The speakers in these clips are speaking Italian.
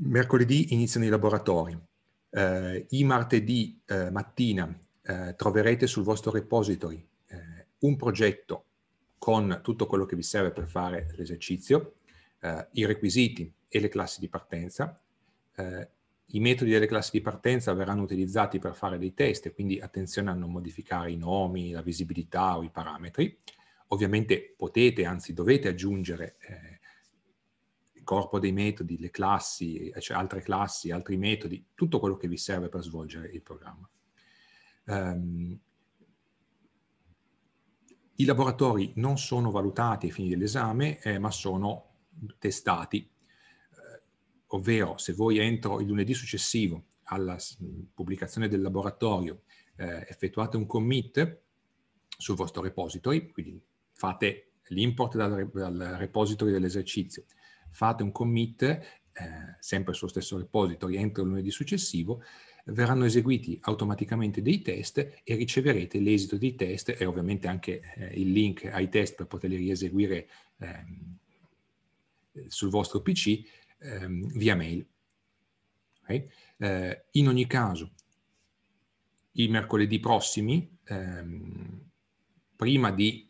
Mercoledì iniziano i laboratori. Eh, I martedì eh, mattina eh, troverete sul vostro repository eh, un progetto con tutto quello che vi serve per fare l'esercizio, eh, i requisiti e le classi di partenza. Eh, I metodi delle classi di partenza verranno utilizzati per fare dei test, quindi attenzione a non modificare i nomi, la visibilità o i parametri. Ovviamente potete, anzi dovete aggiungere corpo dei metodi, le classi, eh, cioè altre classi, altri metodi, tutto quello che vi serve per svolgere il programma. Um, I laboratori non sono valutati ai fini dell'esame, eh, ma sono testati, eh, ovvero se voi entro il lunedì successivo alla pubblicazione del laboratorio eh, effettuate un commit sul vostro repository, quindi fate l'import dal, dal repository dell'esercizio, fate un commit eh, sempre sullo stesso repository entro il lunedì successivo, verranno eseguiti automaticamente dei test e riceverete l'esito dei test e ovviamente anche eh, il link ai test per poterli rieseguire ehm, sul vostro PC ehm, via mail. Okay? Eh, in ogni caso, i mercoledì prossimi, ehm, prima di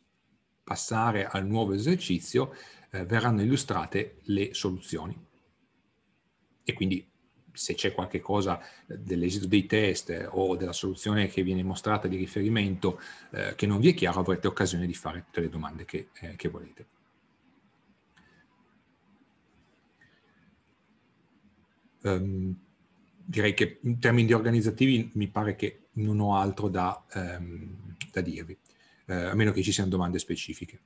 passare al nuovo esercizio, eh, verranno illustrate le soluzioni. E quindi se c'è qualche cosa eh, dell'esito dei test eh, o della soluzione che viene mostrata di riferimento eh, che non vi è chiaro, avrete occasione di fare tutte le domande che, eh, che volete. Um, direi che in termini organizzativi mi pare che non ho altro da, um, da dirvi, eh, a meno che ci siano domande specifiche.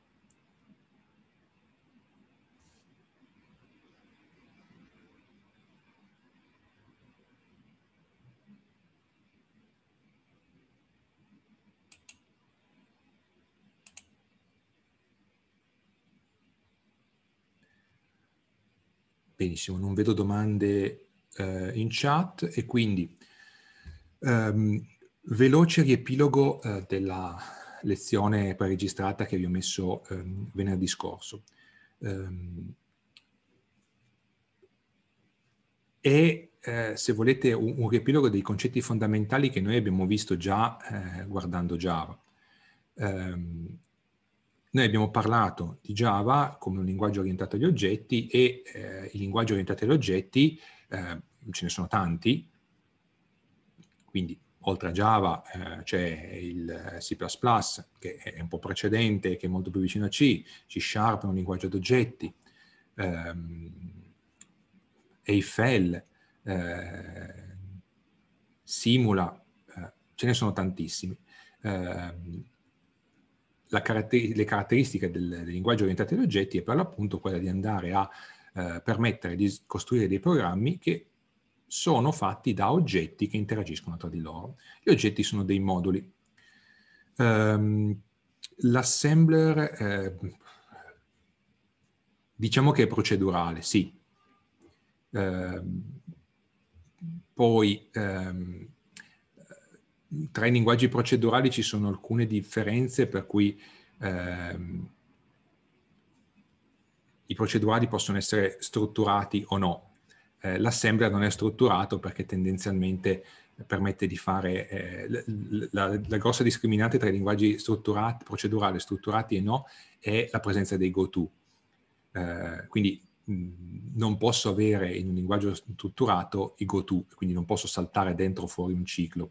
Benissimo, non vedo domande eh, in chat e quindi ehm, veloce riepilogo eh, della lezione preregistrata che vi ho messo ehm, venerdì scorso. Ehm, e eh, se volete un, un, riepilogo dei concetti fondamentali che noi abbiamo visto già eh, guardando Java. Um, noi abbiamo parlato di Java come un linguaggio orientato agli oggetti e eh, i linguaggi orientati agli oggetti eh, ce ne sono tanti, quindi oltre a Java eh, c'è il eh, C++ che è un po' precedente, che è molto più vicino a C, C Sharp è un linguaggio ad oggetti, ehm, Eiffel, eh, Simula, eh, ce ne sono tantissimi. Ehm, caratter- le caratteristiche del, del linguaggio orientato agli oggetti è per l'appunto quella di andare a eh, permettere di costruire dei programmi che sono fatti da oggetti che interagiscono tra di loro. Gli oggetti sono dei moduli. Um, l'assembler eh, diciamo che è procedurale, sì. Um, poi um, tra i linguaggi procedurali ci sono alcune differenze per cui ehm, i procedurali possono essere strutturati o no. Eh, L'assembler non è strutturato perché tendenzialmente permette di fare eh, la, la, la, grossa discriminante tra i linguaggi strutturati, procedurali strutturati e no è la presenza dei go-to. Eh, quindi mh, non posso avere in un linguaggio strutturato i go-to, quindi non posso saltare dentro o fuori un ciclo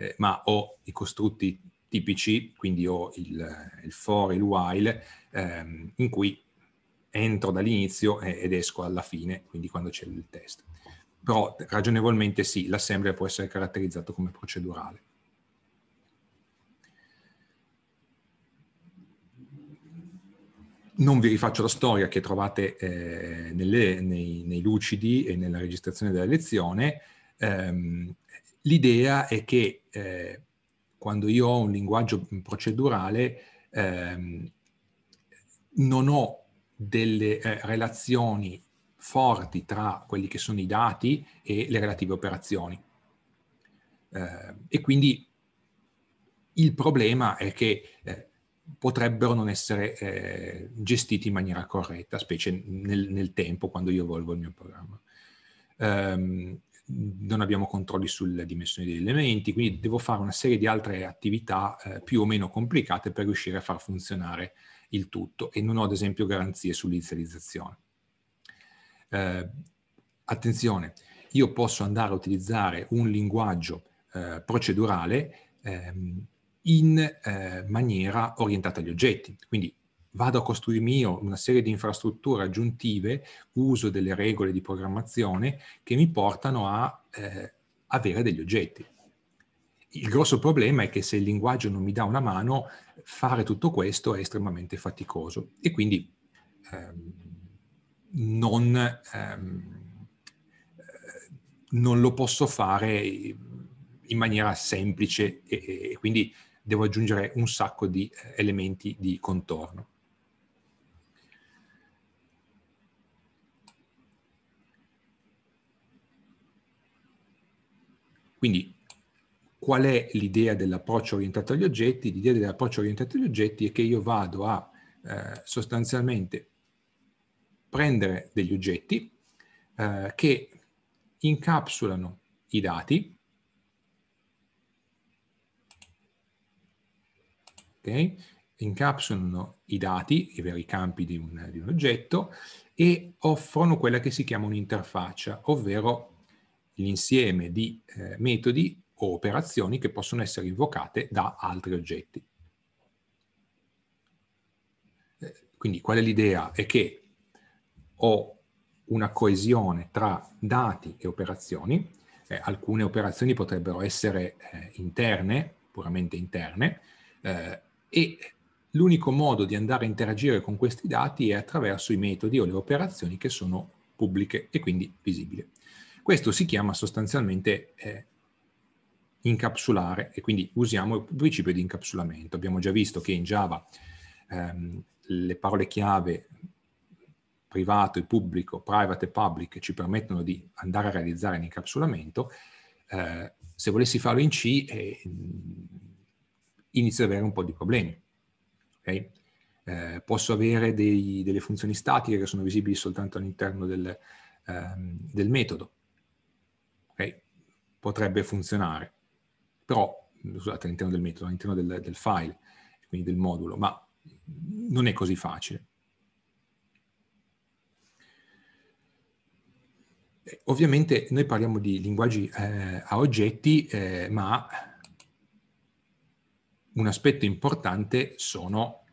eh, ma ho i costrutti tipici, quindi ho il, il for, il while, ehm, in cui entro dall'inizio ed esco alla fine, quindi quando c'è il test. Però ragionevolmente sì, l'assembler può essere caratterizzato come procedurale. Non vi rifaccio la storia che trovate eh, nelle, nei, nei lucidi e nella registrazione della lezione, ehm, l'idea è che eh, quando io ho un linguaggio procedurale ehm, non ho delle eh, relazioni forti tra quelli che sono i dati e le relative operazioni. Eh, e quindi il problema è che eh, potrebbero non essere eh, gestiti in maniera corretta, specie nel, nel, tempo quando io evolvo il mio programma. Um, non abbiamo controlli sulle dimensioni degli elementi, quindi devo fare una serie di altre attività eh, più o meno complicate per riuscire a far funzionare il tutto e non ho ad esempio garanzie sull'inizializzazione. Eh, attenzione, io posso andare a utilizzare un linguaggio eh, procedurale ehm, in eh, maniera orientata agli oggetti, quindi vado a costruire io una serie di infrastrutture aggiuntive, uso delle regole di programmazione che mi portano a eh, avere degli oggetti. Il grosso problema è che se il linguaggio non mi dà una mano, fare tutto questo è estremamente faticoso e quindi ehm, non, ehm, eh, non, lo posso fare in maniera semplice e, e quindi devo aggiungere un sacco di eh, elementi di contorno. Quindi qual è l'idea dell'approccio orientato agli oggetti? L'idea dell'approccio orientato agli oggetti è che io vado a eh, sostanzialmente prendere degli oggetti eh, che incapsulano i dati, okay? incapsulano i dati, i veri campi di un, di un oggetto, e offrono quella che si chiama un'interfaccia, ovvero l'insieme di eh, metodi o operazioni che possono essere invocate da altri oggetti. Eh, quindi qual è l'idea? È che ho una coesione tra dati e operazioni, eh, alcune operazioni potrebbero essere eh, interne, puramente interne, eh, e l'unico modo di andare a interagire con questi dati è attraverso i metodi o le operazioni che sono pubbliche e quindi visibili. Questo si chiama sostanzialmente eh, incapsulare e quindi usiamo il principio di incapsulamento. Abbiamo già visto che in Java ehm, le parole chiave privato e pubblico, private e public ci permettono di andare a realizzare l'incapsulamento. Eh, se volessi farlo in C eh, inizio ad avere un po' di problemi. Okay? Eh, posso avere dei, delle funzioni statiche che sono visibili soltanto all'interno del, ehm, del metodo potrebbe funzionare, però scusate, all'interno del metodo, all'interno del, del file, quindi del modulo, ma non è così facile. Eh, ovviamente noi parliamo di linguaggi eh, a oggetti, eh, ma un aspetto importante sono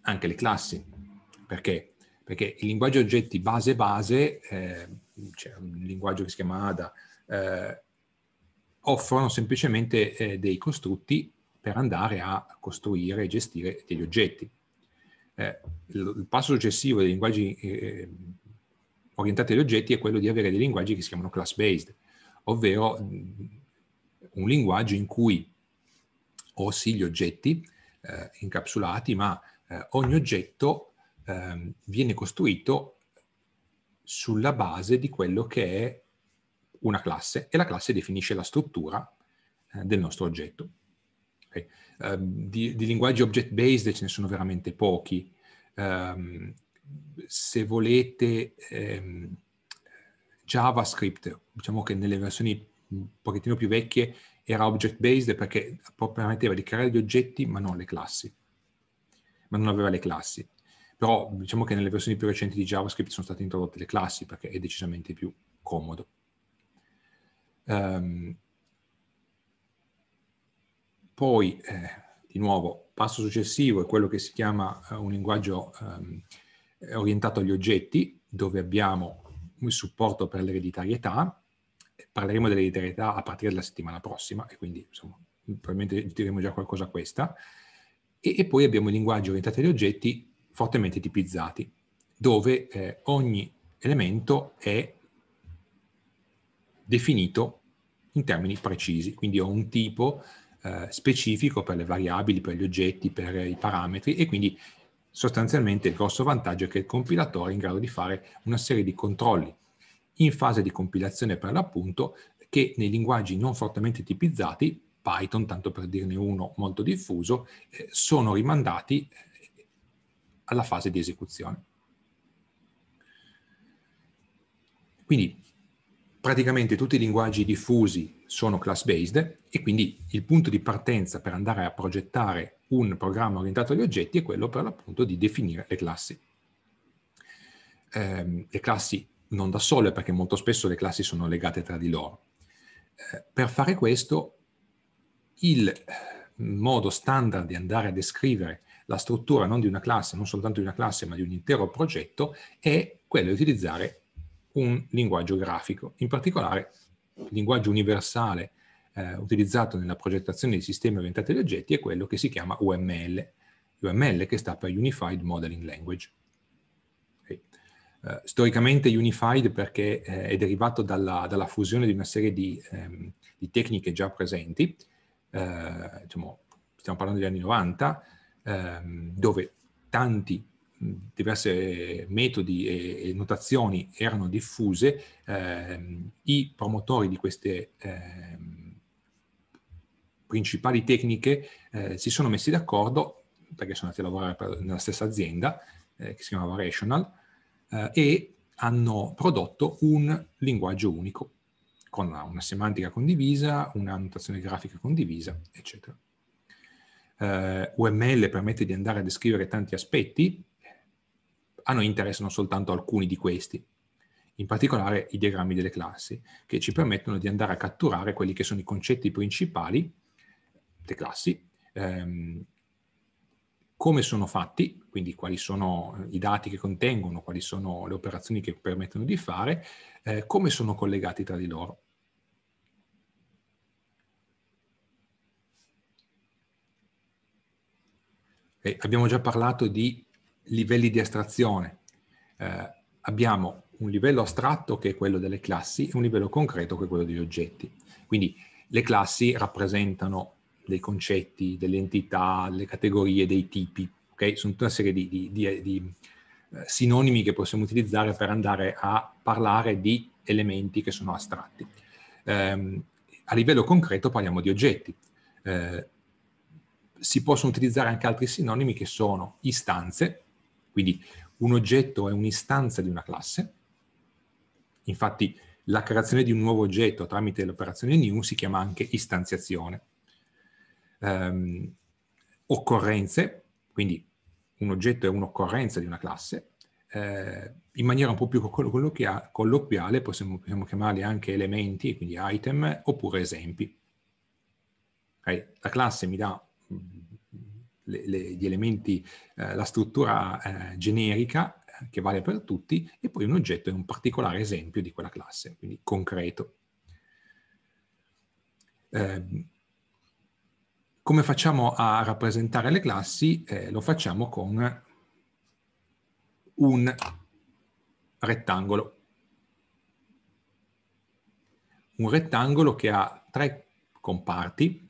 anche le classi. Perché? Perché il linguaggio oggetti base base, eh, c'è un linguaggio che si chiama ADA, eh, offrono semplicemente eh, dei costrutti per andare a costruire e gestire degli oggetti. Eh, il passo successivo dei linguaggi eh, orientati agli oggetti è quello di avere dei linguaggi che si chiamano class-based, ovvero mm, un linguaggio in cui ho sì gli oggetti eh, incapsulati, ma eh, ogni oggetto eh, viene costruito sulla base di quello che è una classe e la classe definisce la struttura eh, del nostro oggetto. Okay. Uh, di, di, linguaggi object-based ce ne sono veramente pochi. Um, se volete um, JavaScript, diciamo che nelle versioni un pochettino più vecchie era object-based perché permetteva di creare gli oggetti ma non le classi, ma non aveva le classi. Però diciamo che nelle versioni più recenti di JavaScript sono state introdotte le classi perché è decisamente più comodo. Um, poi, eh, di nuovo, passo successivo è quello che si chiama uh, un linguaggio um, orientato agli oggetti, dove abbiamo un supporto per l'ereditarietà. Parleremo dell'ereditarietà a partire dalla settimana prossima e quindi insomma, probabilmente diremo già qualcosa a questa. E, e poi abbiamo i linguaggi orientati agli oggetti fortemente tipizzati, dove eh, ogni elemento è definito in termini precisi, quindi ho un tipo eh, specifico per le variabili, per gli oggetti, per i parametri e quindi sostanzialmente il grosso vantaggio è che il compilatore è in grado di fare una serie di controlli in fase di compilazione per l'appunto che nei linguaggi non fortemente tipizzati, Python tanto per dirne uno molto diffuso, eh, sono rimandati eh, alla fase di esecuzione. Quindi praticamente tutti i linguaggi diffusi sono class-based e quindi il punto di partenza per andare a progettare un programma orientato agli oggetti è quello per l'appunto di definire le classi. Eh, le classi non da sole perché molto spesso le classi sono legate tra di loro. Eh, per fare questo il modo standard di andare a descrivere la struttura non di una classe, non soltanto di una classe, ma di un intero progetto, è quello di utilizzare un linguaggio grafico. In particolare, il linguaggio universale eh, utilizzato nella progettazione di sistemi orientati agli oggetti è quello che si chiama UML, UML che sta per Unified Modeling Language. Okay. Eh, storicamente unified perché eh, è derivato dalla, dalla, fusione di una serie di, ehm, di tecniche già presenti, eh, diciamo, stiamo parlando degli anni 90, ehm, dove tanti diversi metodi e, notazioni erano diffuse, ehm, i promotori di queste ehm, principali tecniche eh, si sono messi d'accordo, perché sono andati a lavorare per, nella stessa azienda, eh, che si chiamava Rational, eh, e hanno prodotto un linguaggio unico, con una, una semantica condivisa, una notazione grafica condivisa, eccetera. Uh, eh, UML permette di andare a descrivere tanti aspetti, a noi interessano soltanto alcuni di questi, in particolare i diagrammi delle classi, che ci permettono di andare a catturare quelli che sono i concetti principali delle classi, ehm, come sono fatti, quindi quali sono i dati che contengono, quali sono le operazioni che permettono di fare, eh, come sono collegati tra di loro. Eh, abbiamo già parlato di livelli di astrazione. Eh, abbiamo un livello astratto che è quello delle classi e un livello concreto che è quello degli oggetti. Quindi le classi rappresentano dei concetti, delle entità, delle categorie, dei tipi. Okay? Sono tutta una serie di, di, di, di eh, sinonimi che possiamo utilizzare per andare a parlare di elementi che sono astratti. Eh, a livello concreto parliamo di oggetti. Eh, si possono utilizzare anche altri sinonimi che sono istanze, quindi un oggetto è un'istanza di una classe, infatti la creazione di un nuovo oggetto tramite l'operazione new si chiama anche istanziazione. Um, occorrenze, quindi un oggetto è un'occorrenza di una classe, eh, in maniera un po' più colloquiale possiamo, possiamo chiamarli anche elementi, quindi item, oppure esempi. Okay. La classe mi dà le, le, gli elementi, eh, la struttura eh, generica eh, che vale per tutti e poi un oggetto è un particolare esempio di quella classe, quindi concreto. Ehm, come facciamo a rappresentare le classi? Eh, lo facciamo con un rettangolo. Un rettangolo che ha tre comparti,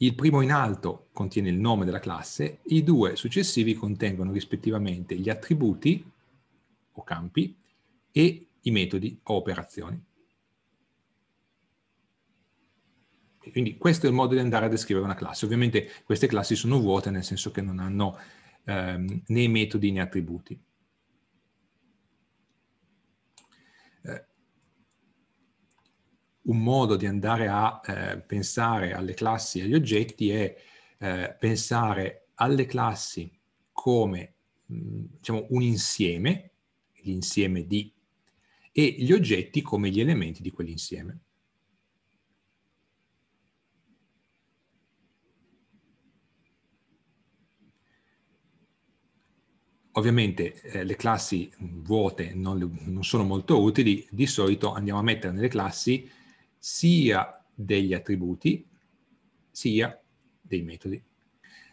il primo in alto contiene il nome della classe, i due successivi contengono rispettivamente gli attributi o campi e i metodi o operazioni. quindi questo è il modo di andare a descrivere una classe. Ovviamente queste classi sono vuote nel senso che non hanno ehm, né metodi né attributi. un modo di andare a eh, pensare alle classi e agli oggetti è eh, pensare alle classi come mm, diciamo, un insieme, l'insieme di, e gli oggetti come gli elementi di quell'insieme. Ovviamente eh, le classi vuote non, le, non, sono molto utili, di solito andiamo a mettere nelle classi sia degli attributi sia dei metodi.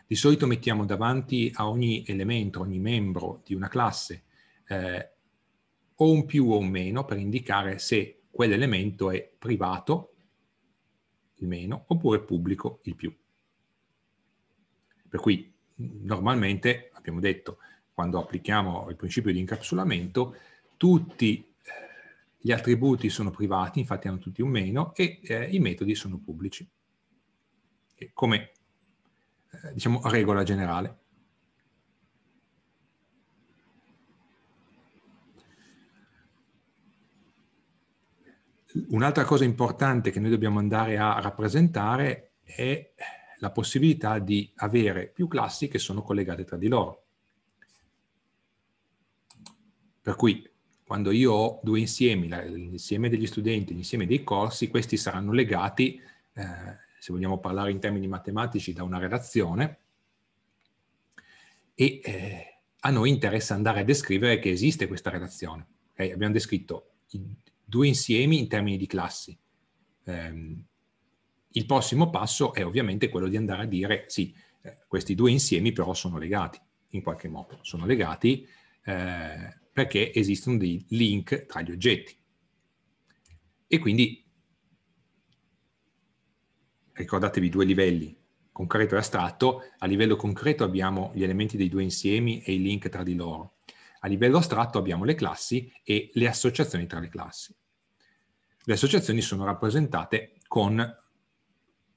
Di solito mettiamo davanti a ogni elemento, ogni membro di una classe eh, o un più o un meno per indicare se quell'elemento è privato, il meno, oppure pubblico, il più. Per cui normalmente, abbiamo detto, quando applichiamo il principio di incapsulamento, tutti gli attributi sono privati, infatti hanno tutti un meno, e eh, i metodi sono pubblici, come eh, diciamo, regola generale. Un'altra cosa importante che noi dobbiamo andare a rappresentare è la possibilità di avere più classi che sono collegate tra di loro. Per cui quando io ho due insiemi, l'insieme degli studenti l'insieme dei corsi, questi saranno legati, eh, se vogliamo parlare in termini matematici, da una relazione e eh, a noi interessa andare a descrivere che esiste questa relazione. Okay? Abbiamo descritto i due insiemi in termini di classi. Eh, il prossimo passo è ovviamente quello di andare a dire sì, eh, questi due insiemi però sono legati in qualche modo, sono legati eh, perché esistono dei link tra gli oggetti. E quindi ricordatevi due livelli, concreto e astratto. A livello concreto abbiamo gli elementi dei due insiemi e i link tra di loro. A livello astratto abbiamo le classi e le associazioni tra le classi. Le associazioni sono rappresentate con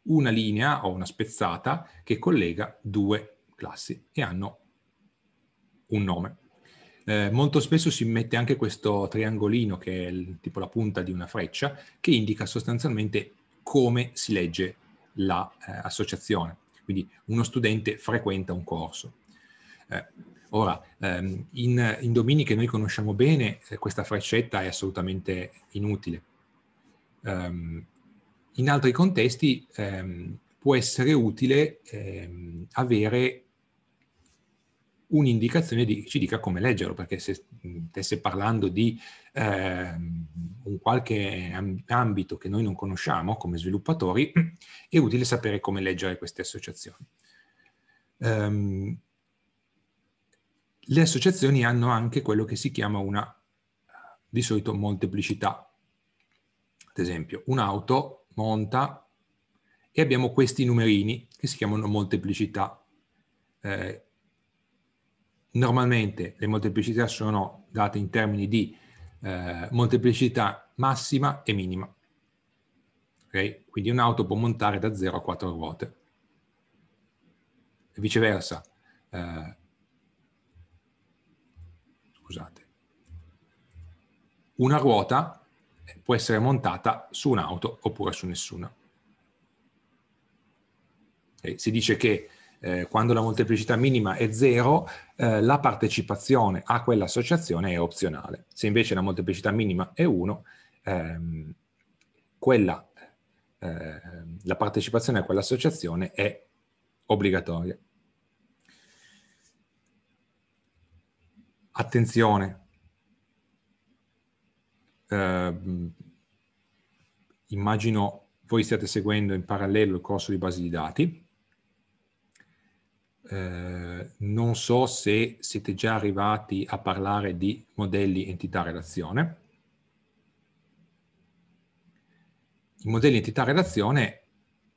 una linea o una spezzata che collega due classi e hanno un nome eh, molto spesso si mette anche questo triangolino che è il, tipo la punta di una freccia che indica sostanzialmente come si legge l'associazione. La, eh, Quindi uno studente frequenta un corso. Eh, ora, ehm, in, in, domini che noi conosciamo bene, eh, questa freccetta è assolutamente inutile. Um, in altri contesti ehm, può essere utile ehm, avere un'indicazione di, ci dica come leggerlo, perché se stesse parlando di eh, un qualche ambito che noi non conosciamo come sviluppatori, è utile sapere come leggere queste associazioni. Um, le associazioni hanno anche quello che si chiama una, di solito, molteplicità. Ad esempio, un'auto monta e abbiamo questi numerini che si chiamano molteplicità. Eh, Normalmente le molteplicità sono date in termini di eh, molteplicità massima e minima. Okay? Quindi un'auto può montare da 0 a 4 ruote. E viceversa, eh, scusate, una ruota può essere montata su un'auto oppure su nessuna. Okay? Si dice che eh, quando la molteplicità minima è 0, eh, la partecipazione a quell'associazione è opzionale. Se invece la molteplicità minima è 1, ehm, quella, eh, la partecipazione a quell'associazione è obbligatoria. Attenzione, Uh, immagino voi stiate seguendo in parallelo il corso di base di dati, Ehm, non so se siete già arrivati a parlare di modelli entità-relazione. I modelli entità-relazione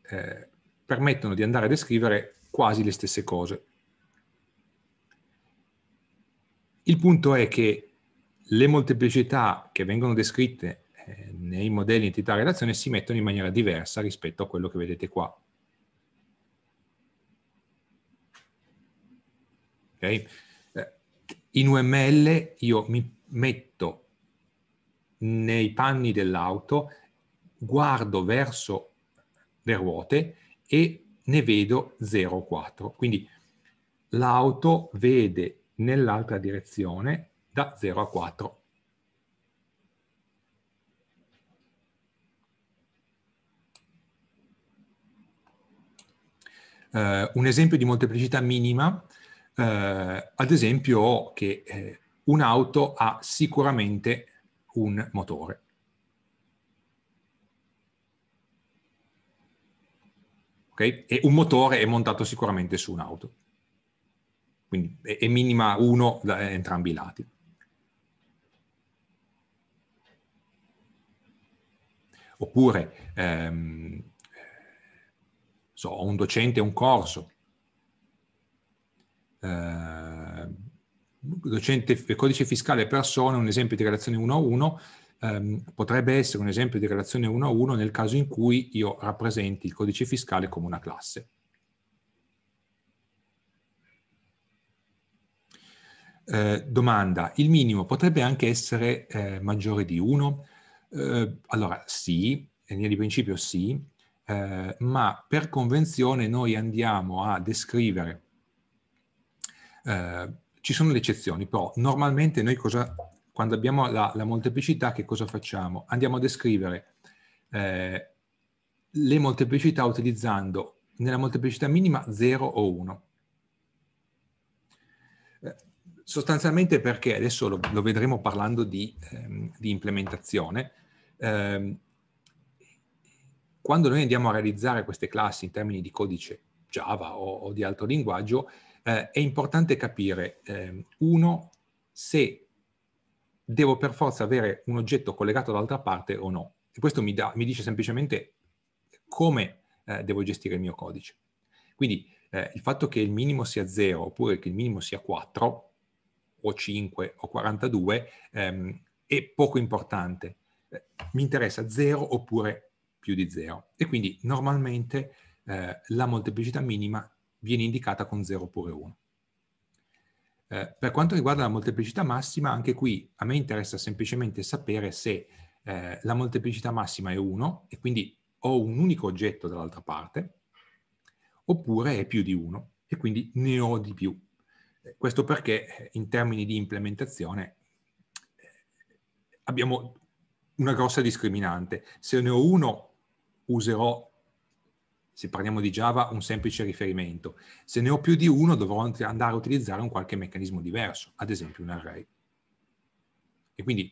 eh, permettono di andare a descrivere quasi le stesse cose. Il punto è che le molteplicità che vengono descritte eh, nei modelli entità-relazione si mettono in maniera diversa rispetto a quello che vedete qua. Okay? Eh, in UML io mi metto nei panni dell'auto, guardo verso le ruote e ne vedo 0,4. Quindi l'auto vede nell'altra direzione da 0 a 4. Uh, eh, un esempio di molteplicità minima eh, ad esempio che eh, un'auto ha sicuramente un motore. Okay? E un motore è montato sicuramente su un'auto. Quindi è, è minima uno da entrambi i lati. Oppure, ehm, so, un docente un corso, eh, docente, codice fiscale persona, un esempio di relazione 1 a 1, ehm, potrebbe essere un esempio di relazione 1 a 1 nel caso in cui io rappresenti il codice fiscale come una classe. Eh, domanda, il minimo potrebbe anche essere eh, maggiore di 1? Eh, allora sì, in linea di principio sì, ehm, ma per convenzione noi andiamo a descrivere eh, ci sono le eccezioni, però normalmente noi cosa, quando abbiamo la, la molteplicità che cosa facciamo? Andiamo a descrivere eh, le molteplicità utilizzando nella molteplicità minima 0 o 1. Eh, sostanzialmente perché, adesso lo, lo vedremo parlando di, ehm, di implementazione, ehm, quando noi andiamo a realizzare queste classi in termini di codice Java o, o di altro linguaggio, eh, è importante capire, eh, uno, se devo per forza avere un oggetto collegato dall'altra parte o no. E questo mi, da, mi dice semplicemente come eh, devo gestire il mio codice. Quindi eh, il fatto che il minimo sia 0 oppure che il minimo sia 4 o 5 o 42 ehm, è poco importante. Eh, mi interessa 0 oppure più di 0. E quindi normalmente eh, la molteplicità minima viene indicata con 0 oppure 1. Eh, per quanto riguarda la molteplicità massima, anche qui a me interessa semplicemente sapere se eh, la molteplicità massima è 1 e quindi ho un unico oggetto dall'altra parte, oppure è più di 1 e quindi ne ho di più. Eh, questo perché eh, in termini di implementazione eh, abbiamo una grossa discriminante. Se ne ho uno userò se parliamo di Java, un semplice riferimento. Se ne ho più di uno, dovrò andare a utilizzare un qualche meccanismo diverso, ad esempio un array. E quindi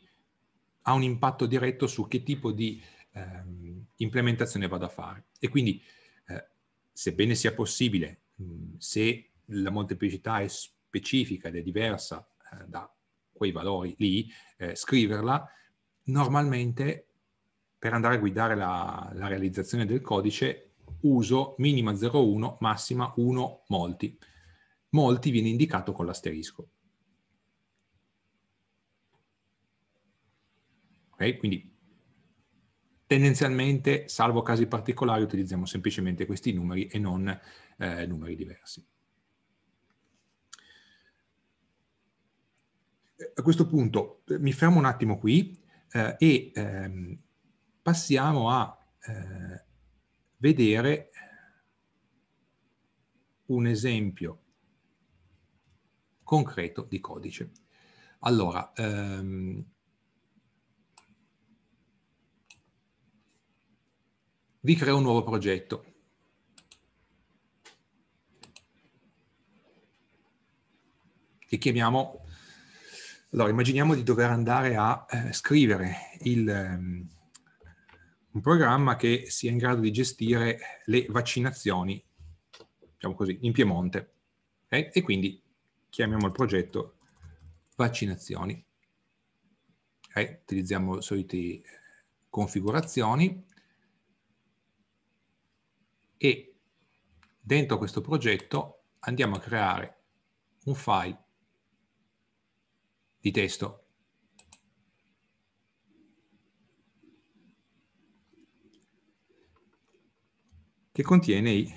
ha un impatto diretto su che tipo di ehm, implementazione vado a fare. E quindi, eh, sebbene sia possibile, mh, se la molteplicità è specifica ed è diversa eh, da quei valori lì, eh, scriverla, normalmente per andare a guidare la, la realizzazione del codice uso minima 0,1, massima 1 molti. Molti viene indicato con l'asterisco. Ok, Quindi tendenzialmente, salvo casi particolari, utilizziamo semplicemente questi numeri e non eh, numeri diversi. A questo punto eh, mi fermo un attimo qui eh, e ehm, passiamo a eh, vedere un esempio concreto di codice. Allora, ehm, vi creo un nuovo progetto. che chiamiamo, allora immaginiamo di dover andare a eh, scrivere il, ehm, un programma che sia in grado di gestire le vaccinazioni, diciamo così, in Piemonte. Okay? E quindi chiamiamo il progetto vaccinazioni. Okay? Utilizziamo le solite eh, configurazioni e dentro questo progetto andiamo a creare un file di testo che contiene i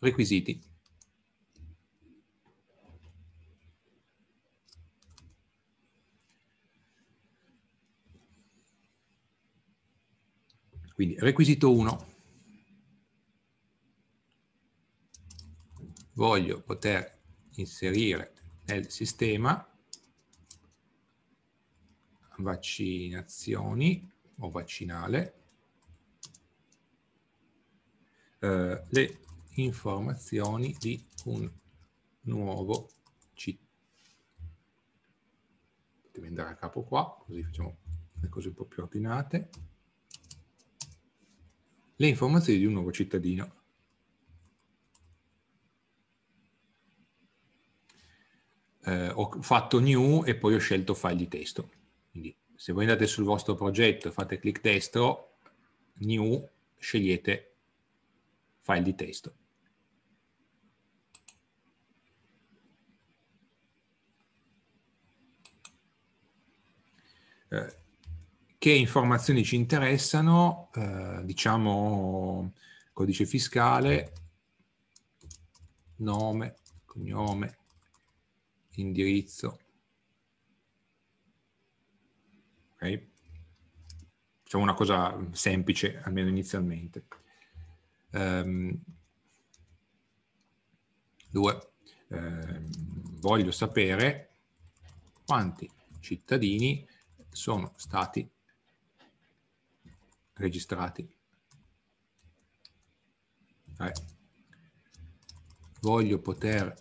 requisiti. Quindi requisito 1. Voglio poter inserire nel sistema vaccinazioni o vaccinale eh, le informazioni di un nuovo C. Potete andare a capo qua, così facciamo le cose un po' più ordinate. Le informazioni di un nuovo cittadino. Eh, ho fatto new e poi ho scelto file di testo. Quindi se voi andate sul vostro progetto e fate clic destro, new, scegliete file di testo. Eh, che informazioni ci interessano? Eh, diciamo codice fiscale, nome, cognome, indirizzo. Okay. Facciamo una cosa semplice, almeno inizialmente. Ehm, due, ehm, voglio sapere quanti cittadini sono stati registrati. Eh. Voglio poter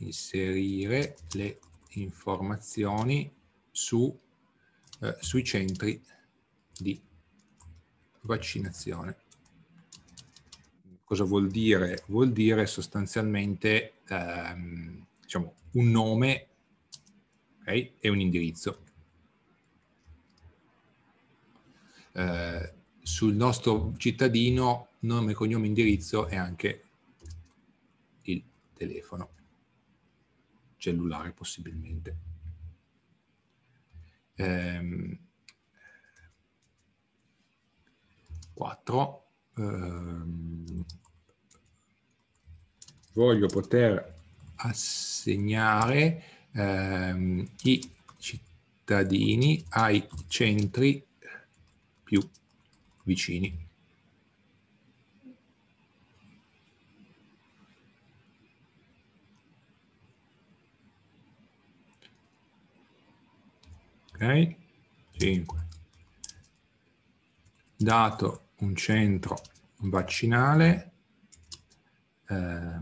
inserire le informazioni su, eh, sui centri di vaccinazione. Cosa vuol dire? Vuol dire sostanzialmente ehm, diciamo, un nome okay, e un indirizzo. Eh, sul nostro cittadino nome, cognome, indirizzo e anche il telefono cellulare possibilmente. Ehm, 4. Ehm, voglio poter assegnare ehm, i cittadini ai centri più vicini. Ok, 5. Dato un centro vaccinale, eh,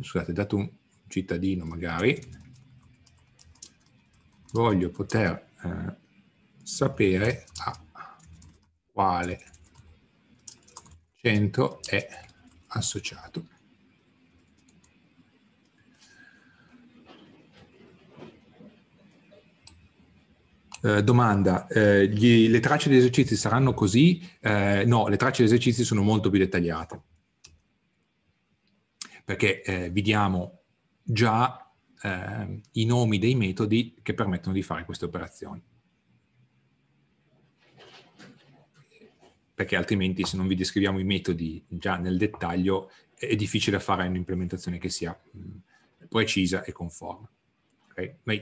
scusate, dato un cittadino magari, voglio poter eh, sapere a quale centro è associato. Eh, domanda, eh, gli, le tracce degli esercizi saranno così? Eh, no, le tracce degli esercizi sono molto più dettagliate, perché eh, vi diamo già eh, i nomi dei metodi che permettono di fare queste operazioni. Perché altrimenti se non vi descriviamo i metodi già nel dettaglio è difficile fare un'implementazione che sia precisa e conforme. Okay? Ma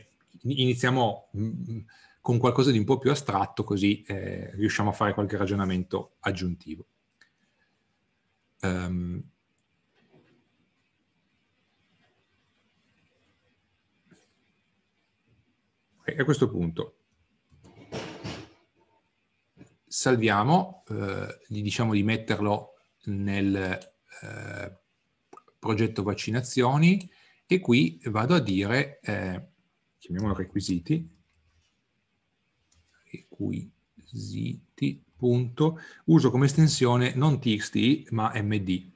iniziamo... Mh, con qualcosa di un po' più astratto, così eh, riusciamo a fare qualche ragionamento aggiuntivo. Um, a questo punto salviamo, eh, gli diciamo di metterlo nel eh, progetto vaccinazioni e qui vado a dire, eh, chiamiamolo requisiti, requisiti, punto, uso come estensione non txt ma md.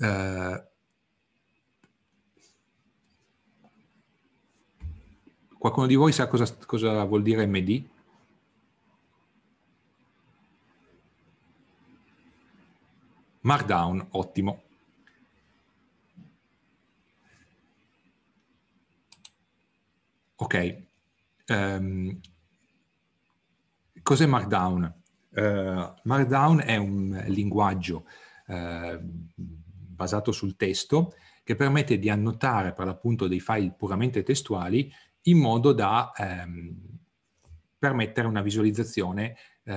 Eh, qualcuno di voi sa cosa, cosa vuol dire md? Markdown, ottimo. Ok, um, Cos'è Markdown? Uh, Markdown è un linguaggio uh, basato sul testo che permette di annotare per l'appunto dei file puramente testuali in modo da um, permettere una visualizzazione uh,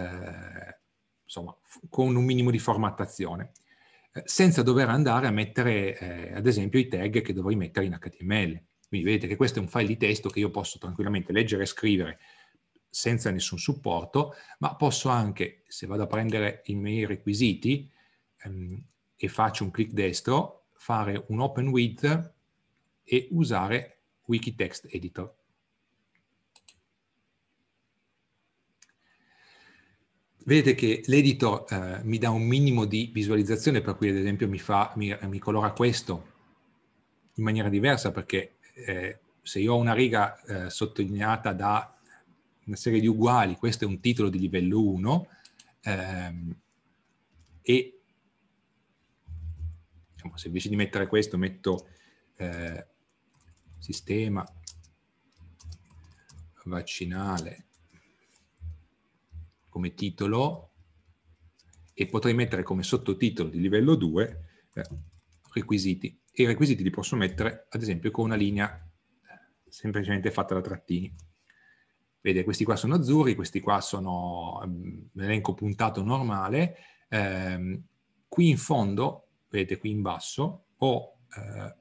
insomma, con un minimo di formattazione senza dover andare a mettere eh, ad esempio i tag che dovrei mettere in HTML. Quindi vedete che questo è un file di testo che io posso tranquillamente leggere e scrivere senza nessun supporto, ma posso anche, se vado a prendere i miei requisiti ehm, e faccio un clic destro, fare un open with e usare Wikitext Editor. Vedete che l'editor eh, mi dà un minimo di visualizzazione, per cui ad esempio mi, fa, mi, mi colora questo in maniera diversa, perché eh, se io ho una riga eh, sottolineata da una serie di uguali, questo è un titolo di livello 1, ehm, e diciamo, se invece di mettere questo metto eh, sistema vaccinale come titolo e potrei mettere come sottotitolo di livello 2 eh, requisiti e i requisiti li posso mettere ad esempio con una linea semplicemente fatta da trattini. Vede, questi qua sono azzurri, questi qua sono um, ehm, elenco puntato normale. Um, qui in fondo, vedete qui in basso, ho uh,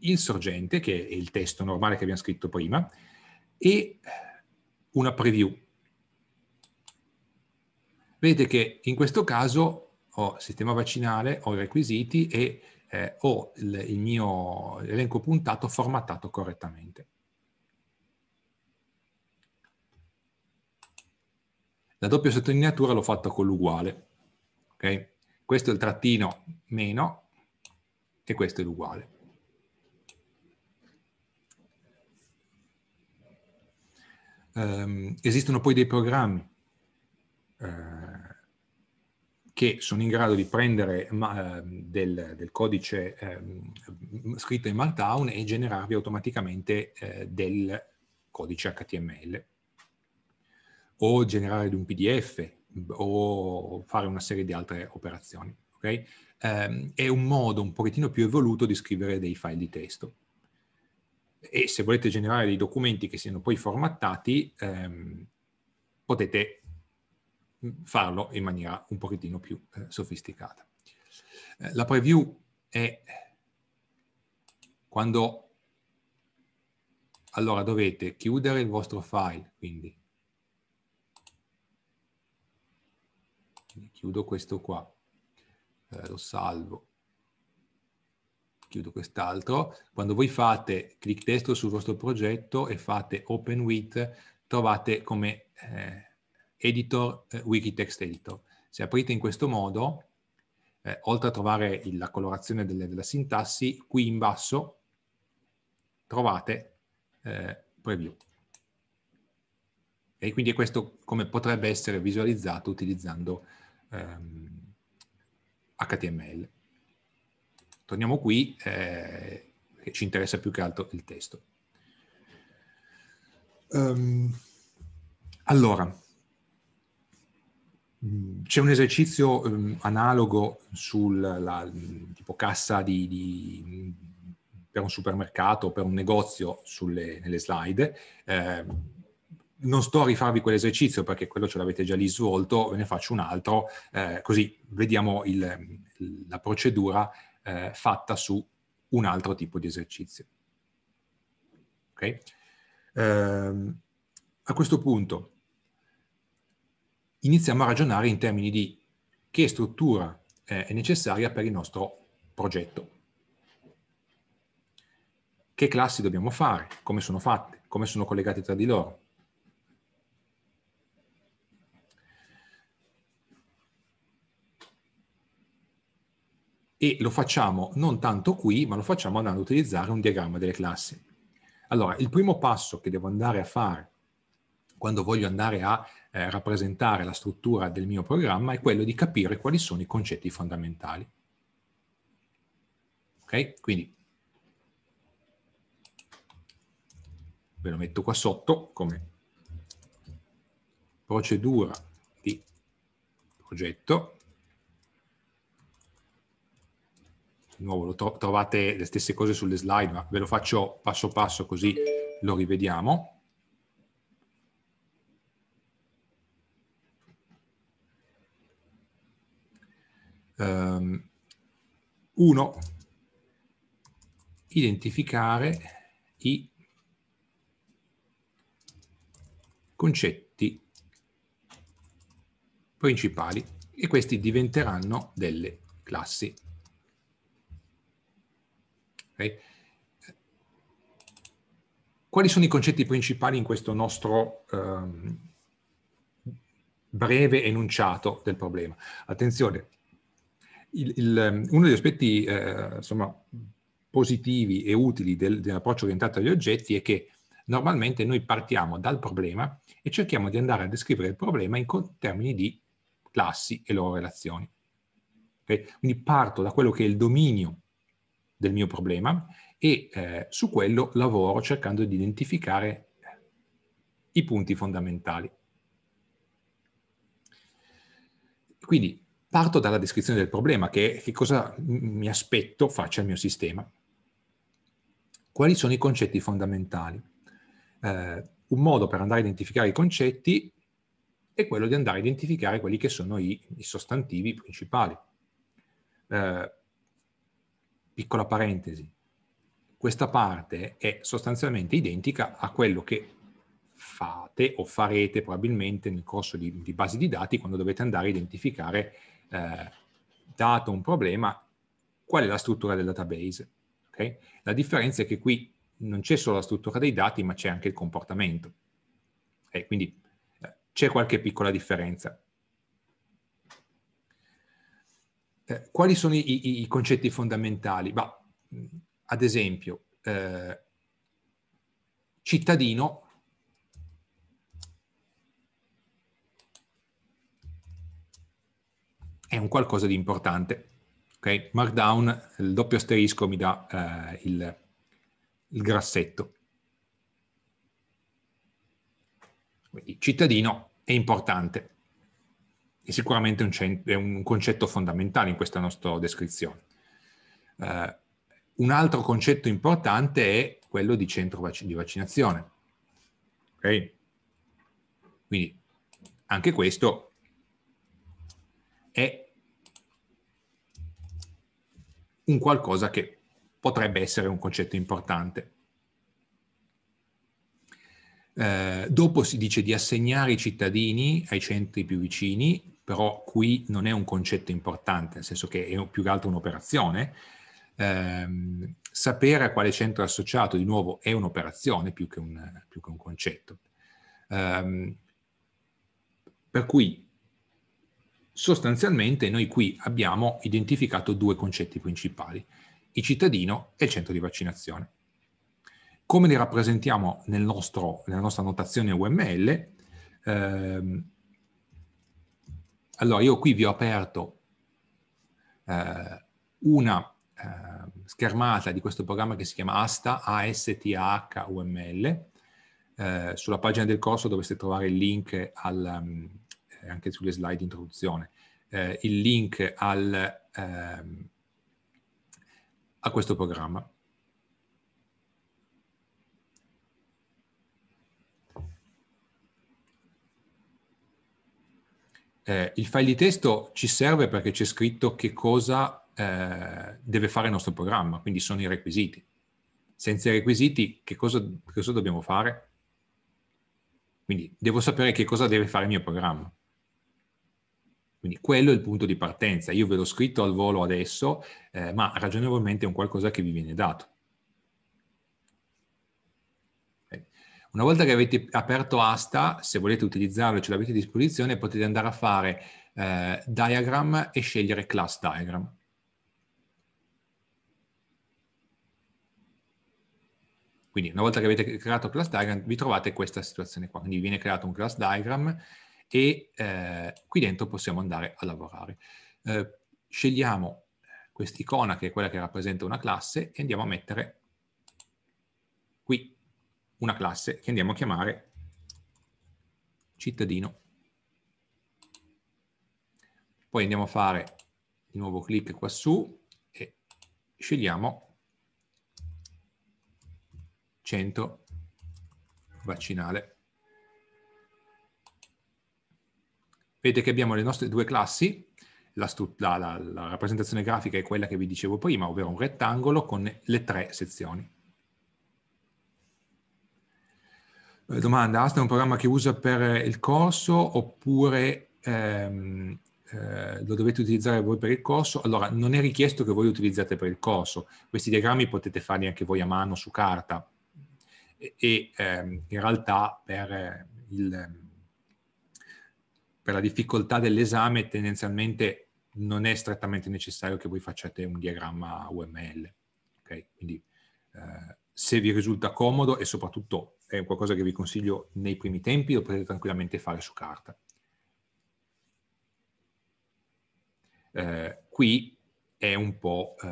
il sorgente, che è il testo normale che abbiamo scritto prima, e una preview. Vedete che in questo caso ho sistema vaccinale, ho i requisiti e eh, ho il, il mio elenco puntato formattato correttamente. La doppia sottolineatura l'ho fatta con l'uguale. Okay? Questo è il trattino meno e questo è l'uguale. Um, esistono poi dei programmi uh, che sono in grado di prendere uh, del, del, codice uh, scritto in Markdown e generarvi automaticamente eh, del codice HTML o generare un PDF o fare una serie di altre operazioni. Okay? Um, è un modo un pochettino più evoluto di scrivere dei file di testo. E se volete generare dei documenti che siano poi formattati, um, potete farlo in maniera un pochettino più eh, sofisticata. Eh, la preview è quando... Allora dovete chiudere il vostro file, quindi chiudo questo qua, eh, lo salvo, chiudo quest'altro. Quando voi fate clic destro sul vostro progetto e fate Open With, trovate come eh, editor eh, Wikitext Editor. Se aprite in questo modo, eh, oltre a trovare il, la colorazione delle, della sintassi, qui in basso trovate eh, preview. E quindi è questo come potrebbe essere visualizzato utilizzando ehm, HTML. Torniamo qui, eh, ci interessa più che altro il testo. Um, allora, mm, c'è un esercizio um, analogo sulla tipo cassa di, di, per un supermercato, per un negozio sulle, nelle slide. Eh, non sto a rifarvi quell'esercizio perché quello ce l'avete già lì svolto, ve ne faccio un altro, eh, così vediamo il, la procedura eh, fatta su un altro tipo di esercizio. Okay? Eh, a questo punto iniziamo a ragionare in termini di che struttura eh, è necessaria per il nostro progetto. Che classi dobbiamo fare, come sono fatte, come sono collegate tra di loro, e lo facciamo non tanto qui, ma lo facciamo andando ad utilizzare un diagramma delle classi. Allora, il primo passo che devo andare a fare quando voglio andare a eh, rappresentare la struttura del mio programma è quello di capire quali sono i concetti fondamentali. Ok? Quindi ve lo metto qua sotto come procedura di progetto di nuovo tro- trovate le stesse cose sulle slide, ma ve lo faccio passo passo così lo rivediamo. Um, uno, identificare i concetti principali e questi diventeranno delle classi. Okay? Quali sono i concetti principali in questo nostro um, breve enunciato del problema? Attenzione, il, il, ehm, uno degli aspetti eh, insomma, positivi e utili del, dell'approccio orientato agli oggetti è che normalmente noi partiamo dal problema e cerchiamo di andare a descrivere il problema in termini di classi e loro relazioni. Okay? Quindi parto da quello che è il dominio del mio problema e eh, su quello lavoro cercando di identificare i punti fondamentali. Quindi parto dalla descrizione del problema, che, che cosa mi aspetto faccia il mio sistema. Quali sono i concetti fondamentali? Eh, un modo per andare a identificare i concetti è quello di andare a identificare quelli che sono i, i sostantivi principali. Eh, piccola parentesi, questa parte è sostanzialmente identica a quello che fate o farete probabilmente nel corso di, di basi di dati quando dovete andare a identificare, eh, dato un problema, qual è la struttura del database. Okay? La differenza è che qui non c'è solo la struttura dei dati, ma c'è anche il comportamento. E quindi eh, c'è qualche piccola differenza. Eh, quali sono i, i concetti fondamentali? Bah, ad esempio, eh, cittadino è un qualcosa di importante. Okay? Markdown, il doppio asterisco mi dà eh, il, il grassetto. Quindi cittadino è importante sicuramente un è un concetto fondamentale in questa nostra descrizione. Eh, un altro concetto importante è quello di centro vac- di vaccinazione. Okay? Quindi anche questo è un qualcosa che potrebbe essere un concetto importante. Eh, dopo si dice di assegnare i cittadini ai centri più vicini però qui non è un concetto importante, nel senso che è più che altro un'operazione. Eh, sapere a quale centro è associato, di nuovo, è un'operazione più che un, più che un concetto. Eh, per cui sostanzialmente noi qui abbiamo identificato due concetti principali, il cittadino e il centro di vaccinazione. Come li rappresentiamo nel nostro, nella nostra notazione UML? Ehm, allora, io qui vi ho aperto eh, una eh, schermata di questo programma che si chiama ASTA, A-S-T-A-H-U-M-L. Eh, sulla pagina del corso dovreste trovare il link al, um, anche sulle slide di introduzione, eh, il link al, um, a questo programma. eh, il file di testo ci serve perché c'è scritto che cosa eh, deve fare il nostro programma, quindi sono i requisiti. Senza i requisiti che cosa, che cosa dobbiamo fare? Quindi devo sapere che cosa deve fare il mio programma. Quindi quello è il punto di partenza. Io ve l'ho scritto al volo adesso, eh, ma ragionevolmente è un qualcosa che vi viene dato. Una volta che avete aperto asta, se volete utilizzarlo e ce l'avete a disposizione, potete andare a fare eh, diagram e scegliere class diagram. Quindi una volta che avete creato class diagram vi trovate questa situazione qua, quindi viene creato un class diagram e eh, qui dentro possiamo andare a lavorare. Eh, scegliamo quest'icona che è quella che rappresenta una classe e andiamo a mettere una classe che andiamo a chiamare cittadino. Poi andiamo a fare di nuovo clic qua su e scegliamo 100 vaccinale. Vedete che abbiamo le nostre due classi, la, la, la rappresentazione grafica è quella che vi dicevo prima, ovvero un rettangolo con le tre sezioni. Eh, domanda, Asta è un programma che usa per eh, il corso oppure ehm, eh, lo dovete utilizzare voi per il corso? Allora, non è richiesto che voi lo utilizzate per il corso. Questi diagrammi potete farli anche voi a mano, su carta. E, e ehm, in realtà per, eh, il, per la difficoltà dell'esame tendenzialmente non è strettamente necessario che voi facciate un diagramma UML. Ok? Quindi... Eh, se vi risulta comodo e soprattutto è qualcosa che vi consiglio nei primi tempi, lo potete tranquillamente fare su carta. Eh, qui è un po', eh,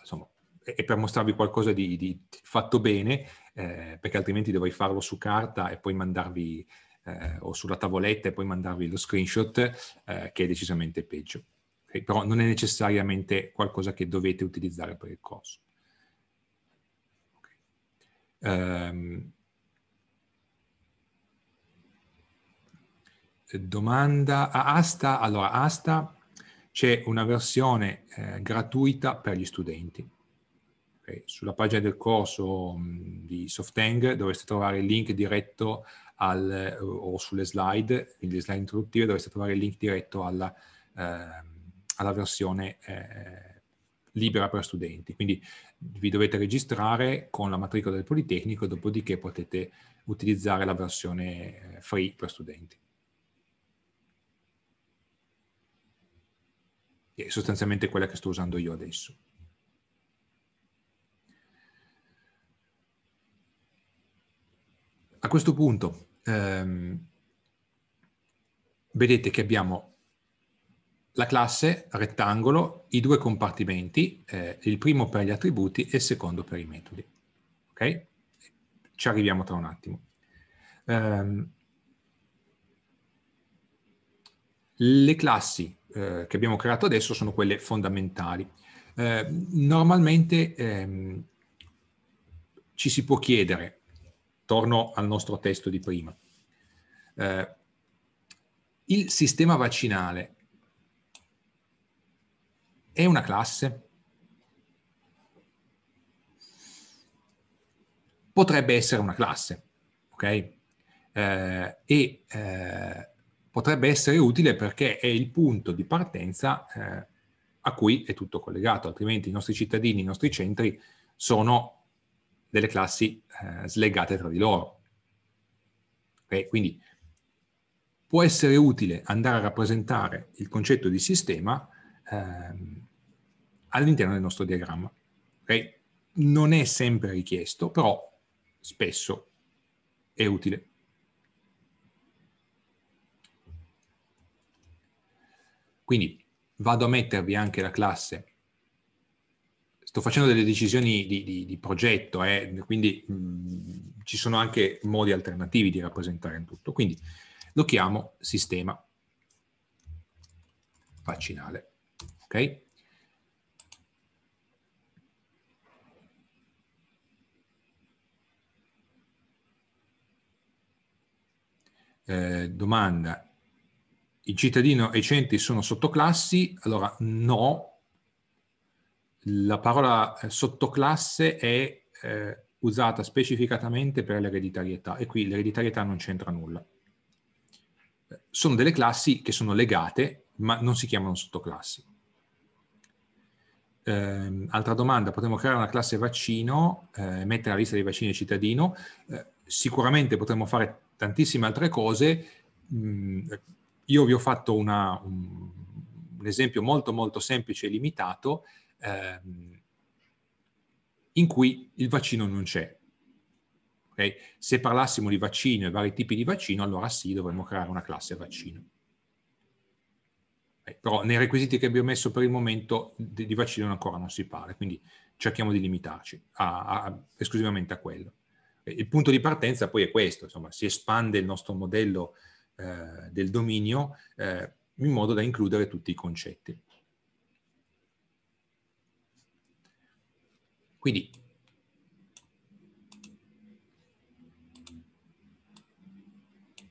insomma, è per mostrarvi qualcosa di, di fatto bene, eh, perché altrimenti dovrei farlo su carta e poi mandarvi, eh, o sulla tavoletta e poi mandarvi lo screenshot, eh, che è decisamente peggio. Okay? Però non è necessariamente qualcosa che dovete utilizzare per il corso. Um, domanda a Asta. Allora, Asta c'è una versione eh, gratuita per gli studenti. Okay. Sulla pagina del corso mh, mm, di Softeng dovreste trovare il link diretto al, eh, o sulle slide, quindi le slide introduttive, dovreste trovare il link diretto alla, eh, alla versione eh, libera per studenti, quindi vi dovete registrare con la matricola del Politecnico, dopodiché potete utilizzare la versione eh, free per studenti. E sostanzialmente quella che sto usando io adesso. A questo punto ehm, vedete che abbiamo la classe rettangolo, i due compartimenti, eh, il primo per gli attributi e il secondo per i metodi. Ok? Ci arriviamo tra un attimo. Um, le classi eh, che abbiamo creato adesso sono quelle fondamentali. Eh, normalmente ehm, ci si può chiedere, torno al nostro testo di prima, eh, il sistema vaccinale è una classe. Potrebbe essere una classe, ok? Eh, e eh, potrebbe essere utile perché è il punto di partenza eh, a cui è tutto collegato, altrimenti i nostri cittadini, i nostri centri sono delle classi eh, slegate tra di loro. Okay? Quindi può essere utile andare a rappresentare il concetto di sistema ehm, all'interno del nostro diagramma. Okay? Non è sempre richiesto, però spesso è utile. Quindi vado a mettervi anche la classe sto facendo delle decisioni di, di, di progetto, eh, quindi mh, mm, ci sono anche modi alternativi di rappresentare in tutto. Quindi lo chiamo sistema vaccinale. Okay? eh, domanda, il cittadino e i centri sono sottoclassi? Allora no, la parola eh, sottoclasse è eh, usata specificatamente per l'ereditarietà e qui l'ereditarietà non c'entra nulla. Sono delle classi che sono legate ma non si chiamano sottoclassi. Eh, altra domanda, potremmo creare una classe vaccino, eh, mettere la lista dei vaccini del cittadino? Eh, sicuramente potremmo fare tantissime altre cose. Mm, io vi ho fatto una, un, un, esempio molto molto semplice e limitato ehm, in cui il vaccino non c'è. Okay? Se parlassimo di vaccino e vari tipi di vaccino, allora sì, dovremmo creare una classe vaccino. Okay? Però nei requisiti che abbiamo messo per il momento di, di vaccino ancora non si parla, quindi cerchiamo di limitarci a, a, esclusivamente a quello il punto di partenza poi è questo, insomma, si espande il nostro modello eh, del dominio eh, in modo da includere tutti i concetti. Quindi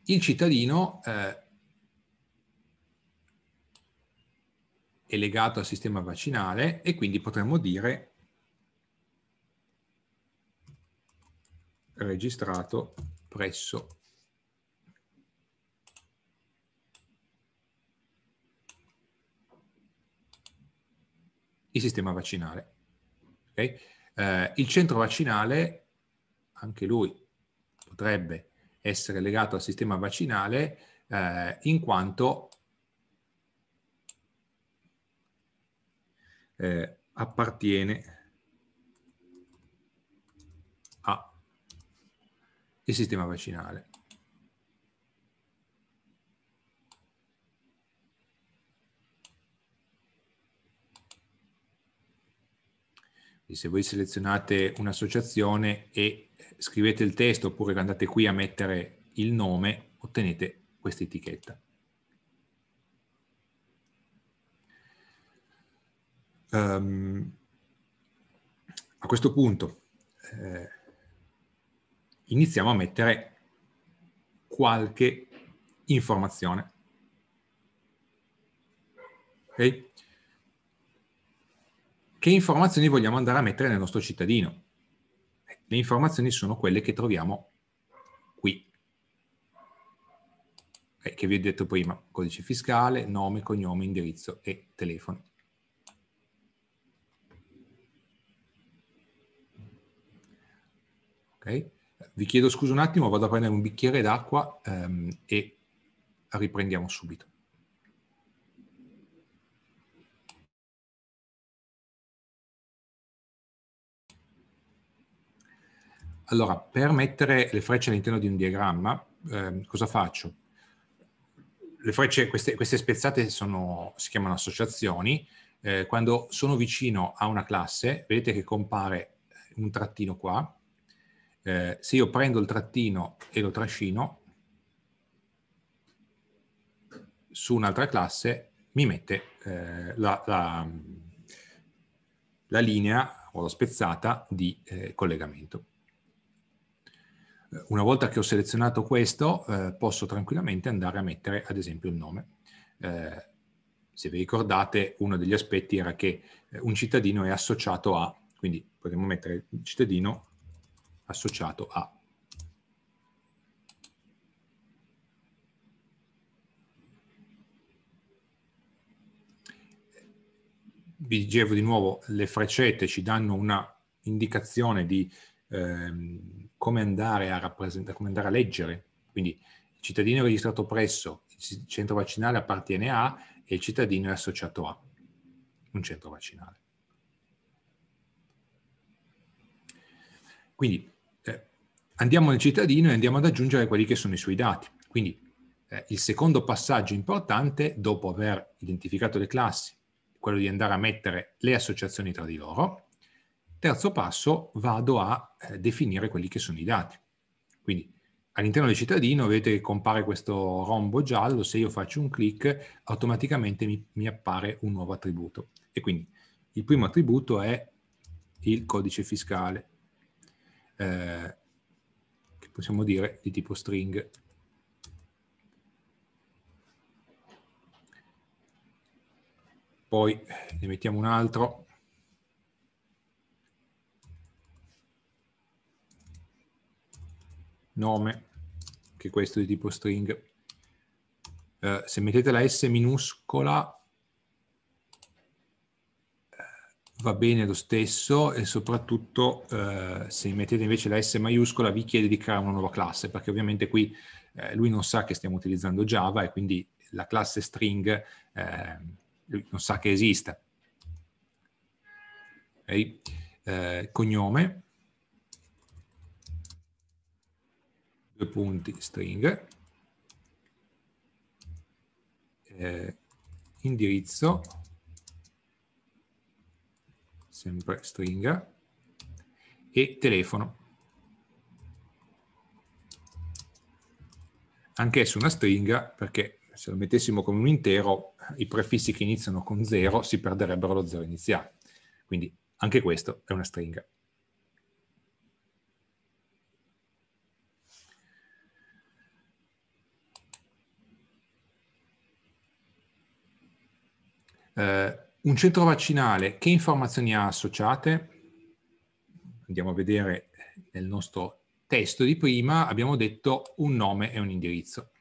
il cittadino eh, è legato al sistema vaccinale e quindi potremmo dire registrato presso il sistema vaccinale. Okay? Eh, il centro vaccinale, anche lui, potrebbe essere legato al sistema vaccinale eh, in quanto eh, appartiene il sistema vaccinale. Quindi se voi selezionate un'associazione e scrivete il testo oppure andate qui a mettere il nome, ottenete questa etichetta. Um, a questo punto eh, iniziamo a mettere qualche informazione. Okay? Che informazioni vogliamo andare a mettere nel nostro cittadino? Eh, le informazioni sono quelle che troviamo qui, eh, che vi ho detto prima, codice fiscale, nome, cognome, indirizzo e telefono. Okay? Vi chiedo scusa un attimo, vado a prendere un bicchiere d'acqua ehm, e riprendiamo subito. Allora, per mettere le frecce all'interno di un diagramma, ehm, cosa faccio? Le frecce, queste, queste spezzate sono, si chiamano associazioni. Eh, quando sono vicino a una classe, vedete che compare un trattino qua, eh, se io prendo il trattino e lo trascino su un'altra classe, mi mette eh, la, la, la, linea o la spezzata di eh, collegamento. Eh, una volta che ho selezionato questo, eh, posso tranquillamente andare a mettere, ad esempio, il nome eh, se vi ricordate, uno degli aspetti era che un cittadino è associato a, quindi potremmo mettere il cittadino associato a. Vi dicevo di nuovo, le frecette ci danno una indicazione di ehm, come, andare a come andare a leggere. Quindi il cittadino è registrato presso il centro vaccinale appartiene a e il cittadino è associato a un centro vaccinale. Quindi andiamo nel cittadino e andiamo ad aggiungere quelli che sono i suoi dati. Quindi eh, il secondo passaggio importante, dopo aver identificato le classi, è quello di andare a mettere le associazioni tra di loro. Terzo passo, vado a eh, definire quelli che sono i dati. Quindi all'interno del cittadino vedete che compare questo rombo giallo, se io faccio un clic automaticamente mi, mi appare un nuovo attributo. E quindi il primo attributo è il codice fiscale. Eh, possiamo dire di tipo string. Poi ne mettiamo un altro. Nome, che è questo di tipo string. Eh, se mettete la S minuscola va bene lo stesso e soprattutto eh, se mettete invece la S maiuscola vi chiede di creare una nuova classe perché ovviamente qui eh, lui non sa che stiamo utilizzando Java e quindi la classe string eh, non sa che esista. Okay. Eh, cognome, due punti string, eh, indirizzo, sempre stringa, e telefono. Anche Anch'esso una stringa perché se lo mettessimo come un intero i prefissi che iniziano con 0 si perderebbero lo 0 iniziale. Quindi anche questo è una stringa. Eh, un centro vaccinale, che informazioni ha associate? Andiamo a vedere nel nostro testo di prima, abbiamo detto un nome e un indirizzo.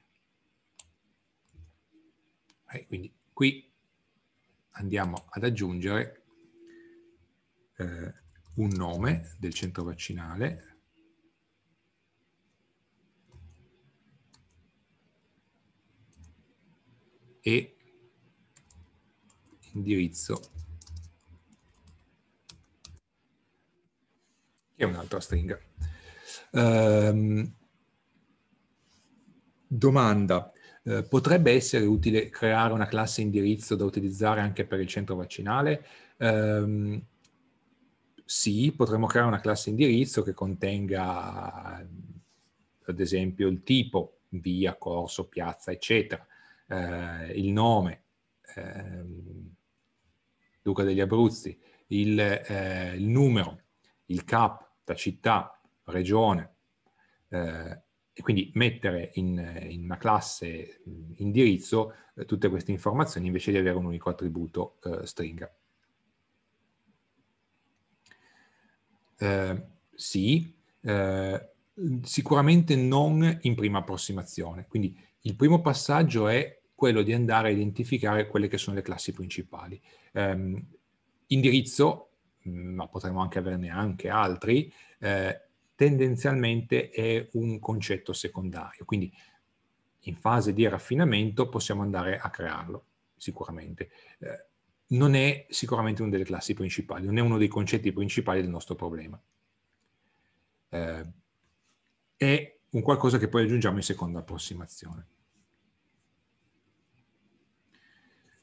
E eh, quindi qui andiamo ad aggiungere eh, un nome del centro vaccinale, e indirizzo, che è un'altra stringa. Um, domanda, eh, potrebbe essere utile creare una classe indirizzo da utilizzare anche per il centro vaccinale? Um, sì, potremmo creare una classe indirizzo che contenga ad esempio il tipo, via, corso, piazza, eccetera, eh, il nome, ehm, Luca degli Abruzzi, il, eh, il numero, il cap, la città, regione, eh, e quindi mettere in, in una classe indirizzo eh, tutte queste informazioni invece di avere un unico attributo eh, stringa. Eh, sì, eh, sicuramente non in prima approssimazione, quindi il primo passaggio è quello di andare a identificare quelle che sono le classi principali. Eh, indirizzo, mm, ma potremmo anche averne anche altri, eh, tendenzialmente è un concetto secondario, quindi in fase di raffinamento possiamo andare a crearlo sicuramente. Eh, non è sicuramente una delle classi principali, non è uno dei concetti principali del nostro problema. Eh, è un qualcosa che poi aggiungiamo in seconda approssimazione.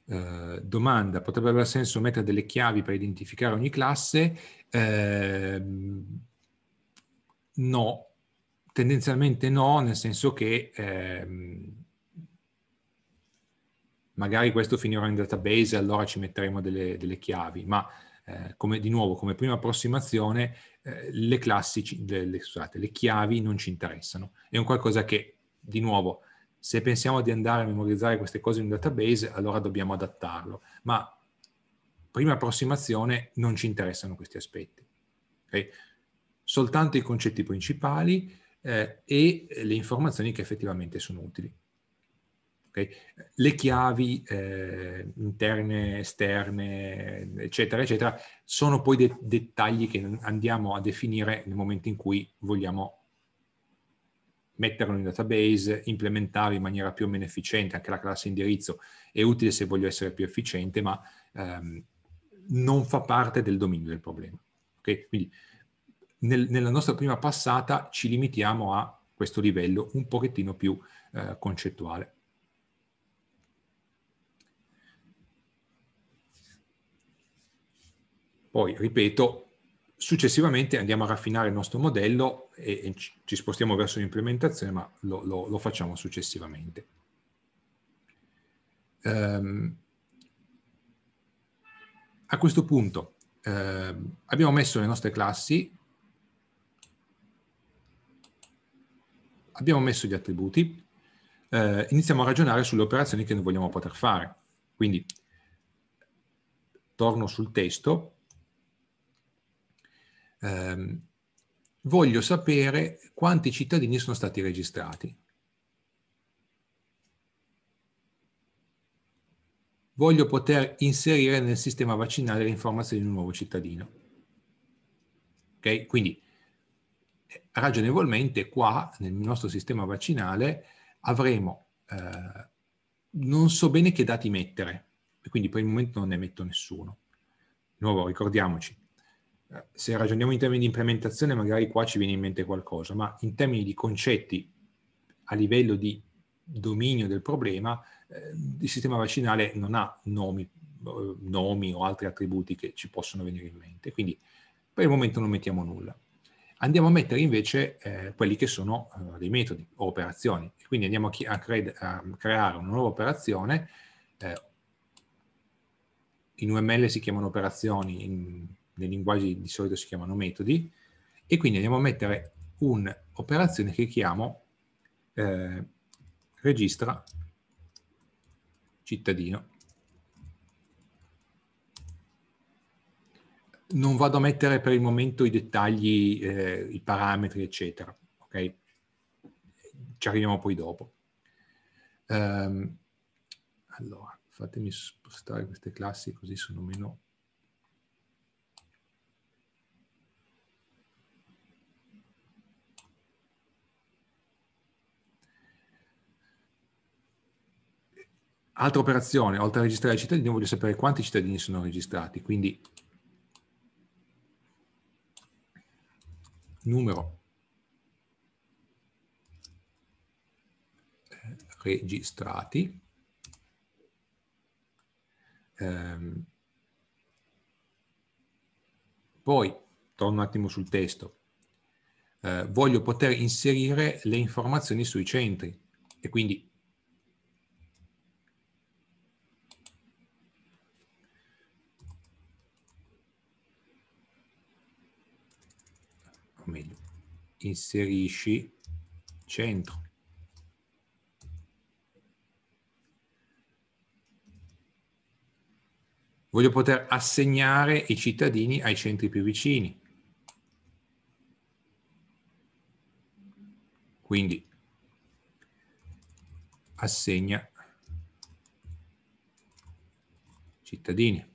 Eh, domanda, potrebbe avere senso mettere delle chiavi per identificare ogni classe? Eh, no, tendenzialmente no, nel senso che eh, magari questo finirà in database e allora ci metteremo delle, delle chiavi, ma eh, come, di nuovo come prima approssimazione eh, le, classi, le, le, scusate, le chiavi non ci interessano, è un qualcosa che di nuovo se pensiamo di andare a memorizzare queste cose in un database, allora dobbiamo adattarlo. Ma prima approssimazione non ci interessano questi aspetti. Okay? Soltanto i concetti principali eh, e le informazioni che effettivamente sono utili. Okay? Le chiavi eh, interne, esterne, eccetera, eccetera, sono poi dei dettagli che andiamo a definire nel momento in cui vogliamo metterlo in database, implementarlo in maniera più o meno efficiente, anche la classe indirizzo è utile se voglio essere più efficiente, ma ehm, non fa parte del dominio del problema. Okay? Quindi nel, nella nostra prima passata ci limitiamo a questo livello un pochettino più eh, concettuale. Poi, ripeto, Successivamente andiamo a raffinare il nostro modello e, e ci spostiamo verso l'implementazione, ma lo, lo, lo facciamo successivamente. Um, a questo punto eh, abbiamo messo le nostre classi, abbiamo messo gli attributi, eh, iniziamo a ragionare sulle operazioni che noi vogliamo poter fare. Quindi torno sul testo, ehm, voglio sapere quanti cittadini sono stati registrati. Voglio poter inserire nel sistema vaccinale le informazioni di un nuovo cittadino. Ok? Quindi eh, ragionevolmente qua nel nostro sistema vaccinale avremo eh, non so bene che dati mettere, quindi per il momento non ne metto nessuno. Di nuovo ricordiamoci, se ragioniamo in termini di implementazione, magari qua ci viene in mente qualcosa, ma in termini di concetti a livello di dominio del problema, eh, il sistema vaccinale non ha nomi, eh, nomi, o altri attributi che ci possono venire in mente. Quindi per il momento non mettiamo nulla. Andiamo a mettere invece eh, quelli che sono eh, dei metodi o operazioni. Quindi andiamo a, a, cre- a creare una nuova operazione. Eh, in UML si chiamano operazioni, in nei linguaggi di solito si chiamano metodi, e quindi andiamo a mettere un'operazione che chiamo eh, registra cittadino. Non vado a mettere per il momento i dettagli, eh, i parametri, eccetera. Ok? Ci arriviamo poi dopo. Um, allora, fatemi spostare queste classi così sono meno Altra operazione, oltre a registrare i cittadini, voglio sapere quanti cittadini sono registrati, quindi numero registrati. Ehm. Poi, torno un attimo sul testo, eh, voglio poter inserire le informazioni sui centri e quindi inserisci centro. Voglio poter assegnare i cittadini ai centri più vicini. Quindi assegna cittadini.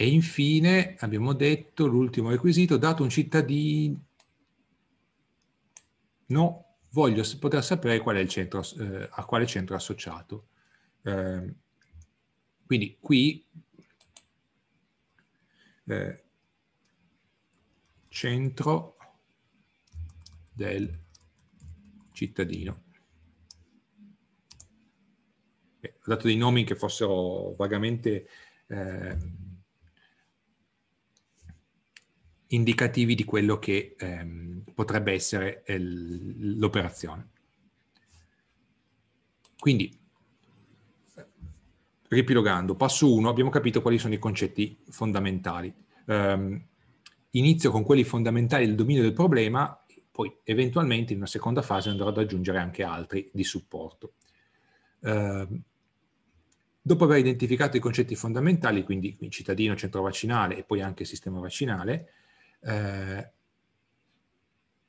E infine abbiamo detto l'ultimo requisito, dato un cittadino, voglio poter sapere qual è il centro, eh, a quale centro è associato. Eh, quindi qui eh, centro del cittadino. Beh, ho dato dei nomi che fossero vagamente Eh, indicativi di quello che ehm, potrebbe essere eh, l'operazione. Quindi, ripilogando, passo 1, abbiamo capito quali sono i concetti fondamentali. Um, inizio con quelli fondamentali del dominio del problema, poi eventualmente in una seconda fase andrò ad aggiungere anche altri di supporto. Uh, dopo aver identificato i concetti fondamentali, quindi cittadino, centro vaccinale e poi anche sistema vaccinale, eh,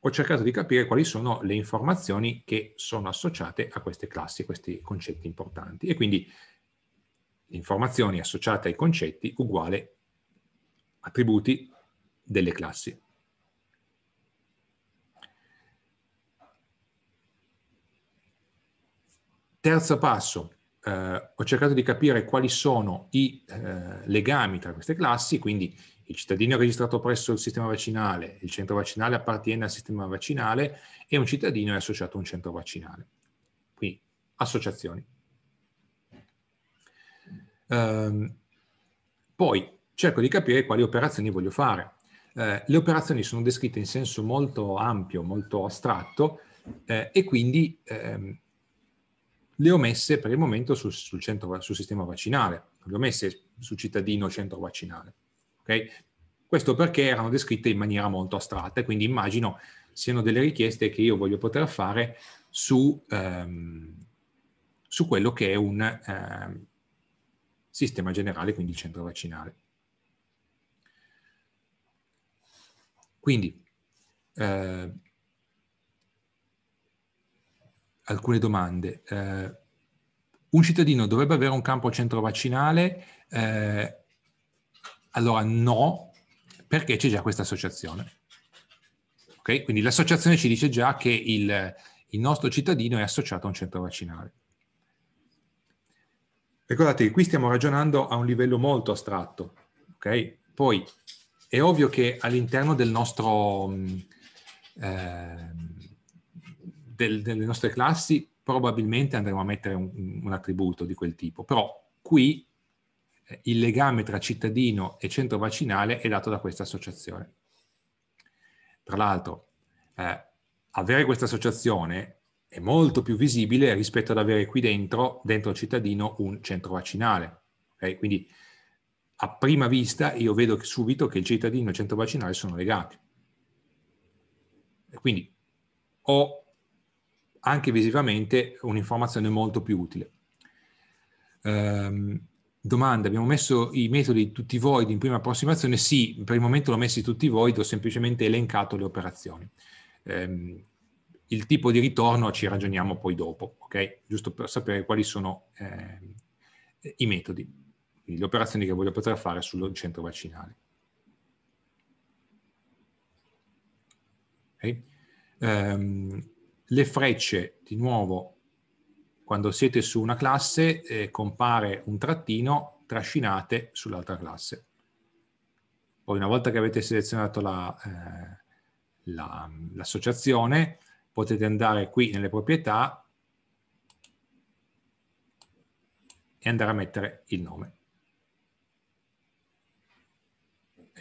ho cercato di capire quali sono le informazioni che sono associate a queste classi, a questi concetti importanti. E quindi informazioni associate ai concetti uguale attributi delle classi. Terzo passo, eh, ho cercato di capire quali sono i eh, legami tra queste classi, quindi il cittadino registrato presso il sistema vaccinale, il centro vaccinale appartiene al sistema vaccinale e un cittadino è associato a un centro vaccinale. Quindi associazioni. Um, poi cerco di capire quali operazioni voglio fare. Eh, le operazioni sono descritte in senso molto ampio, molto astratto eh, e quindi ehm, le ho messe per il momento sul, sul, centro, sul sistema vaccinale, le ho messe sul cittadino centro vaccinale. Okay? Questo perché erano descritte in maniera molto astratta, quindi immagino siano delle richieste che io voglio poter fare su, ehm, su quello che è un ehm, sistema generale, quindi il centro vaccinale. Quindi, eh, alcune domande. Eh, un cittadino dovrebbe avere un campo centro vaccinale eh, allora no, perché c'è già questa associazione. Okay? Quindi l'associazione ci dice già che il, il nostro cittadino è associato a un centro vaccinale. Ricordate che qui stiamo ragionando a un livello molto astratto, ok? Poi è ovvio che all'interno del nostro, eh, del, delle nostre classi probabilmente andremo a mettere un, un attributo di quel tipo, però qui il legame tra cittadino e centro vaccinale è dato da questa associazione. Tra l'altro, eh, avere questa associazione è molto più visibile rispetto ad avere qui dentro, dentro il cittadino, un centro vaccinale. Okay? Quindi a prima vista io vedo subito che il cittadino e il centro vaccinale sono legati. Quindi ho anche visivamente un'informazione molto più utile. Um, Domanda, abbiamo messo i metodi tutti void in prima approssimazione? Sì, per il momento l'ho messi tutti void, ho semplicemente elencato le operazioni. Ehm, il tipo di ritorno ci ragioniamo poi dopo, ok? Giusto per sapere quali sono eh, i metodi, le operazioni che voglio poter fare sul centro vaccinale. Okay? Ehm, le frecce, di nuovo, quando siete su una classe eh, compare un trattino, trascinate sull'altra classe. Poi una volta che avete selezionato l'associazione, la, eh, la, potete andare qui nelle proprietà e andare a mettere il nome.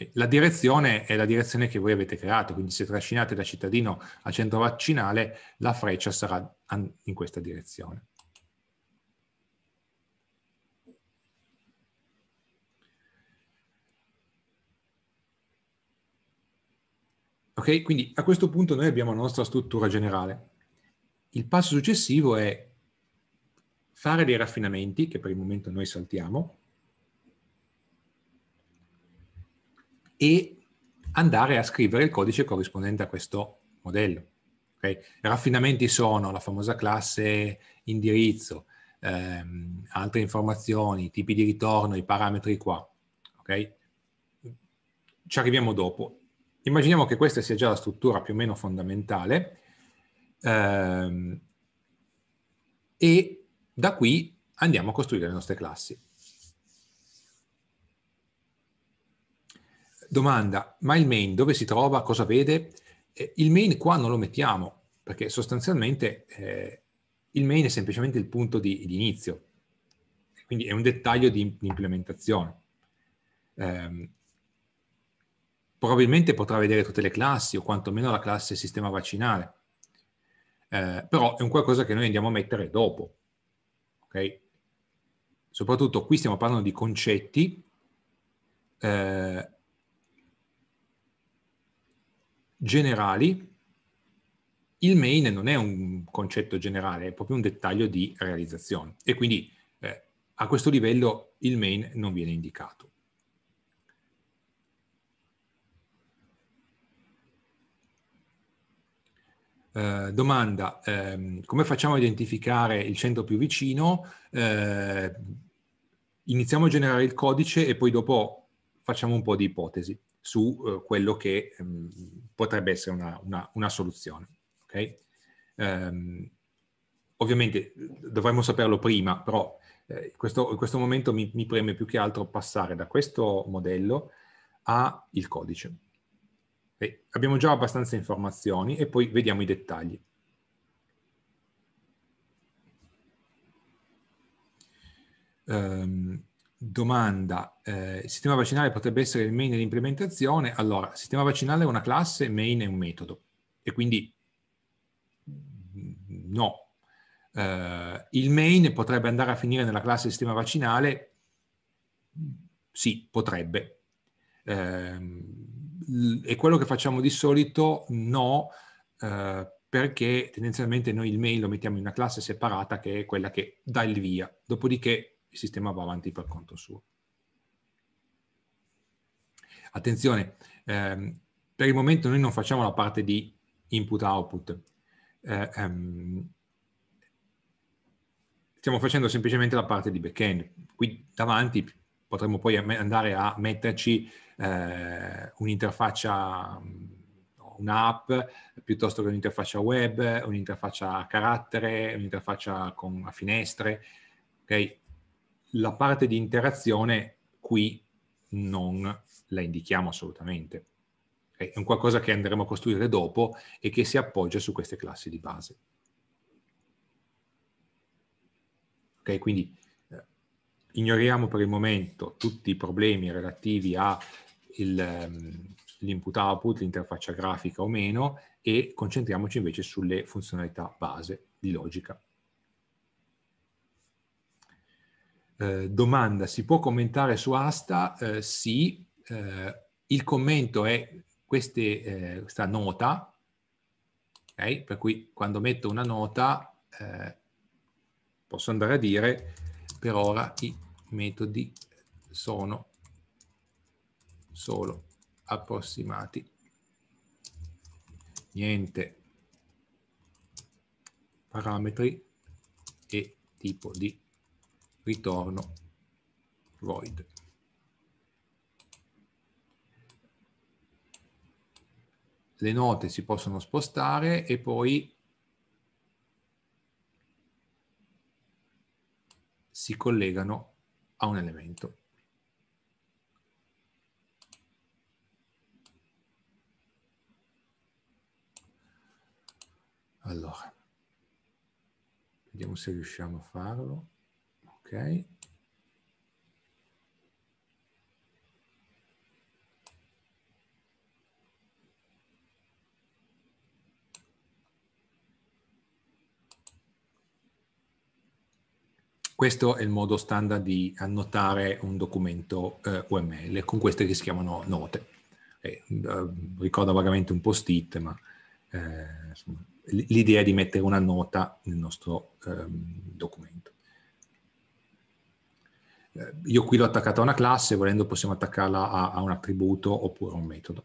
Eh, la direzione è la direzione che voi avete creato, quindi se trascinate da cittadino a centro vaccinale, la freccia sarà in questa direzione. Ok, quindi a questo punto noi abbiamo la nostra struttura generale. Il passo successivo è fare dei raffinamenti, che per il momento noi saltiamo, e andare a scrivere il codice corrispondente a questo modello. Okay? Raffinamenti sono la famosa classe indirizzo, ehm, altre informazioni, tipi di ritorno, i parametri qua. Okay? Ci arriviamo dopo. Immaginiamo che questa sia già la struttura più o meno fondamentale ehm, e da qui andiamo a costruire le nostre classi. Domanda, ma il main dove si trova? Cosa vede? Eh, il main qua non lo mettiamo, perché sostanzialmente eh, il main è semplicemente il punto di, di, inizio, quindi è un dettaglio di, di implementazione. Eh, probabilmente potrà vedere tutte le classi, o quantomeno la classe sistema vaccinale, eh, però è un qualcosa che noi andiamo a mettere dopo. Okay? Soprattutto qui stiamo parlando di concetti eh, generali, il main non è un concetto generale, è proprio un dettaglio di realizzazione e quindi eh, a questo livello il main non viene indicato. Eh, domanda, ehm, come facciamo a identificare il centro più vicino? Eh, iniziamo a generare il codice e poi dopo facciamo un po' di ipotesi su eh, quello che mh, ehm, potrebbe essere una, una, una soluzione. Okay? Um, ovviamente eh, dovremmo saperlo prima, però eh, questo, in questo momento mi, mi, preme più che altro passare da questo modello al codice. Okay? Abbiamo già abbastanza informazioni e poi vediamo i dettagli. Um, domanda, eh, il sistema vaccinale potrebbe essere il main dell'implementazione? Allora, il sistema vaccinale è una classe, main è un metodo e quindi mm, no. Eh, il main potrebbe andare a finire nella classe sistema vaccinale? Sì, potrebbe. Eh, è quello che facciamo di solito? No, eh, perché tendenzialmente noi il main lo mettiamo in una classe separata che è quella che dà il via. Dopodiché il sistema va avanti per conto suo. Attenzione, ehm, per il momento noi non facciamo la parte di input-output, eh, ehm, stiamo facendo semplicemente la parte di backend. Qui davanti potremmo poi andare a metterci eh, un'interfaccia, mm, un'app, piuttosto che un'interfaccia web, un'interfaccia a carattere, un'interfaccia con, a finestre, okay? la parte di interazione qui non la indichiamo assolutamente. È un qualcosa che andremo a costruire dopo e che si appoggia su queste classi di base. Ok, quindi eh, ignoriamo per il momento tutti i problemi relativi all'input ehm, um, output, l'interfaccia grafica o meno, e concentriamoci invece sulle funzionalità base di logica. Eh, domanda, si può commentare su Asta? Eh, sì, eh, il commento è queste, questa eh, nota, okay? per cui quando metto una nota eh, posso andare a dire per ora i metodi sono solo approssimati. Niente parametri e tipo di ritorno void. Le note si possono spostare e poi si collegano a un elemento. Allora, vediamo se riusciamo a farlo. Ok. Questo è il modo standard di annotare un documento eh, UML con queste che si chiamano note. Eh, eh ricordo vagamente un post-it, ma eh, l'idea è di mettere una nota nel nostro ehm, documento. Eh, io qui l'ho attaccata a una classe, volendo possiamo attaccarla a, a un attributo oppure a un metodo.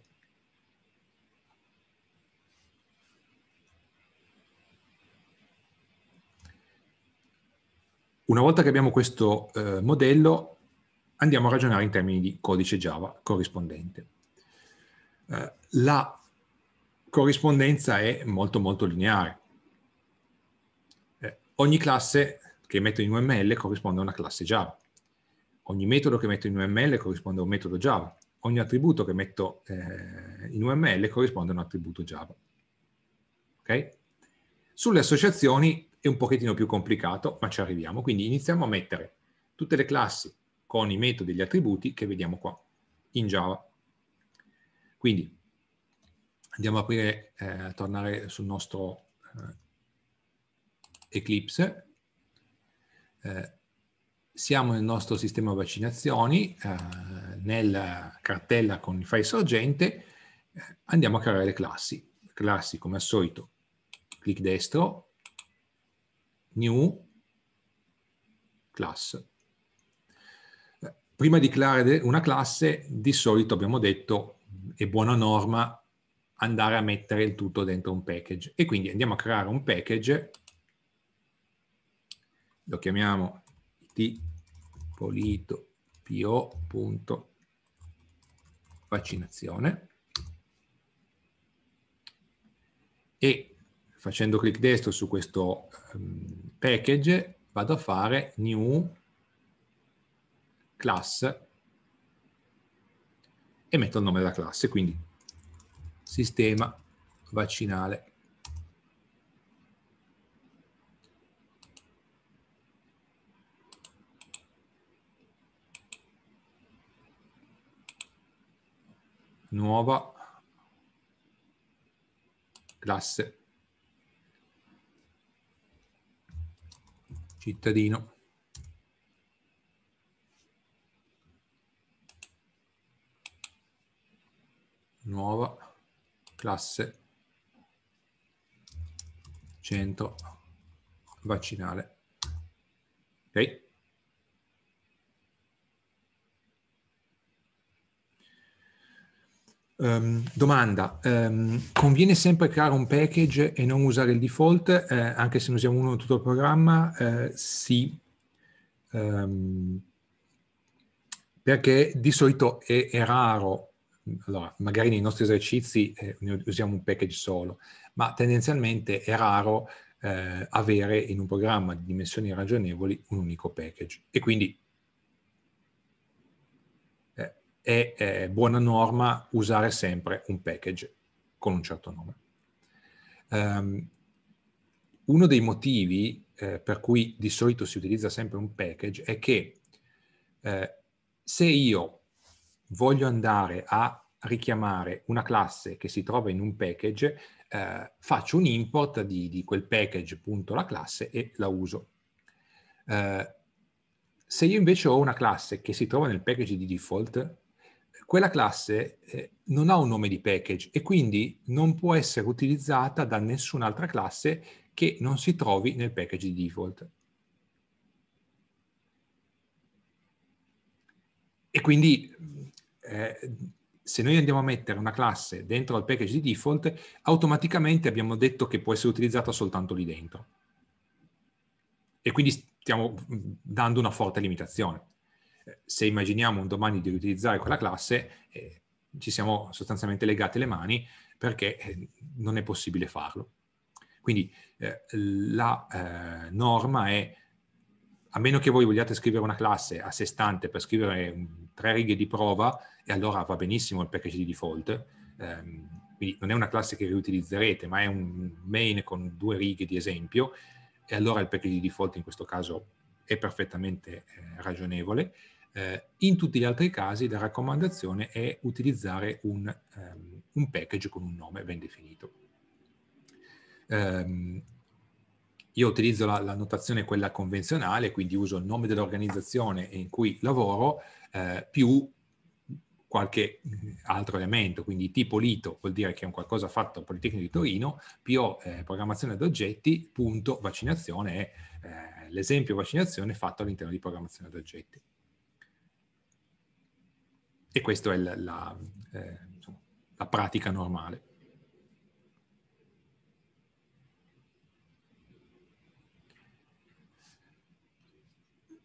Una volta che abbiamo questo eh, modello, andiamo a ragionare in termini di codice Java corrispondente. Eh, la corrispondenza è molto molto lineare. Eh, ogni classe che metto in UML corrisponde a una classe Java. Ogni metodo che metto in UML corrisponde a un metodo Java. Ogni attributo che metto eh, in UML corrisponde a un attributo Java. Ok? Sulle associazioni è un pochettino più complicato, ma ci arriviamo. Quindi iniziamo a mettere tutte le classi con i metodi e gli attributi che vediamo qua in Java. Quindi andiamo a aprire, eh, a tornare sul nostro eh, Eclipse. Eh, siamo nel nostro sistema vaccinazioni, eh, nella cartella con il file sorgente, eh, andiamo a creare le classi. Classi, come al solito, clic destro, new, class. Eh, prima di creare una classe, di solito abbiamo detto, è buona norma andare a mettere il tutto dentro un package. E quindi andiamo a creare un package, lo chiamiamo di Polito PO. Punto, vaccinazione e facendo clic destro su questo um, package vado a fare new class e metto il nome della classe, quindi sistema vaccinale. nuova classe cittadino. Nuova classe centro vaccinale. Ok. Um, domanda, um, conviene sempre creare un package e non usare il default, eh, anche se ne usiamo uno in tutto il programma? Eh, sì, um, perché di solito è, è, raro, allora, magari nei nostri esercizi eh, ne usiamo un package solo, ma tendenzialmente è raro eh, avere in un programma di dimensioni ragionevoli un unico package e quindi è eh, buona norma usare sempre un package con un certo nome. Um, uno dei motivi eh, per cui di solito si utilizza sempre un package è che eh, se io voglio andare a richiamare una classe che si trova in un package, eh, faccio un import di, di quel package.la classe e la uso. Eh, se io invece ho una classe che si trova nel package di default, quella classe eh, non ha un nome di package e quindi non può essere utilizzata da nessun'altra classe che non si trovi nel package di default. E quindi eh, se noi andiamo a mettere una classe dentro al package di default, automaticamente abbiamo detto che può essere utilizzata soltanto lì dentro. E quindi stiamo dando una forte limitazione se immaginiamo un domani di riutilizzare quella classe, eh, ci siamo sostanzialmente legate le mani perché eh, non è possibile farlo. Quindi eh, la eh, norma è, a meno che voi vogliate scrivere una classe a sé stante per scrivere um, tre righe di prova, e allora va benissimo il package di default, ehm, quindi non è una classe che riutilizzerete, ma è un main con due righe di esempio, e allora il package di default in questo caso è perfettamente eh, ragionevole. Eh, in tutti gli altri casi la raccomandazione è utilizzare un, um, un package con un nome ben definito. Um, io utilizzo la, la, notazione quella convenzionale, quindi uso il nome dell'organizzazione in cui lavoro eh, più qualche mm, altro elemento, quindi tipo lito vuol dire che è un qualcosa fatto al Politecnico di Torino, più eh, programmazione ad oggetti, punto vaccinazione è eh, l'esempio vaccinazione fatto all'interno di programmazione ad oggetti. E questa è la, la, eh, la pratica normale.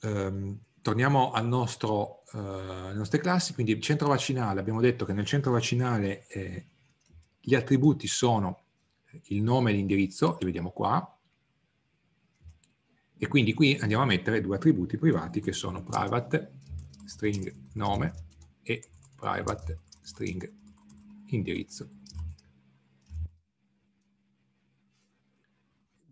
Um, torniamo al nostro, uh, alle nostre classi, quindi centro vaccinale, abbiamo detto che nel centro vaccinale eh, gli attributi sono il nome e l'indirizzo, li vediamo qua, e quindi qui andiamo a mettere due attributi privati che sono private string nome e private string indirizzo.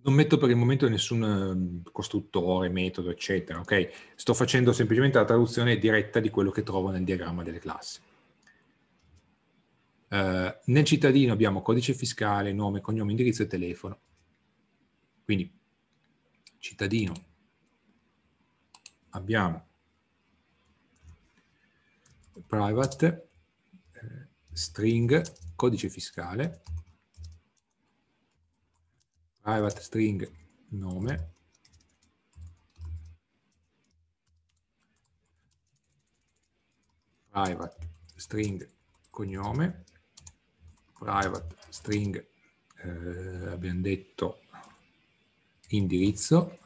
Non metto per il momento nessun ehm, costruttore, metodo, eccetera, ok? Sto facendo semplicemente la traduzione diretta di quello che trovo nel diagramma delle classi. Uh, nel cittadino abbiamo codice fiscale, nome, cognome, indirizzo e telefono. Quindi cittadino abbiamo private eh, string codice fiscale private string nome private string cognome private string eh, abbiamo detto indirizzo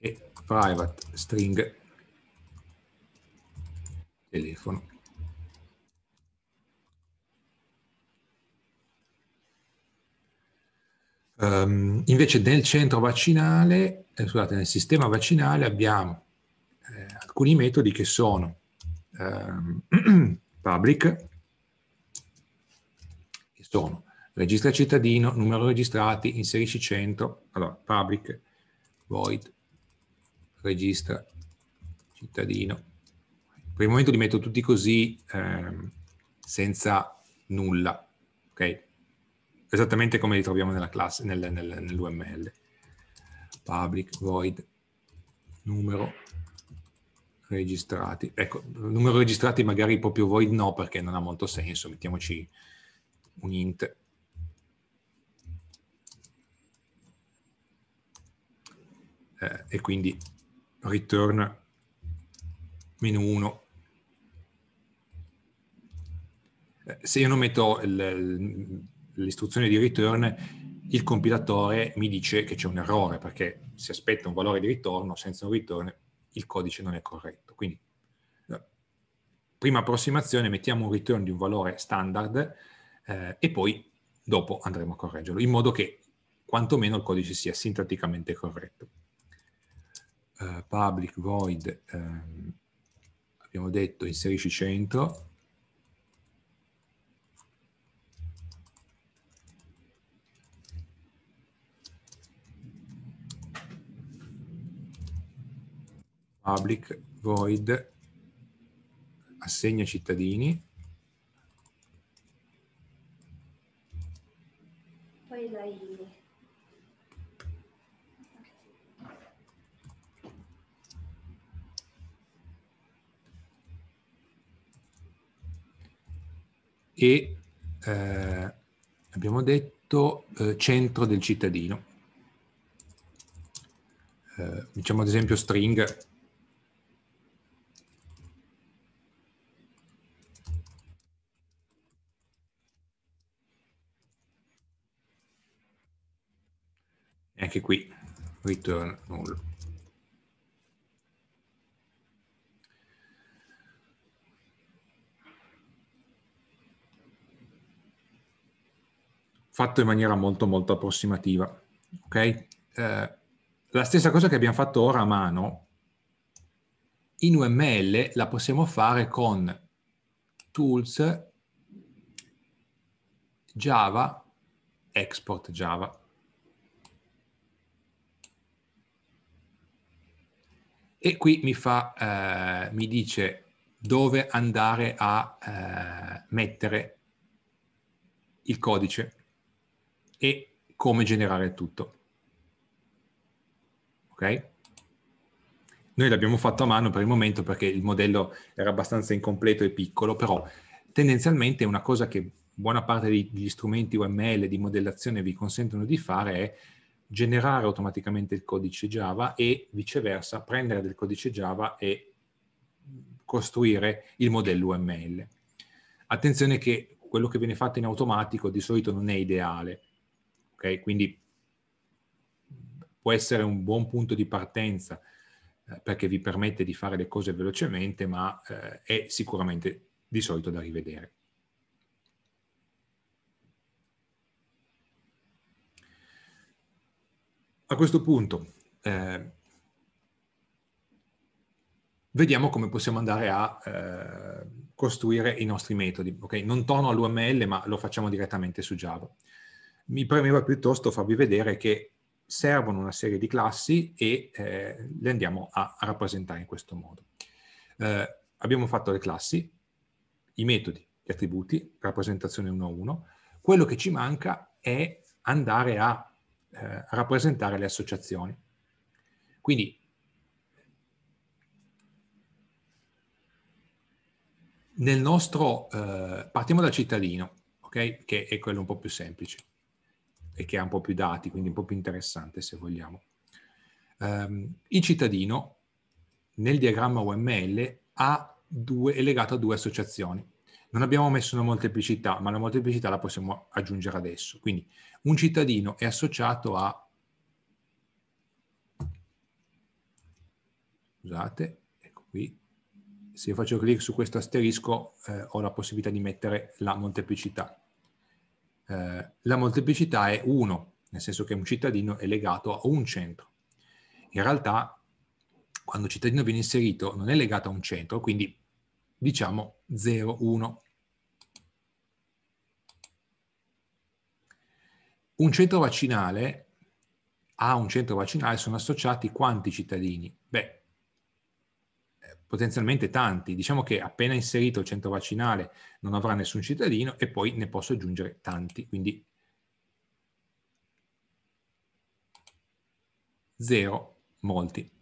e private string telefono um, invece nel centro vaccinale eh, scusate nel sistema vaccinale abbiamo eh, alcuni metodi che sono eh, public che sono registra cittadino, numero registrati, inserisci 100, allora public void registra cittadino per il momento li metto tutti così, ehm, senza nulla, ok? Esattamente come li troviamo nella classe, nel, nel, nell'UML. Public void numero registrati. Ecco, numero registrati magari proprio void no, perché non ha molto senso, mettiamoci un int Eh, e quindi return meno 1 Eh, se io non metto l'istruzione di return, il compilatore mi dice che c'è un errore, perché si aspetta un valore di ritorno, senza un return il codice non è corretto. Quindi, eh, prima approssimazione, mettiamo un return di un valore standard eh, e poi dopo andremo a correggerlo, in modo che quantomeno il codice sia sintatticamente corretto. Uh, public void, um, abbiamo detto, inserisci centro, public void assegna cittadini. Poi la I. E eh, abbiamo detto eh, centro del cittadino. Eh, diciamo ad esempio string anche qui return null. Fatto in maniera molto molto approssimativa. Ok? Eh, la stessa cosa che abbiamo fatto ora a mano, in UML la possiamo fare con tools java export java E qui mi, fa, eh, mi dice dove andare a eh, mettere il codice e come generare tutto. Ok? Noi l'abbiamo fatto a mano per il momento perché il modello era abbastanza incompleto e piccolo, però tendenzialmente una cosa che buona parte degli strumenti UML di modellazione vi consentono di fare è generare automaticamente il codice Java e viceversa prendere del codice Java e costruire il modello UML. Attenzione che quello che viene fatto in automatico di solito non è ideale, okay? quindi può essere un buon punto di partenza eh, perché vi permette di fare le cose velocemente, ma eh, è sicuramente di solito da rivedere. A questo punto eh, vediamo come possiamo andare a eh, costruire i nostri metodi. Okay? Non torno all'UML, ma lo facciamo direttamente su Java. Mi premeva piuttosto farvi vedere che servono una serie di classi e eh, le andiamo a, rappresentare in questo modo. Eh, abbiamo fatto le classi, i metodi, gli attributi, rappresentazione 1 a 1. Quello che ci manca è andare a eh, rappresentare le associazioni. Quindi nel nostro, eh, partiamo dal cittadino, okay? che è quello un po' più semplice e che ha un po' più dati, quindi un po' più interessante se vogliamo. Um, il cittadino nel diagramma UML due, è legato a due associazioni, non abbiamo messo una molteplicità, ma la molteplicità la possiamo aggiungere adesso. Quindi un cittadino è associato a... Scusate, ecco qui. Se faccio clic su questo asterisco eh, ho la possibilità di mettere la molteplicità. Eh, la molteplicità è 1, nel senso che un cittadino è legato a un centro. In realtà, quando cittadino viene inserito, non è legato a un centro, quindi diciamo 0,1. Un centro vaccinale, a un centro vaccinale sono associati quanti cittadini? Beh, eh, potenzialmente tanti. Diciamo che appena inserito il centro vaccinale non avrà nessun cittadino e poi ne posso aggiungere tanti, quindi 0, molti.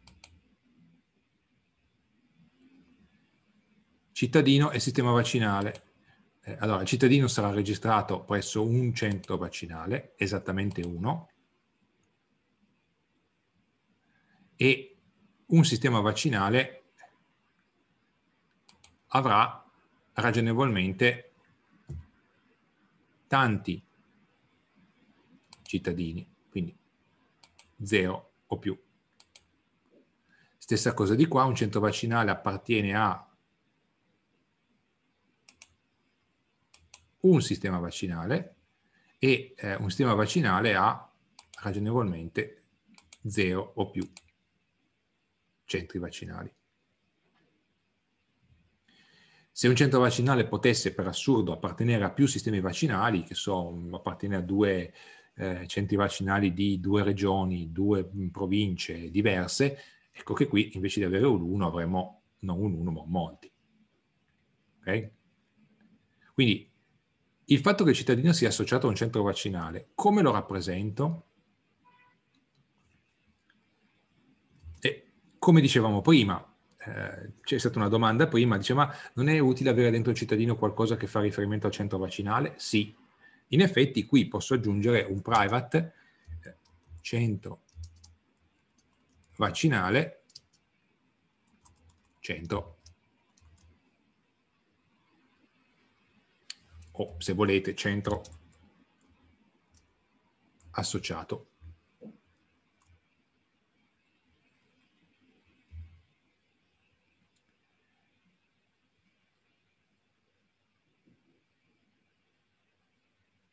cittadino e sistema vaccinale. Eh, allora, il cittadino sarà registrato presso un centro vaccinale, esattamente uno, e un sistema vaccinale avrà ragionevolmente tanti cittadini, quindi zero o più. Stessa cosa di qua, un centro vaccinale appartiene a un sistema vaccinale e eh, un sistema vaccinale ha ragionevolmente 0 o più centri vaccinali. Se un centro vaccinale potesse per assurdo appartenere a più sistemi vaccinali, che so, appartiene a due eh, centri vaccinali di due regioni, due mm, province diverse, ecco che qui invece di avere un 1 avremmo non un 1 ma molti. Okay? Quindi il fatto che il cittadino sia associato a un centro vaccinale, come lo rappresento? E come dicevamo prima, eh, c'è stata una domanda prima, diceva, non è utile avere dentro il cittadino qualcosa che fa riferimento al centro vaccinale? Sì. In effetti qui posso aggiungere un private eh, centro vaccinale centro o se volete centro associato.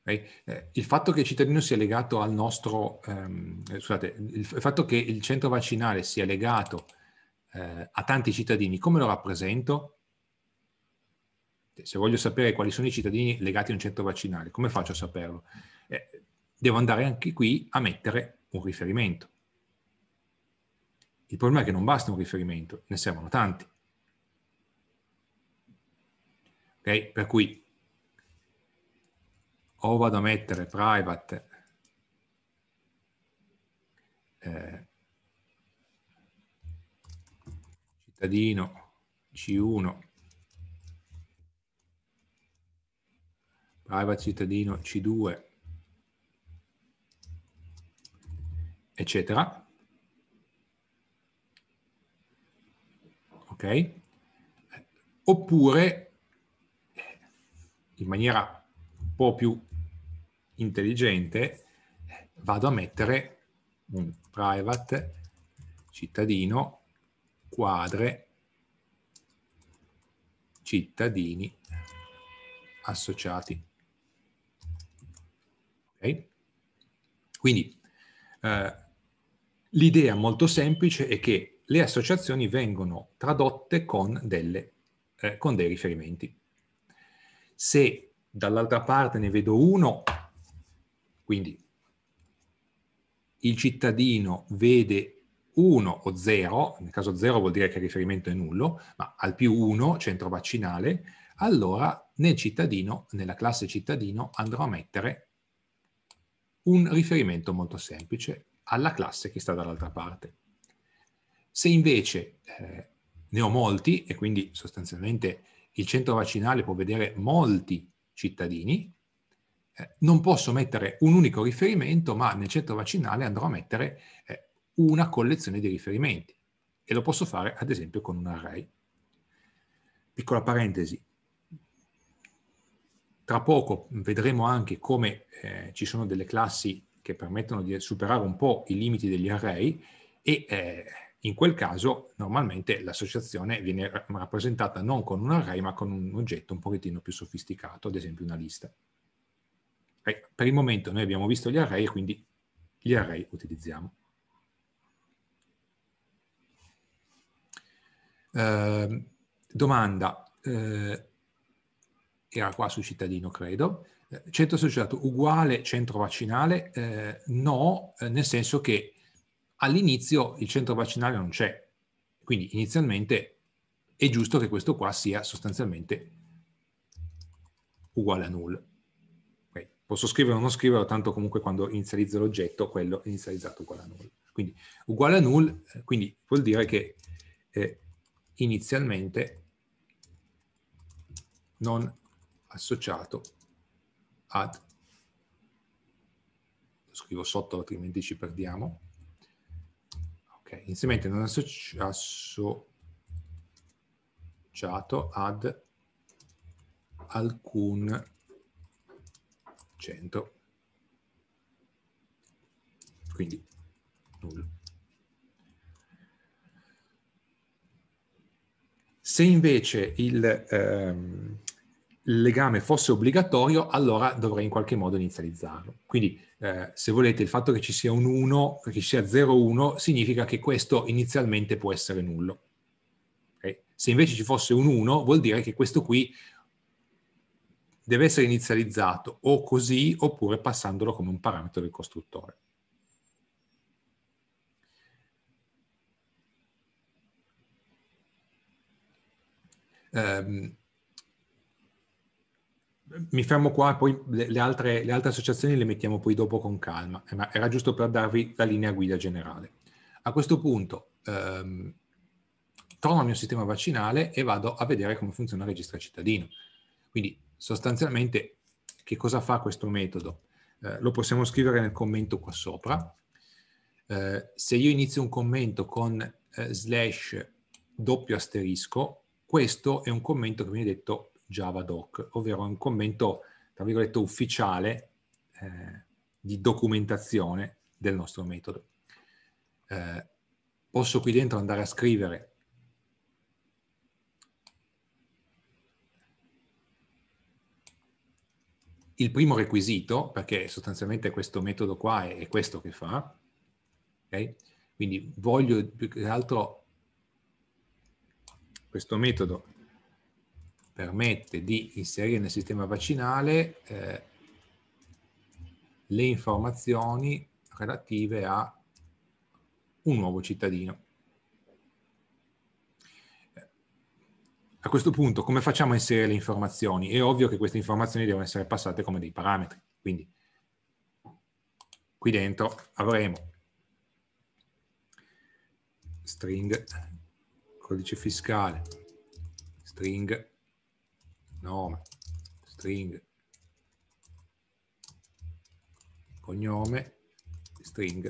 Eh, il fatto che il cittadino sia legato al nostro, ehm, eh, scusate, il fatto che il centro vaccinale sia legato eh, a tanti cittadini, come lo rappresento? se voglio sapere quali sono i cittadini legati a un centro vaccinale, come faccio a saperlo? Eh, devo andare anche qui a mettere un riferimento. Il problema è che non basta un riferimento, ne servono tanti. Okay? Per cui o vado a mettere private eh, cittadino C1 private cittadino C2, eccetera. Ok? Oppure, in maniera un po' più intelligente, vado a mettere un private cittadino quadre cittadini associati. Quindi eh, l'idea molto semplice è che le associazioni vengono tradotte con, delle, eh, con dei riferimenti. Se dall'altra parte ne vedo uno, quindi il cittadino vede 1 o 0, nel caso 0 vuol dire che il riferimento è nullo, ma al più 1, centro vaccinale, allora nel cittadino, nella classe cittadino, andrò a mettere un riferimento molto semplice alla classe che sta dall'altra parte. Se invece eh, ne ho molti e quindi sostanzialmente il centro vaccinale può vedere molti cittadini, eh, non posso mettere un unico riferimento, ma nel centro vaccinale andrò a mettere eh, una collezione di riferimenti e lo posso fare ad esempio con un array. Piccola parentesi, tra poco vedremo anche come eh, ci sono delle classi che permettono di superare un po' i limiti degli array e eh, in quel caso normalmente l'associazione viene rappresentata non con un array ma con un oggetto un pochettino più sofisticato, ad esempio una lista. Eh, per il momento noi abbiamo visto gli array e quindi gli array utilizziamo. Eh, domanda, eh, era qua su cittadino, credo. Eh, centro associato uguale centro vaccinale? Eh, no, eh, nel senso che all'inizio il centro vaccinale non c'è, quindi inizialmente è giusto che questo qua sia sostanzialmente uguale a null. Okay. Posso scrivere o non scrivere, tanto comunque quando inizializzo l'oggetto, quello è inizializzato uguale a null. Quindi uguale a null, eh, quindi vuol dire che eh, inizialmente non associato ad, lo scrivo sotto altrimenti ci perdiamo, ok, inserimento non associ associato ad alcun centro. Quindi nulla. Se invece il, ehm, il legame fosse obbligatorio, allora dovrei in qualche modo inizializzarlo. Quindi, eh, se volete, il fatto che ci sia un 1, che ci sia 0,1, significa che questo inizialmente può essere nullo. Okay? Se invece ci fosse un 1, vuol dire che questo qui deve essere inizializzato o così oppure passandolo come un parametro del costruttore. Um, mi fermo qua, poi le, le, altre, le, altre, associazioni le mettiamo poi dopo con calma, eh, ma era giusto per darvi la linea guida generale. A questo punto ehm, torno al mio sistema vaccinale e vado a vedere come funziona il registro cittadino. Quindi sostanzialmente che cosa fa questo metodo? Eh, lo possiamo scrivere nel commento qua sopra. Eh, se io inizio un commento con eh, slash doppio asterisco, questo è un commento che viene detto javadoc, ovvero un commento, tra virgolette, ufficiale eh, di documentazione del nostro metodo. Eh, posso qui dentro andare a scrivere il primo requisito, perché sostanzialmente questo metodo qua è, è questo che fa, okay? quindi voglio più che altro questo metodo permette di inserire nel sistema vaccinale eh, le informazioni relative a un nuovo cittadino. A questo punto come facciamo a inserire le informazioni? È ovvio che queste informazioni devono essere passate come dei parametri, quindi qui dentro avremo string codice fiscale, string nome, string, cognome, string,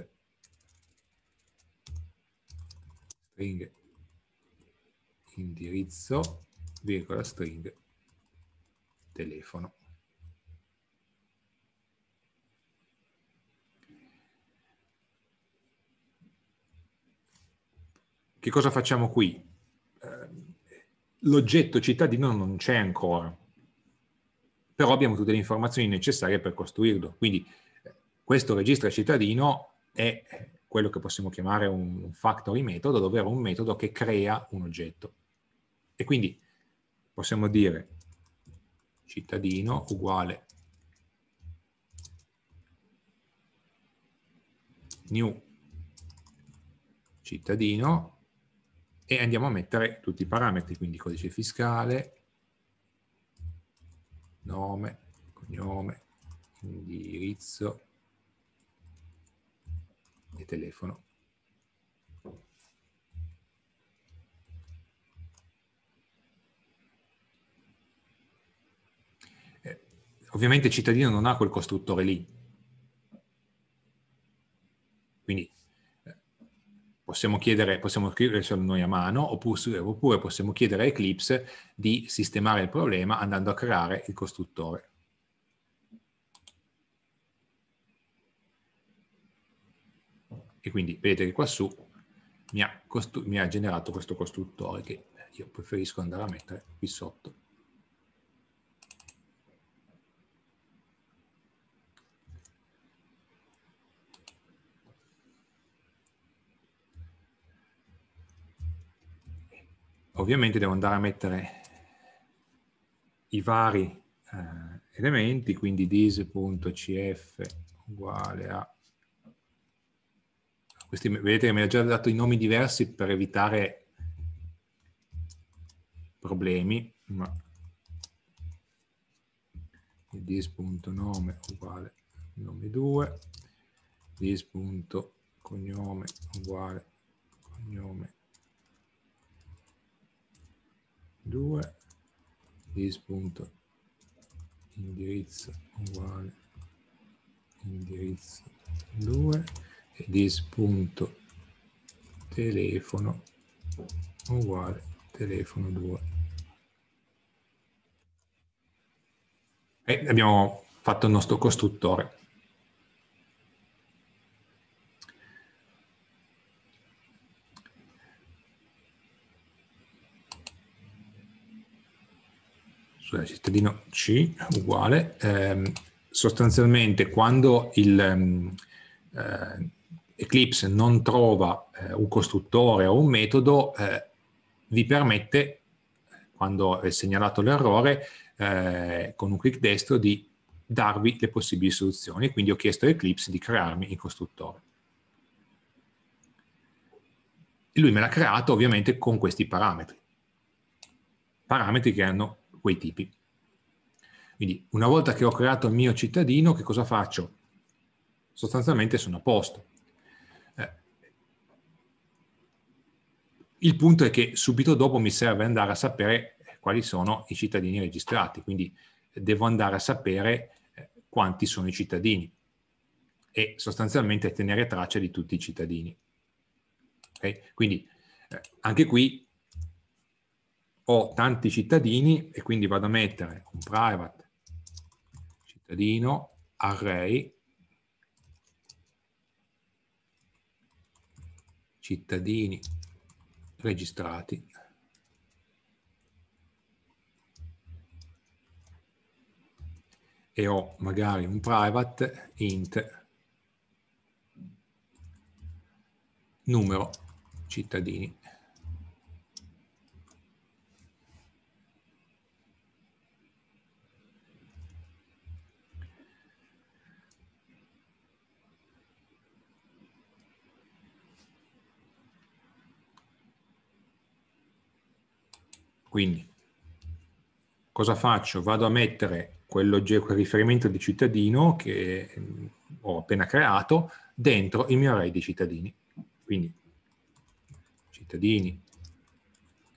string, indirizzo, virgola, string, telefono. Che cosa facciamo qui? l'oggetto cittadino non c'è ancora, però abbiamo tutte le informazioni necessarie per costruirlo. Quindi eh, questo registro cittadino è quello che possiamo chiamare un factory metodo, ovvero un metodo che crea un oggetto. E quindi possiamo dire cittadino uguale new cittadino e andiamo a mettere tutti i parametri, quindi codice fiscale, nome, cognome, indirizzo e telefono. Eh, ovviamente il cittadino non ha quel costruttore lì, quindi Possiamo chiedere, possiamo scriverselo noi a mano oppure, oppure possiamo chiedere a Eclipse di sistemare il problema andando a creare il costruttore. E quindi vedete che qua su mi ha, mi ha generato questo costruttore che io preferisco andare a mettere qui sotto. ovviamente devo andare a mettere i vari eh, elementi, quindi dis.cf uguale a... Questi, vedete che mi ha già dato i nomi diversi per evitare problemi, ma dis.nome uguale nome 2, dis.cognome uguale cognome 2 dis.indirizzo uguale indirizzo 2 e dis.telefono uguale telefono 2. E abbiamo fatto il nostro costruttore. scusate, cittadino C uguale, ehm, sostanzialmente quando il ehm, eh, Eclipse non trova eh, un costruttore o un metodo, eh, vi permette, quando è segnalato l'errore, eh, con un click destro di darvi le possibili soluzioni. Quindi ho chiesto a Eclipse di crearmi il costruttore. E lui me l'ha creato ovviamente con questi parametri. Parametri che hanno quei tipi. Quindi una volta che ho creato il mio cittadino, che cosa faccio? Sostanzialmente sono a posto. Eh, il punto è che subito dopo mi serve andare a sapere quali sono i cittadini registrati, quindi devo andare a sapere eh, quanti sono i cittadini e sostanzialmente tenere traccia di tutti i cittadini. Okay? Quindi eh, anche qui ho tanti cittadini e quindi vado a mettere un private cittadino array cittadini registrati e ho magari un private int numero cittadini Quindi cosa faccio? Vado a mettere quel riferimento di cittadino che mm, ho appena creato dentro il mio array di cittadini. Quindi cittadini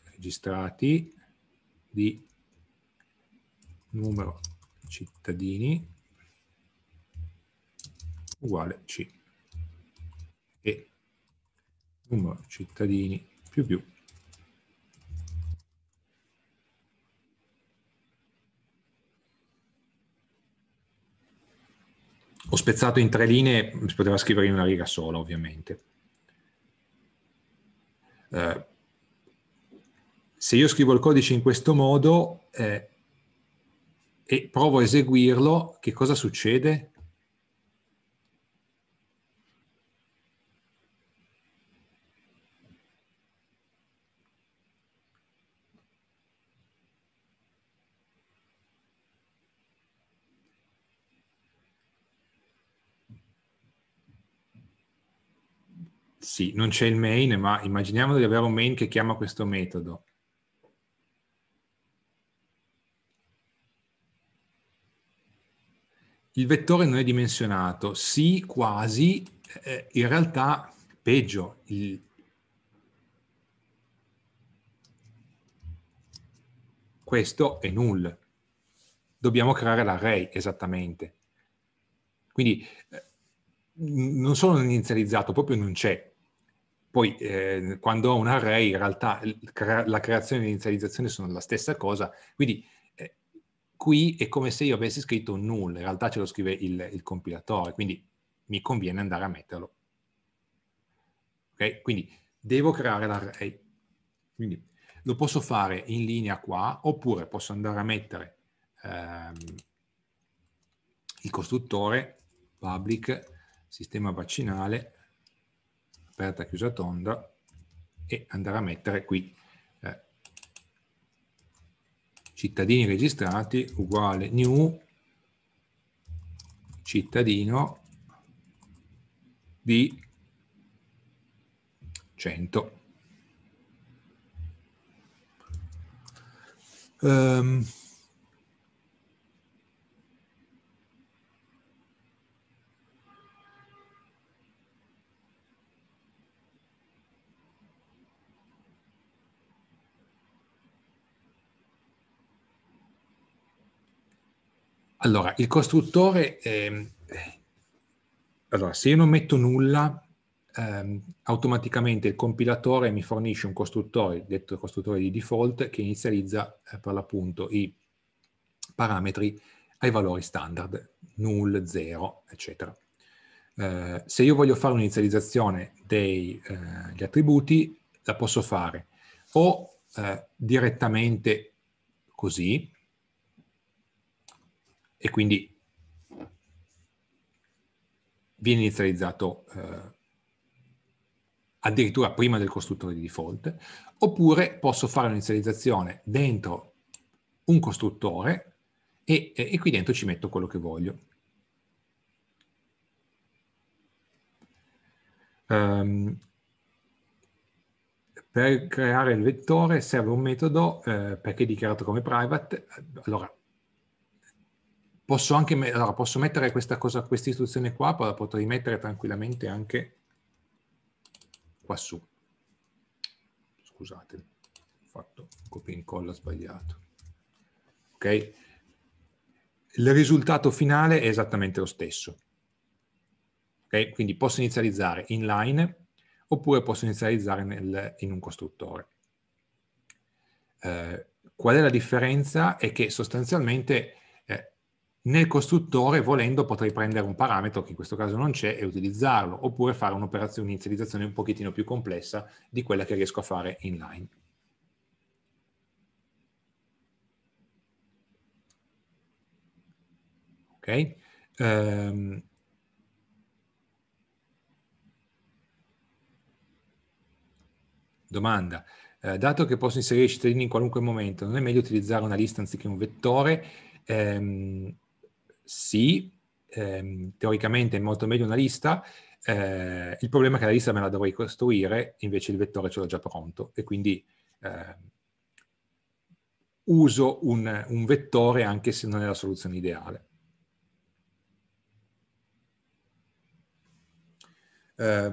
registrati di numero cittadini uguale C e numero cittadini più più Ho spezzato in tre linee, si poteva scrivere in una riga sola ovviamente. Eh, se io scrivo il codice in questo modo eh, e provo a eseguirlo, che cosa succede? sì, non c'è il main, ma immaginiamo di avere un main che chiama questo metodo. Il vettore non è dimensionato, sì, quasi, eh, in realtà peggio. Il... Questo è null. Dobbiamo creare l'array, esattamente. Quindi eh, non solo non inizializzato, proprio non c'è. Poi eh, quando ho un array in realtà la creazione e l'inizializzazione sono la stessa cosa, quindi eh, qui è come se io avessi scritto null, in realtà ce lo scrive il, il compilatore, quindi mi conviene andare a metterlo. Ok? Quindi devo creare l'array. Quindi lo posso fare in linea qua, oppure posso andare a mettere ehm, il costruttore public sistema vaccinale aperta chiusa tonda e andare a mettere qui eh, cittadini registrati uguale new cittadino di 100. Um, ehm, Allora, il costruttore, eh, allora, se io non metto nulla, eh, automaticamente il compilatore mi fornisce un costruttore, detto costruttore di default, che inizializza eh, per l'appunto i parametri ai valori standard, null, 0, eccetera. Eh, se io voglio fare un'inizializzazione degli eh, attributi, la posso fare o eh, direttamente così, e quindi viene inizializzato eh, addirittura prima del costruttore di default, oppure posso fare un'inizializzazione dentro un costruttore e, e qui dentro ci metto quello che voglio. Um, per creare il vettore serve un metodo eh, perché è dichiarato come private, allora Posso anche allora, posso mettere questa cosa, questa istruzione qua, poi la potrei mettere tranquillamente anche quassù. Scusate, ho fatto copia e incolla sbagliato. Ok? Il risultato finale è esattamente lo stesso. Okay? Quindi posso inizializzare inline oppure posso inizializzare nel, in un costruttore. Eh, qual è la differenza? È che sostanzialmente nel costruttore, volendo, potrei prendere un parametro che in questo caso non c'è e utilizzarlo, oppure fare un'operazione, inizializzazione un pochettino più complessa di quella che riesco a fare inline. Ok? Um, domanda. Eh, dato che posso inserire i cittadini in qualunque momento, non è meglio utilizzare una lista anziché un vettore? Ehm, sì, ehm, teoricamente è molto meglio una lista, eh, il problema è che la lista me la dovrei costruire, invece il vettore ce l'ho già pronto e quindi eh, uso un, un vettore anche se non è la soluzione ideale. Uh,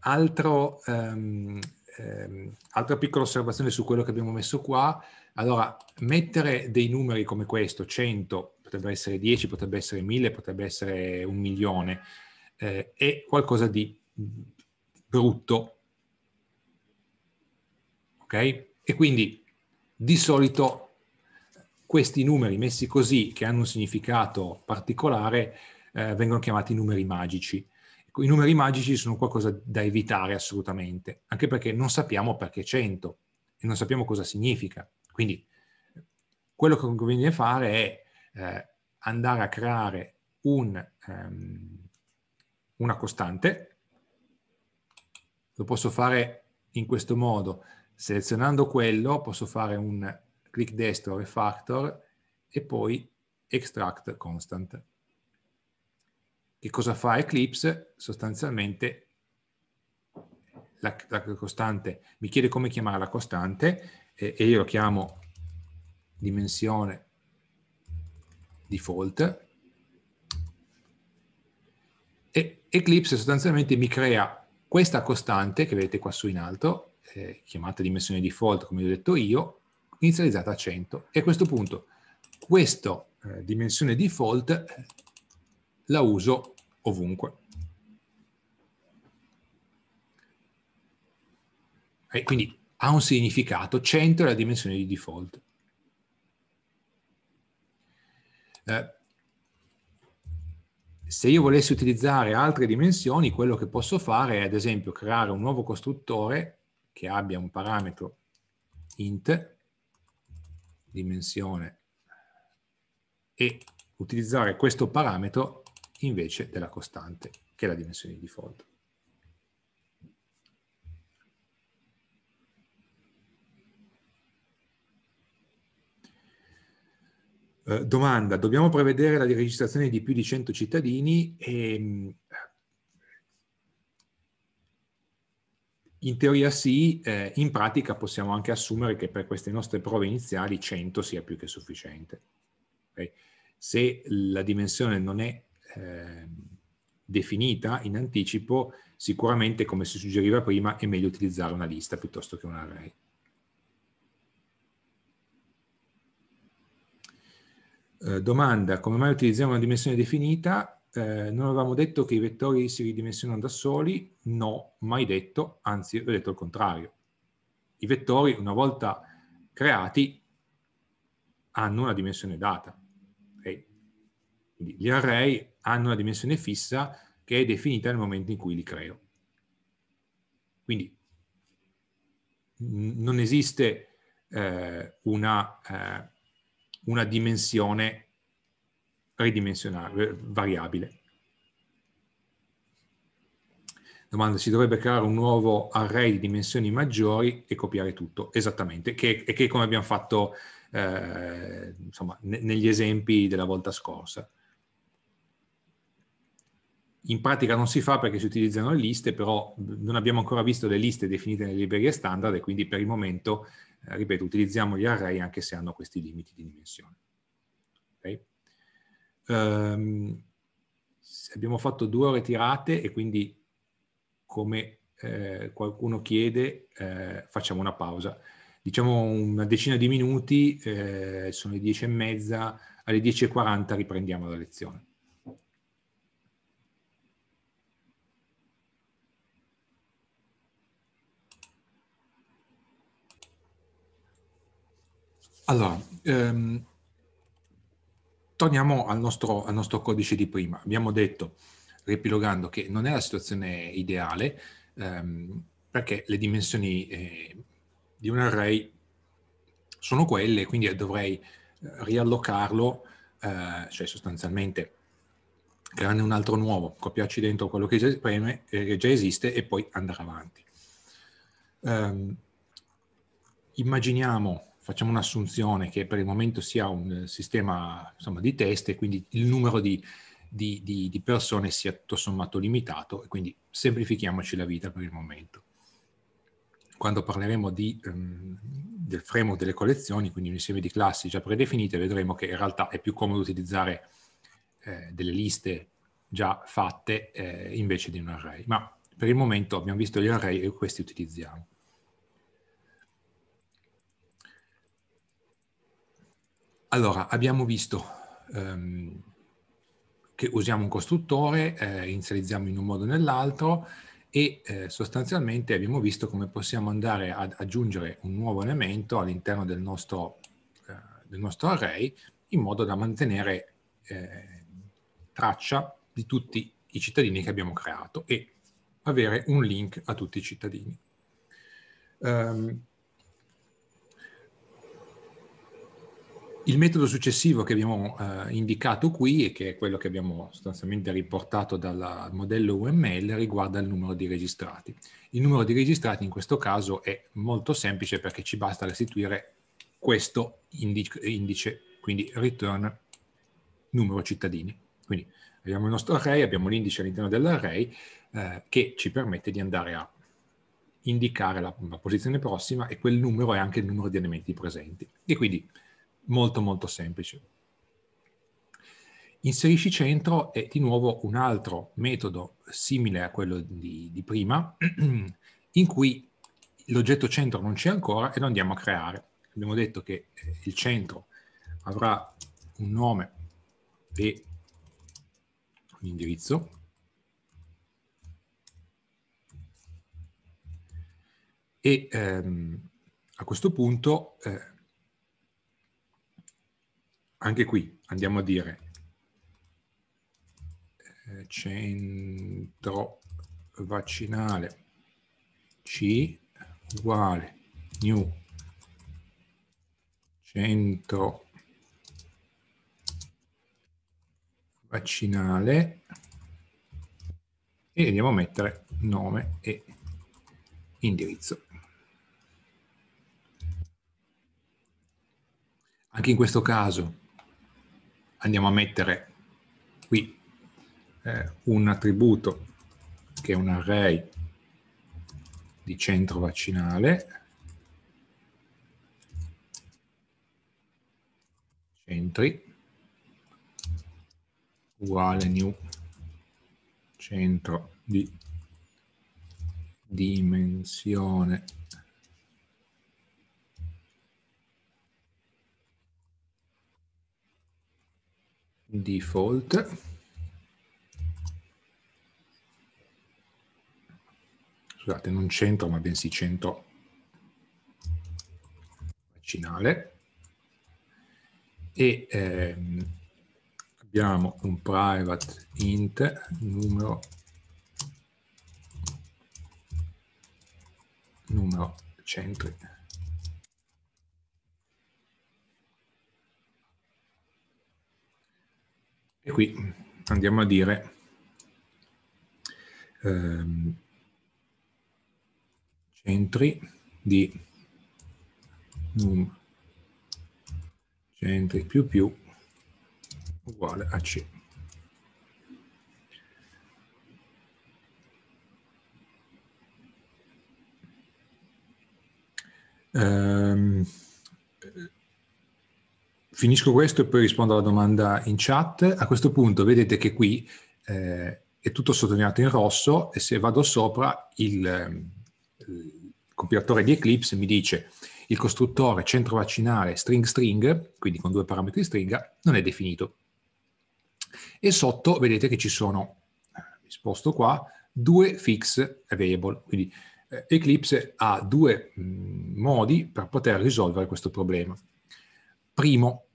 altro, um, um, altra piccola osservazione su quello che abbiamo messo qua. Allora, mettere dei numeri come questo, 100, potrebbe essere 10, potrebbe essere 1000, potrebbe essere un milione, eh, è qualcosa di brutto. Ok? E quindi di solito questi numeri messi così, che hanno un significato particolare, eh, vengono chiamati numeri magici. I numeri magici sono qualcosa da evitare assolutamente, anche perché non sappiamo perché 100 e non sappiamo cosa significa. Quindi quello che conviene fare è eh, andare a creare un, um, una costante. Lo posso fare in questo modo. Selezionando quello posso fare un clic destro refactor e poi extract constant. Che cosa fa Eclipse? Sostanzialmente la, la costante mi chiede come chiamare la costante e, e io la chiamo dimensione default e Eclipse sostanzialmente mi crea questa costante che vedete qua su in alto, eh, chiamata dimensione default come ho detto io, inizializzata a 100 e a questo punto questa eh, dimensione default la uso ovunque. E quindi ha un significato, 100 è la dimensione di default. Eh, se io volessi utilizzare altre dimensioni, quello che posso fare è ad esempio creare un nuovo costruttore che abbia un parametro int dimensione e utilizzare questo parametro invece della costante che è la dimensione di default. Eh, domanda, dobbiamo prevedere la registrazione di più di 100 cittadini e, mm, eh, in teoria sì, eh, in pratica possiamo anche assumere che per queste nostre prove iniziali 100 sia più che sufficiente. Okay? Se la dimensione non è eh, definita in anticipo, sicuramente come si suggeriva prima è meglio utilizzare una lista piuttosto che un array. eh, domanda, come mai utilizziamo una dimensione definita? Eh, non avevamo detto che i vettori si ridimensionano da soli? No, mai detto, anzi ho detto il contrario. I vettori una volta creati hanno una dimensione data. Okay? Quindi gli array hanno una dimensione fissa che è definita nel momento in cui li creo. Quindi non esiste eh, una... Eh, una dimensione ridimensionale, variabile. Domanda, si dovrebbe creare un nuovo array di dimensioni maggiori e copiare tutto, esattamente, che, che come abbiamo fatto eh, insomma, negli esempi della volta scorsa. In pratica non si fa perché si utilizzano le liste, però non abbiamo ancora visto le liste definite nelle librerie standard e quindi per il momento eh, ripeto, utilizziamo gli array anche se hanno questi limiti di dimensione. Okay? Um, abbiamo fatto due ore tirate e quindi come eh, qualcuno chiede eh, facciamo una pausa. Diciamo una decina di minuti, eh, sono le 10 e mezza, alle 10.40 riprendiamo la lezione. Allora, ehm, torniamo al nostro, al nostro, codice di prima. Abbiamo detto, riepilogando, che non è la situazione ideale ehm, perché le dimensioni eh, di un array sono quelle, quindi dovrei eh, riallocarlo, eh, cioè sostanzialmente crearne un altro nuovo, copiarci dentro quello che già, preme, eh, già esiste e poi andare avanti. Um, immaginiamo facciamo un'assunzione che per il momento sia un eh, sistema insomma, di test e quindi il numero di, di, di, di, persone sia tutto sommato limitato e quindi semplifichiamoci la vita per il momento. Quando parleremo um, del framework delle collezioni, quindi un insieme di classi già predefinite, vedremo che in realtà è più comodo utilizzare eh, delle liste già fatte eh, invece di un array. Ma per il momento abbiamo visto gli array e questi utilizziamo. Allora, abbiamo visto ehm, che usiamo un costruttore, eh, inizializziamo in un modo o nell'altro e eh, sostanzialmente abbiamo visto come possiamo andare ad aggiungere un nuovo elemento all'interno del, eh, del nostro, array in modo da mantenere eh, traccia di tutti i cittadini che abbiamo creato e avere un link a tutti i cittadini. Um, Il metodo successivo che abbiamo eh, indicato qui e che è quello che abbiamo sostanzialmente riportato dal modello UML riguarda il numero di registrati. Il numero di registrati in questo caso è molto semplice perché ci basta restituire questo indice, quindi return numero cittadini. Quindi abbiamo il nostro array, abbiamo l'indice all'interno dell'array eh, che ci permette di andare a indicare la, la posizione prossima e quel numero è anche il numero di elementi presenti. E quindi molto molto semplice. Inserisci centro è di nuovo un altro metodo simile a quello di, di prima, in cui l'oggetto centro non c'è ancora e lo andiamo a creare. Abbiamo detto che eh, il centro avrà un nome e un indirizzo. E ehm, a questo punto eh, anche qui andiamo a dire eh, centro vaccinale C uguale new centro vaccinale e andiamo a mettere nome e indirizzo. Anche in questo caso andiamo a mettere qui eh, un attributo che è un array di centro vaccinale, centri, uguale new centro di dimensione default scusate non centro ma bensì centro vaccinale e ehm, abbiamo un private int numero numero centri E qui andiamo a dire ehm, centri di num mm, centri più più uguale a C. Um, Finisco questo e poi rispondo alla domanda in chat. A questo punto vedete che qui eh, è tutto sottolineato in rosso e se vado sopra il, eh, il compilatore di Eclipse mi dice il costruttore centro vaccinale string string, quindi con due parametri di stringa, non è definito. E sotto vedete che ci sono, eh, mi sposto qua, due fix available. quindi eh, Eclipse ha due mm, modi per poter risolvere questo problema. Primo,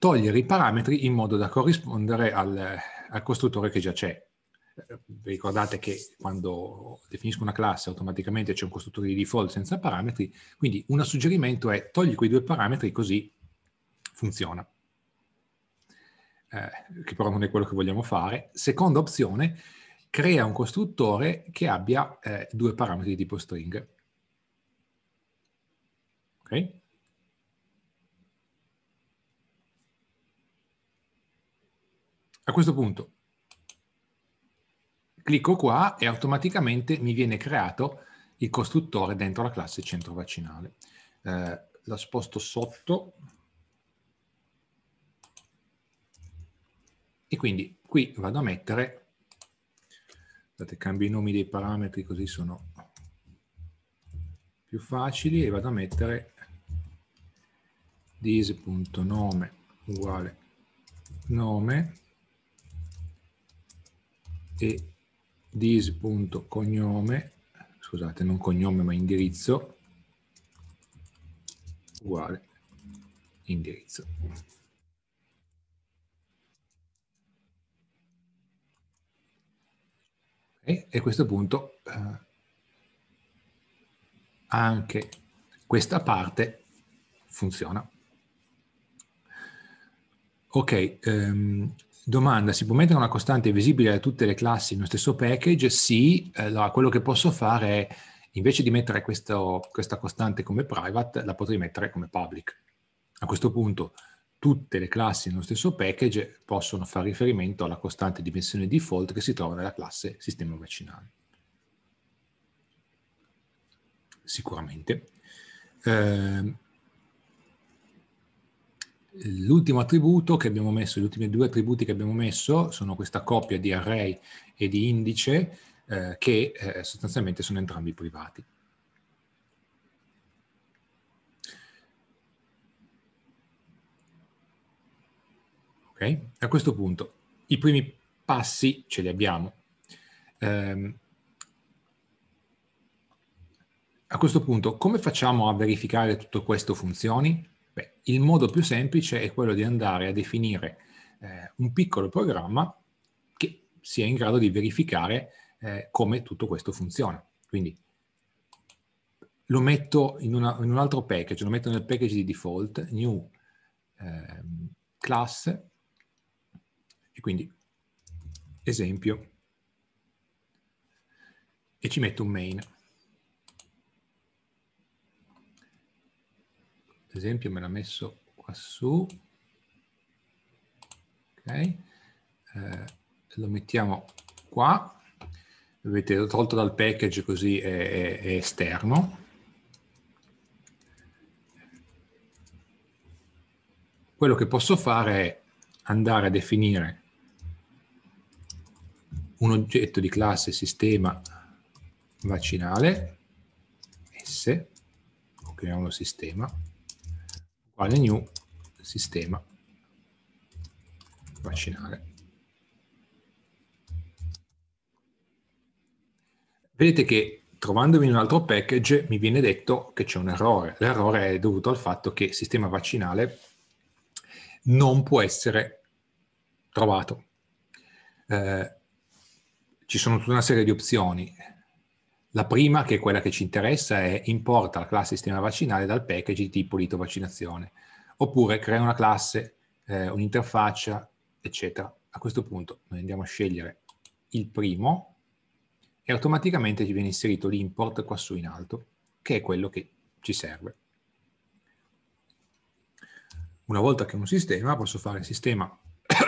togliere i parametri in modo da corrispondere al, al costruttore che già c'è. Eh, vi ricordate che quando definisco una classe automaticamente c'è un costruttore di default senza parametri, quindi un suggerimento è togli quei due parametri così funziona. Eh, che però non è quello che vogliamo fare. Seconda opzione, crea un costruttore che abbia eh, due parametri di tipo string. Okay? A questo punto clicco qua e automaticamente mi viene creato il costruttore dentro la classe centro vaccinale. Eh, la sposto sotto e quindi qui vado a mettere, guardate, cambio i nomi dei parametri così sono più facili e vado a mettere dis.nome uguale nome e dis.cognome, scusate, non cognome ma indirizzo, uguale indirizzo. E, a questo punto eh, anche questa parte funziona. Ok, um, Domanda, si può mettere una costante visibile a tutte le classi nello stesso package? Sì, allora eh, quello che posso fare è, invece di mettere questo, questa costante come private, la potrei mettere come public. A questo punto tutte le classi nello stesso package possono fare riferimento alla costante dimensione default che si trova nella classe sistema vaccinale. Sicuramente. Eh, L'ultimo attributo che abbiamo messo, gli ultimi due attributi che abbiamo messo sono questa coppia di array e di indice eh, che eh, sostanzialmente sono entrambi privati. Ok, A questo punto i primi passi ce li abbiamo. Um, a questo punto come facciamo a verificare che tutto questo funzioni? il modo più semplice è quello di andare a definire eh, un piccolo programma che sia in grado di verificare eh, come tutto questo funziona. Quindi lo metto in, una, in, un altro package, lo metto nel package di default, new eh, class, e quindi esempio, e ci metto un main. ad esempio me l'ha messo qua su, ok, eh, lo mettiamo qua, vedete tolto dal package così è, è, è esterno, quello che posso fare è andare a definire un oggetto di classe sistema vaccinale S, chiamiamolo sistema, quale new sistema vaccinale. Vedete che trovandomi in un altro package mi viene detto che c'è un errore. L'errore è dovuto al fatto che il sistema vaccinale non può essere trovato. Eh, ci sono tutta una serie di opzioni. La prima, che è quella che ci interessa, è importa la classe sistema vaccinale dal package di tipo lito vaccinazione, oppure crea una classe, eh, un'interfaccia, eccetera. A questo punto noi andiamo a scegliere il primo e automaticamente ci viene inserito l'import quassù in alto, che è quello che ci serve. Una volta che ho un sistema, posso fare sistema,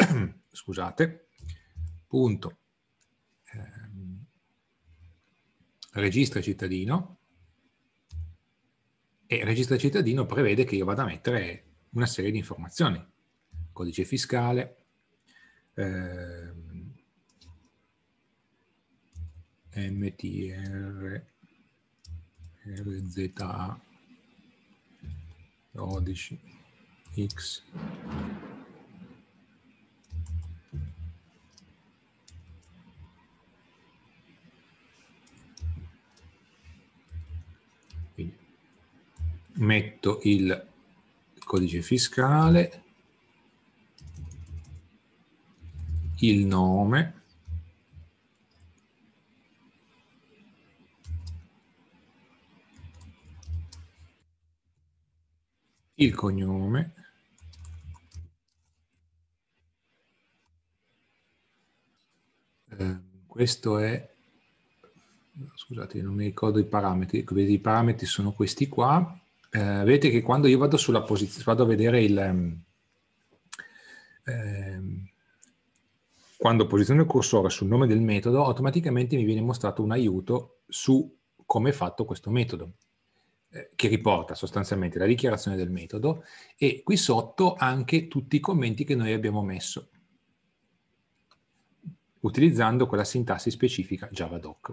scusate, punto registra cittadino e registro cittadino prevede che io vada a mettere una serie di informazioni, codice fiscale, ehm, MTR, RZA, 12, X, metto il codice fiscale, il nome, il cognome, ehm, questo è scusate non mi ricordo i parametri i parametri sono questi qua eh, vedete che quando io vado sulla posizione, vado a vedere il... Eh, quando posiziono il cursore sul nome del metodo, automaticamente mi viene mostrato un aiuto su come è fatto questo metodo, eh, che riporta sostanzialmente la dichiarazione del metodo e qui sotto anche tutti i commenti che noi abbiamo messo, utilizzando quella sintassi specifica Javadoc.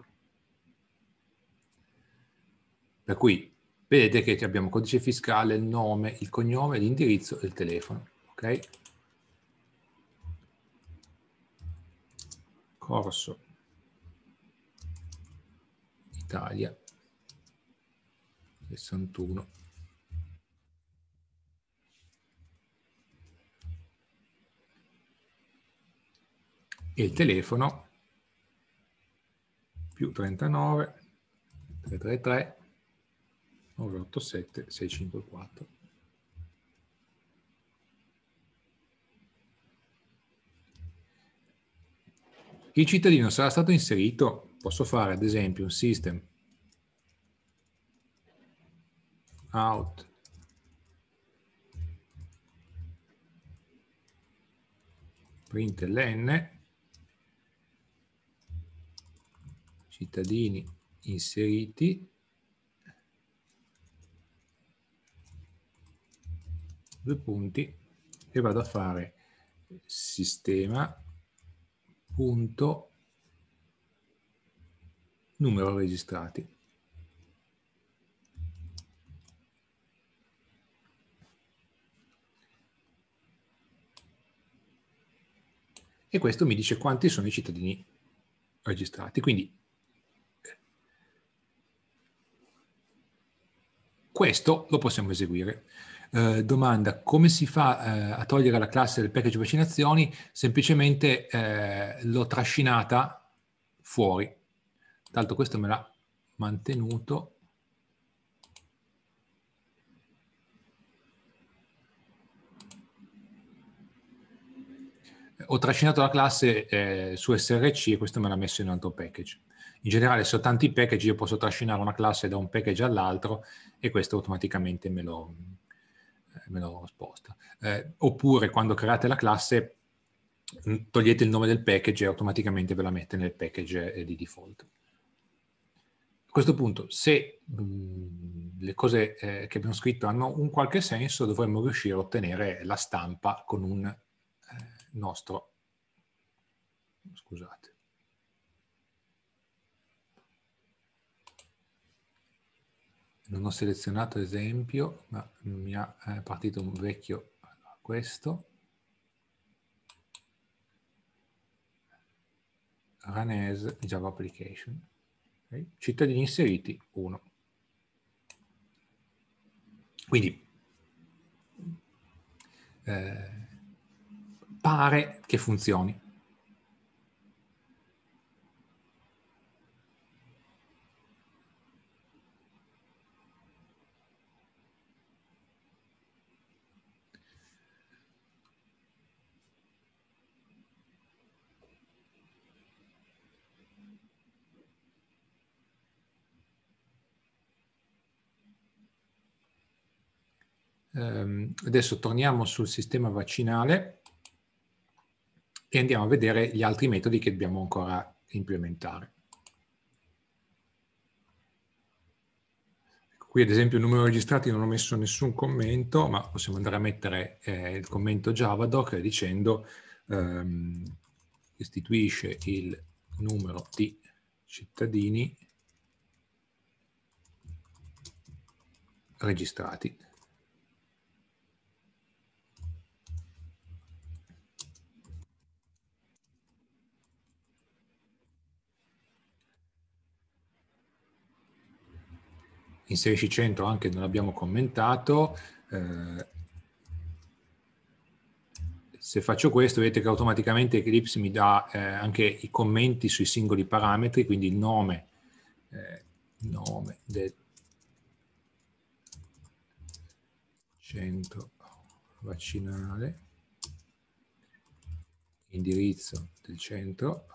Per cui vedete che abbiamo codice fiscale, il nome, il cognome, l'indirizzo e il telefono. Ok? Corso Italia 61. E il telefono più 39 333 987 654. Il cittadino sarà stato inserito, posso fare ad esempio un system out println cittadini inseriti due punti e vado a fare sistema punto numero registrati. E questo mi dice quanti sono i cittadini registrati. Quindi questo lo possiamo eseguire. Eh, domanda come si fa eh, a togliere la classe del package vaccinazioni? Semplicemente eh, l'ho trascinata fuori. Tanto questo me l'ha mantenuto. Ho trascinato la classe eh, su SRC e questo me l'ha messo in un altro package. In generale, se ho tanti package, io posso trascinare una classe da un package all'altro e questo automaticamente me lo, me lo sposta. Eh, oppure quando create la classe mm, togliete il nome del package e automaticamente ve la mette nel package eh, di default. A questo punto, se mh, mm, le cose eh, che abbiamo scritto hanno un qualche senso, dovremmo riuscire a ottenere la stampa con un eh, nostro... Scusate non ho selezionato esempio, ma mi è eh, partito un vecchio allora, questo. Run as Java application. Okay. Cittadini inseriti 1. Quindi eh, pare che funzioni. ehm, adesso torniamo sul sistema vaccinale e andiamo a vedere gli altri metodi che dobbiamo ancora implementare. Ecco, qui ad esempio il numero registrati non ho messo nessun commento, ma possiamo andare a mettere eh, il commento Javadoc dicendo ehm, istituisce il numero di cittadini registrati. inserisci 100 anche non abbiamo commentato, eh, se faccio questo vedete che automaticamente Eclipse mi dà eh, anche i commenti sui singoli parametri, quindi il nome, eh, nome del centro vaccinale, indirizzo del centro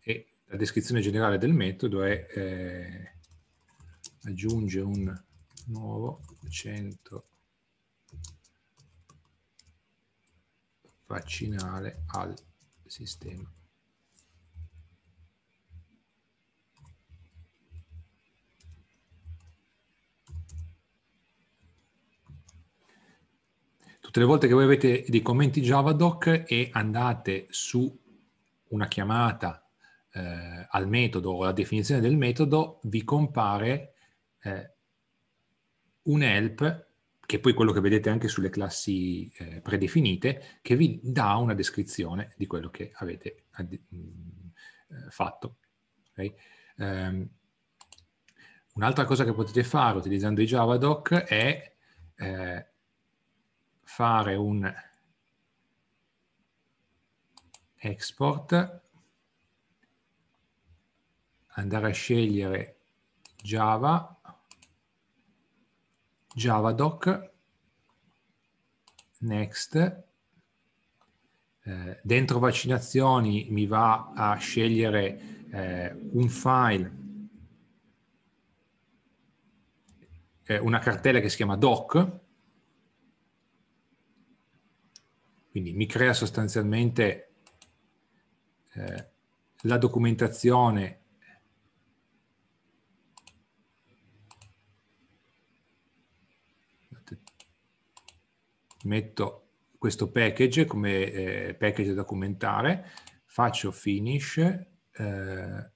e la descrizione generale del metodo è eh, aggiunge un nuovo 100 vaccinale al sistema. Tutte le volte che voi avete dei commenti Javadoc e andate su una chiamata eh, al metodo o alla definizione del metodo, vi compare eh, un help, che è poi quello che vedete anche sulle classi eh, predefinite, che vi dà una descrizione di quello che avete ad, mh, mm, eh, fatto. Okay? Um, un'altra cosa che potete fare utilizzando i Javadoc è eh, fare un export, andare a scegliere Java javadoc, next, eh, dentro vaccinazioni mi va a scegliere eh, un file, eh, una cartella che si chiama doc, quindi mi crea sostanzialmente eh, la documentazione metto questo package come eh, package da documentare, faccio finish, eh,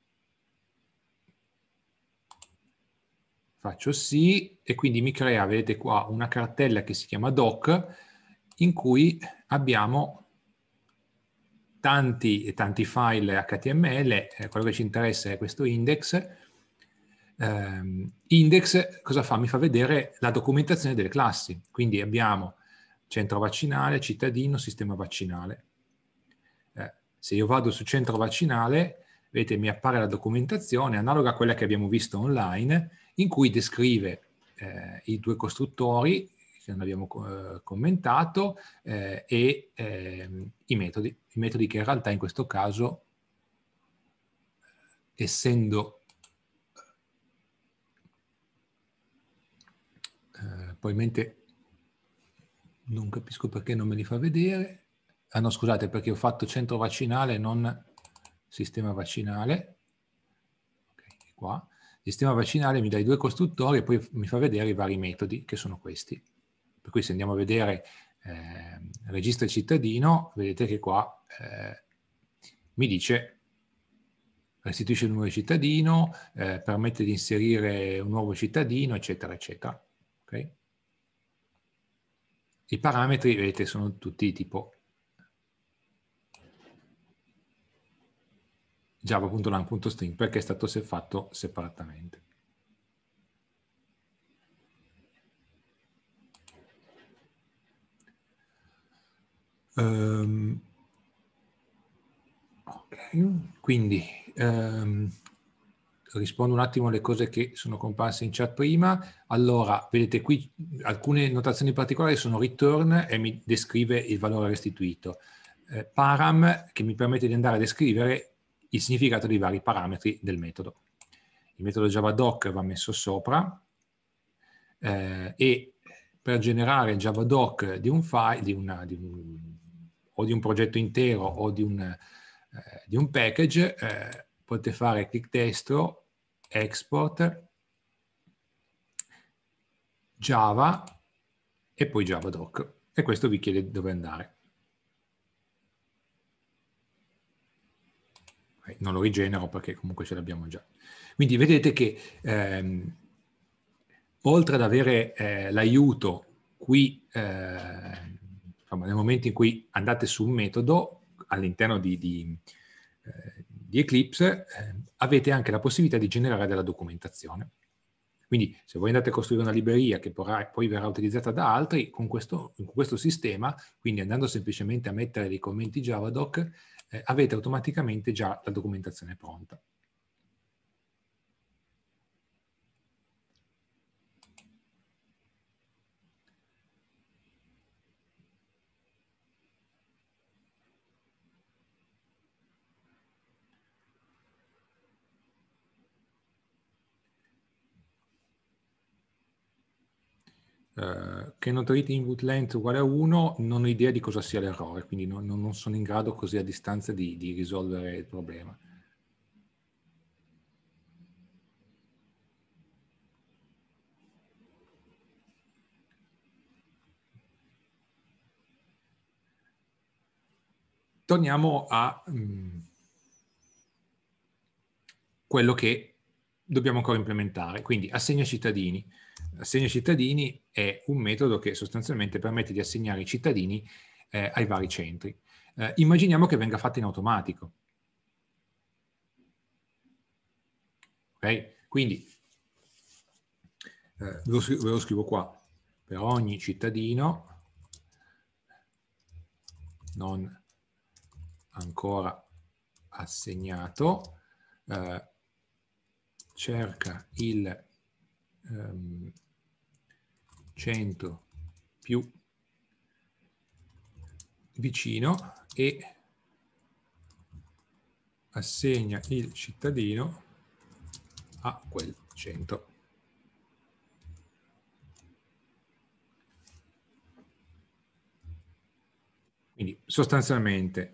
faccio sì e quindi mi crea, vedete qua, una cartella che si chiama doc in cui abbiamo tanti, tanti file HTML, eh, quello che ci interessa è questo index. Um, index cosa fa? Mi fa vedere la documentazione delle classi, quindi abbiamo centro vaccinale, cittadino, sistema vaccinale. Eh, se io vado su centro vaccinale, vedete, mi appare la documentazione analoga a quella che abbiamo visto online, in cui descrive eh, i due costruttori che non abbiamo eh, commentato eh, e ehm, i metodi, i metodi che in realtà in questo caso, essendo eh, probabilmente non capisco perché non me li fa vedere. Ah no, scusate, perché ho fatto centro vaccinale, non sistema vaccinale. Ok, qua. Sistema vaccinale mi dà i due costruttori e poi mi fa vedere i vari metodi, che sono questi. Per cui se andiamo a vedere eh, registro cittadino, vedete che qua eh, mi dice restituisce il numero di cittadino, eh, permette di inserire un nuovo cittadino, eccetera, eccetera. Okay? I parametri, vedete, sono tutti tipo java.lang.string perché è stato fatto separatamente. Um, okay. Quindi um, rispondo un attimo alle cose che sono comparse in chat prima. Allora, vedete qui alcune notazioni particolari sono return e mi descrive il valore restituito. Eh, param che mi permette di andare a descrivere il significato dei vari parametri del metodo. Il metodo javadoc va messo sopra eh, e per generare il javadoc di un file, di una, di un, o di un progetto intero o di un, eh, di un package, eh, potete fare clic destro, export, Java e poi JavaDoc. E questo vi chiede dove andare. Eh, non lo rigenero perché comunque ce l'abbiamo già. Quindi vedete che ehm, oltre ad avere eh, l'aiuto qui, eh, insomma, nel momento in cui andate su un metodo all'interno di, di, eh, di Eclipse eh, avete anche la possibilità di generare della documentazione. Quindi se voi andate a costruire una libreria che porrà, poi verrà utilizzata da altri, con questo, con questo, sistema, quindi andando semplicemente a mettere dei commenti Javadoc, eh, avete automaticamente già la documentazione pronta. Eh, che not read input length uguale a 1, non ho idea di cosa sia l'errore, quindi non, non sono in grado così a distanza di, di risolvere il problema. torniamo a mh, mm, quello che dobbiamo ancora implementare. Quindi assegna cittadini. Assegna cittadini è un metodo che sostanzialmente permette di assegnare i cittadini eh, ai vari centri. Eh, immaginiamo che venga fatto in automatico. Ok? Quindi eh, ve, lo scrivo, ve lo scrivo qua. Per ogni cittadino non ancora assegnato eh, cerca il um, ehm, 100 più vicino e assegna il cittadino a quel 100. Quindi sostanzialmente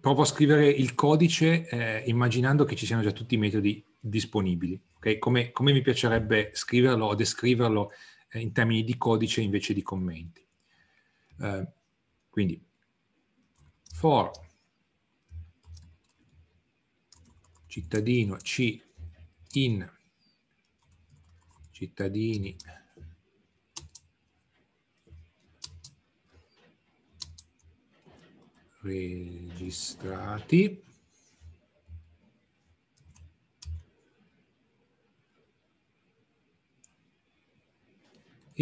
provo a scrivere il codice eh, immaginando che ci siano già tutti i metodi disponibili. Okay? Come, come, mi piacerebbe scriverlo o descriverlo eh, in termini di codice invece di commenti. Uh, quindi, for cittadino C in cittadini registrati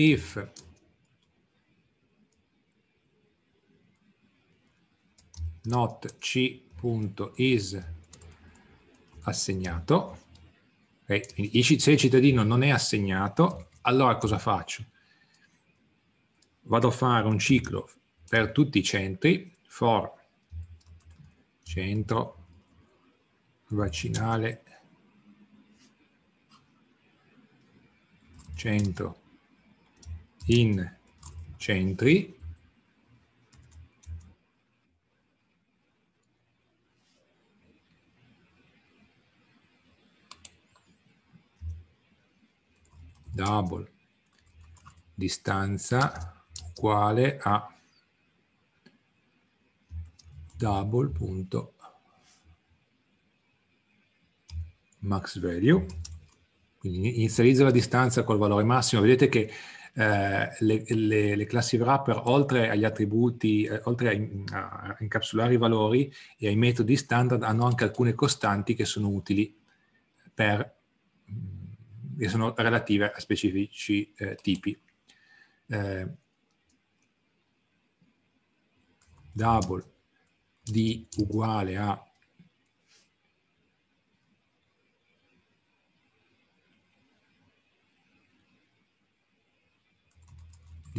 if not c.is assegnato okay. se il cittadino non è assegnato allora cosa faccio vado a fare un ciclo per tutti i centri for centro vaccinale centro in centri double distanza uguale a double punto max value quindi inizializzo la distanza col valore massimo vedete che eh, le, le, le, classi wrapper, oltre agli attributi, eh, oltre a, a, incapsulare i valori e ai metodi standard, hanno anche alcune costanti che sono utili per, che mm, sono relative a specifici eh, tipi. Eh, double d uguale a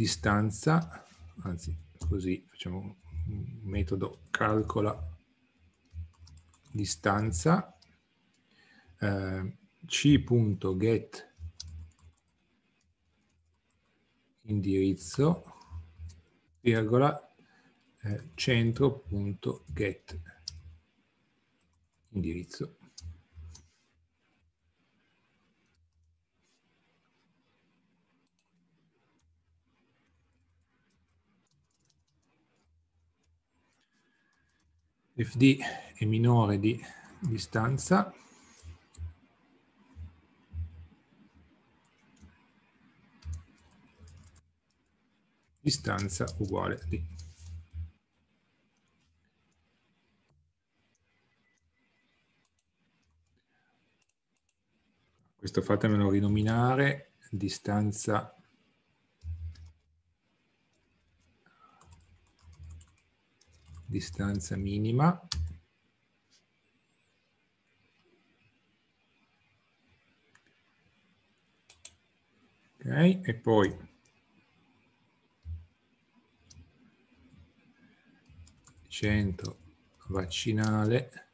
distanza, anzi così facciamo un metodo calcola distanza eh, c.get indirizzo virgola eh, centro.get indirizzo fd è minore di distanza distanza uguale di Questo fatemelo rinominare distanza distanza minima. Ok, e poi centro vaccinale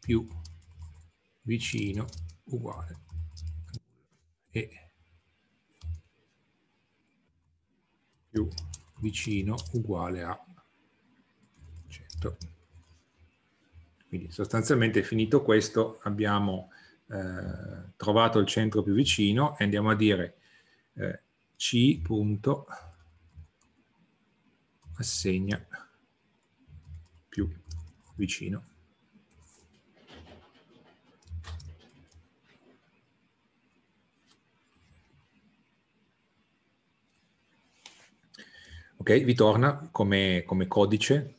più vicino uguale e più vicino uguale a 100. Quindi sostanzialmente finito questo abbiamo eh, trovato il centro più vicino e andiamo a dire eh, C punto assegna più vicino. Ok, vi torna come, come codice.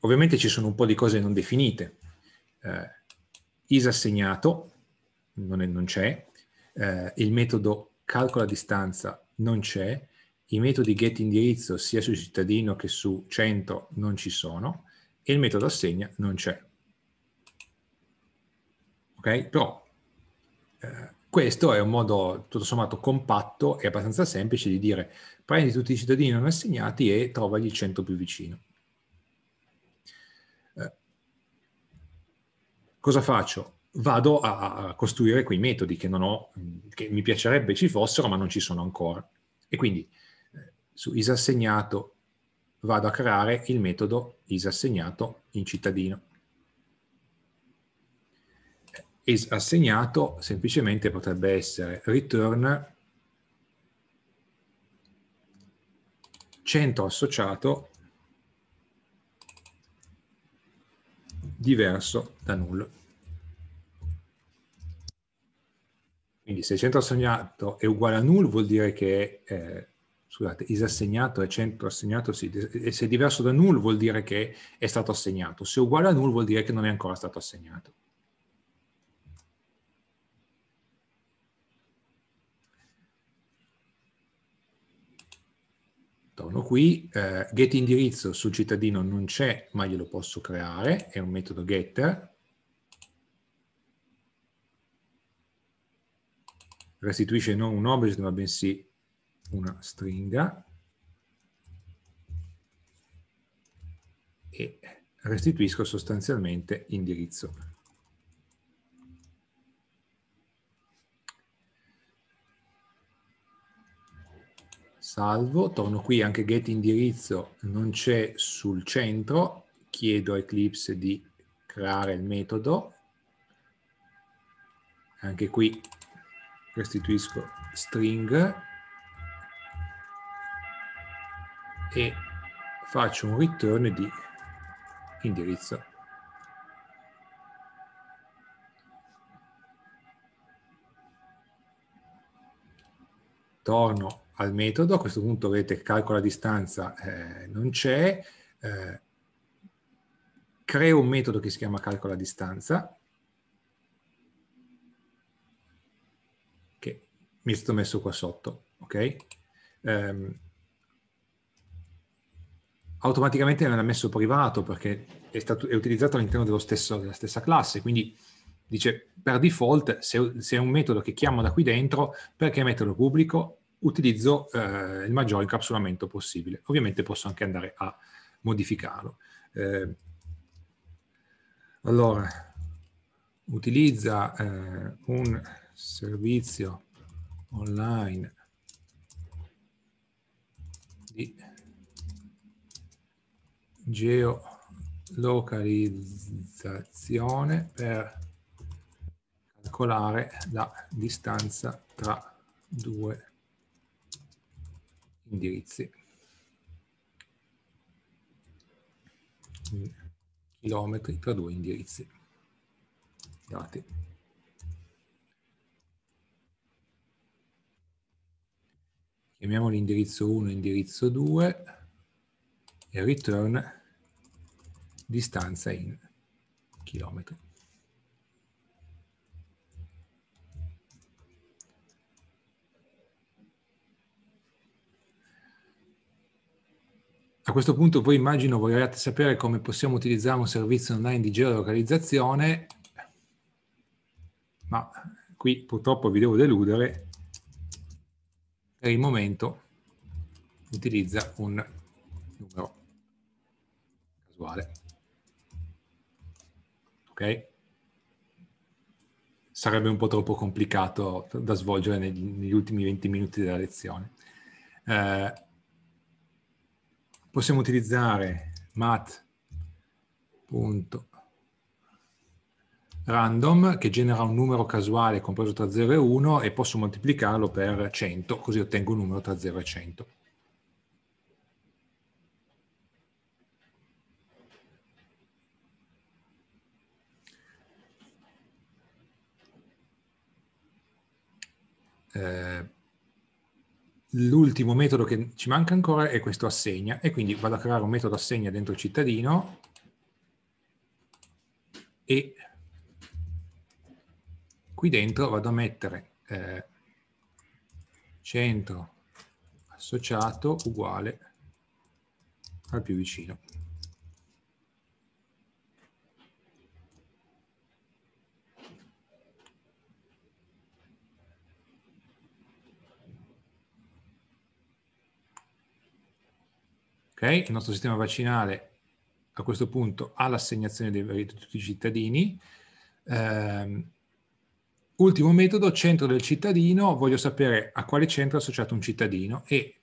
Ovviamente ci sono un po' di cose non definite. Eh, is assegnato non, c'è, eh, il metodo calcola distanza non c'è, i metodi get indirizzo sia su cittadino che su 100 non ci sono e il metodo assegna non c'è. Ok? Però eh, questo è un modo tutto sommato compatto e abbastanza semplice di dire prendi tutti i cittadini non assegnati e trovagli il centro più vicino. Eh, cosa faccio? Vado a, costruire quei metodi che, non ho, che mi piacerebbe ci fossero ma non ci sono ancora. E quindi eh, su isassegnato vado a creare il metodo isassegnato in cittadino is assegnato semplicemente potrebbe essere return centro associato diverso da null. Quindi se centro assegnato è uguale a null vuol dire che, eh, scusate, is assegnato e centro assegnato, sì, e se è diverso da null vuol dire che è stato assegnato, se è uguale a null vuol dire che non è ancora stato assegnato. Torno qui, eh, get indirizzo sul cittadino non c'è, ma glielo posso creare, è un metodo getter. Restituisce non un object, ma bensì una stringa. E restituisco sostanzialmente indirizzo. salvo, torno qui anche get indirizzo non c'è sul centro, chiedo a Eclipse di creare il metodo, anche qui restituisco string e faccio un return di indirizzo. Torno al metodo, a questo punto vedete che calcola distanza eh, non c'è, eh, creo un metodo che si chiama calcola distanza, che mi è stato messo qua sotto, ok? Um, automaticamente non l'ha messo privato perché è, stato, è utilizzato all'interno della stessa classe, quindi dice per default se, se, è un metodo che chiamo da qui dentro, perché metterlo pubblico? utilizzo eh, il maggior incapsulamento possibile. Ovviamente posso anche andare a modificarlo. Eh, allora, utilizza eh, un servizio online di geolocalizzazione per calcolare la distanza tra due indirizzi chilometri tra due indirizzi dati. Chiamiamo l'indirizzo 1 indirizzo 2 e return distanza in chilometri. questo punto voi immagino vogliate sapere come possiamo utilizzare un servizio online di geolocalizzazione, ma qui purtroppo vi devo deludere, per il momento utilizza un numero casuale. Ok? Sarebbe un po' troppo complicato da svolgere negli ultimi 20 minuti della lezione. Eh, possiamo utilizzare mat.random che genera un numero casuale compreso tra 0 e 1 e posso moltiplicarlo per 100, così ottengo un numero tra 0 e 100. Eh, l'ultimo metodo che ci manca ancora è questo assegna e quindi vado a creare un metodo assegna dentro cittadino e qui dentro vado a mettere eh, centro associato uguale al più vicino. Okay? Il nostro sistema vaccinale a questo punto ha l'assegnazione di tutti i cittadini. Eh, ultimo metodo, centro del cittadino, voglio sapere a quale centro è associato un cittadino e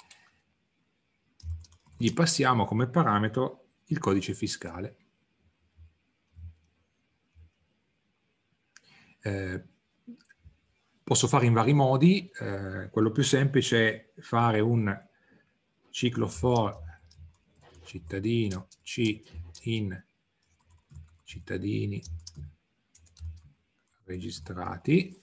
gli passiamo come parametro il codice fiscale. Eh, posso fare in vari modi, eh, quello più semplice è fare un ciclo for cittadino, C in cittadini registrati.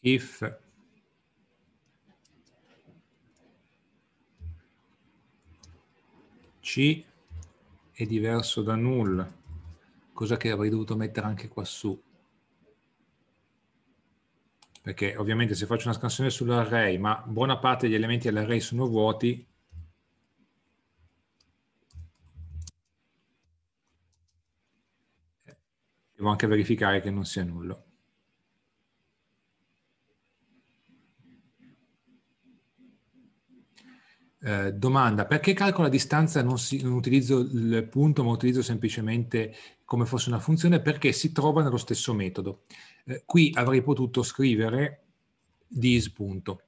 If C è diverso da null, cosa che avrei dovuto mettere anche qua su, perché ovviamente se faccio una scansione sull'array, ma buona parte degli elementi dell'array sono vuoti, devo anche verificare che non sia nullo. Eh, domanda, perché calcolo a distanza non, si, non, utilizzo il punto ma utilizzo semplicemente come fosse una funzione? Perché si trova nello stesso metodo. Eh, qui avrei potuto scrivere dis punto.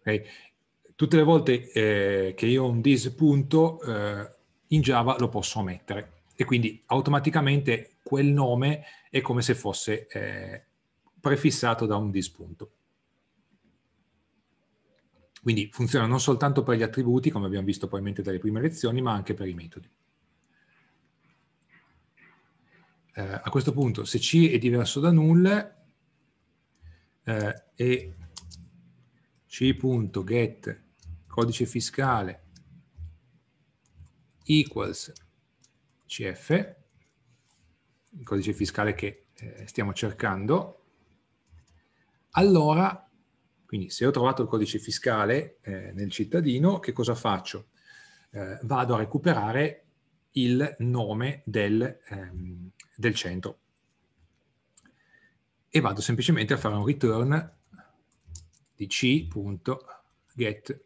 Okay. Tutte le volte eh, che io ho un dis punto eh, in Java lo posso omettere e quindi automaticamente quel nome è come se fosse eh, prefissato da un dis punto. Quindi funziona non soltanto per gli attributi, come abbiamo visto probabilmente dalle prime lezioni, ma anche per i metodi. Eh, a questo punto, se C è diverso da null, eh, e C.get codice fiscale equals CF, il codice fiscale che eh, stiamo cercando, allora quindi se ho trovato il codice fiscale eh, nel cittadino, che cosa faccio? Eh, vado a recuperare il nome del, ehm, del centro e vado semplicemente a fare un return di c.get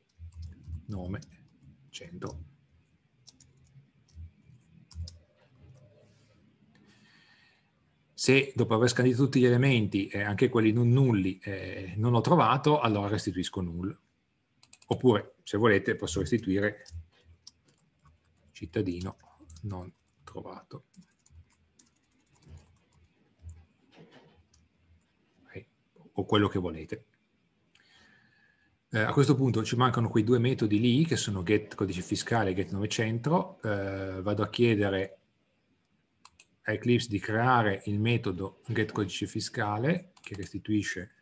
Se dopo aver scandito tutti gli elementi, eh, anche quelli non nulli, eh, non ho trovato, allora restituisco null. Oppure, se volete, posso restituire cittadino non trovato. o quello che volete. Eh, a questo punto ci mancano quei due metodi lì che sono get codice fiscale e get nome centro. Eh, vado a chiedere a Eclipse di creare il metodo getCodice fiscale che restituisce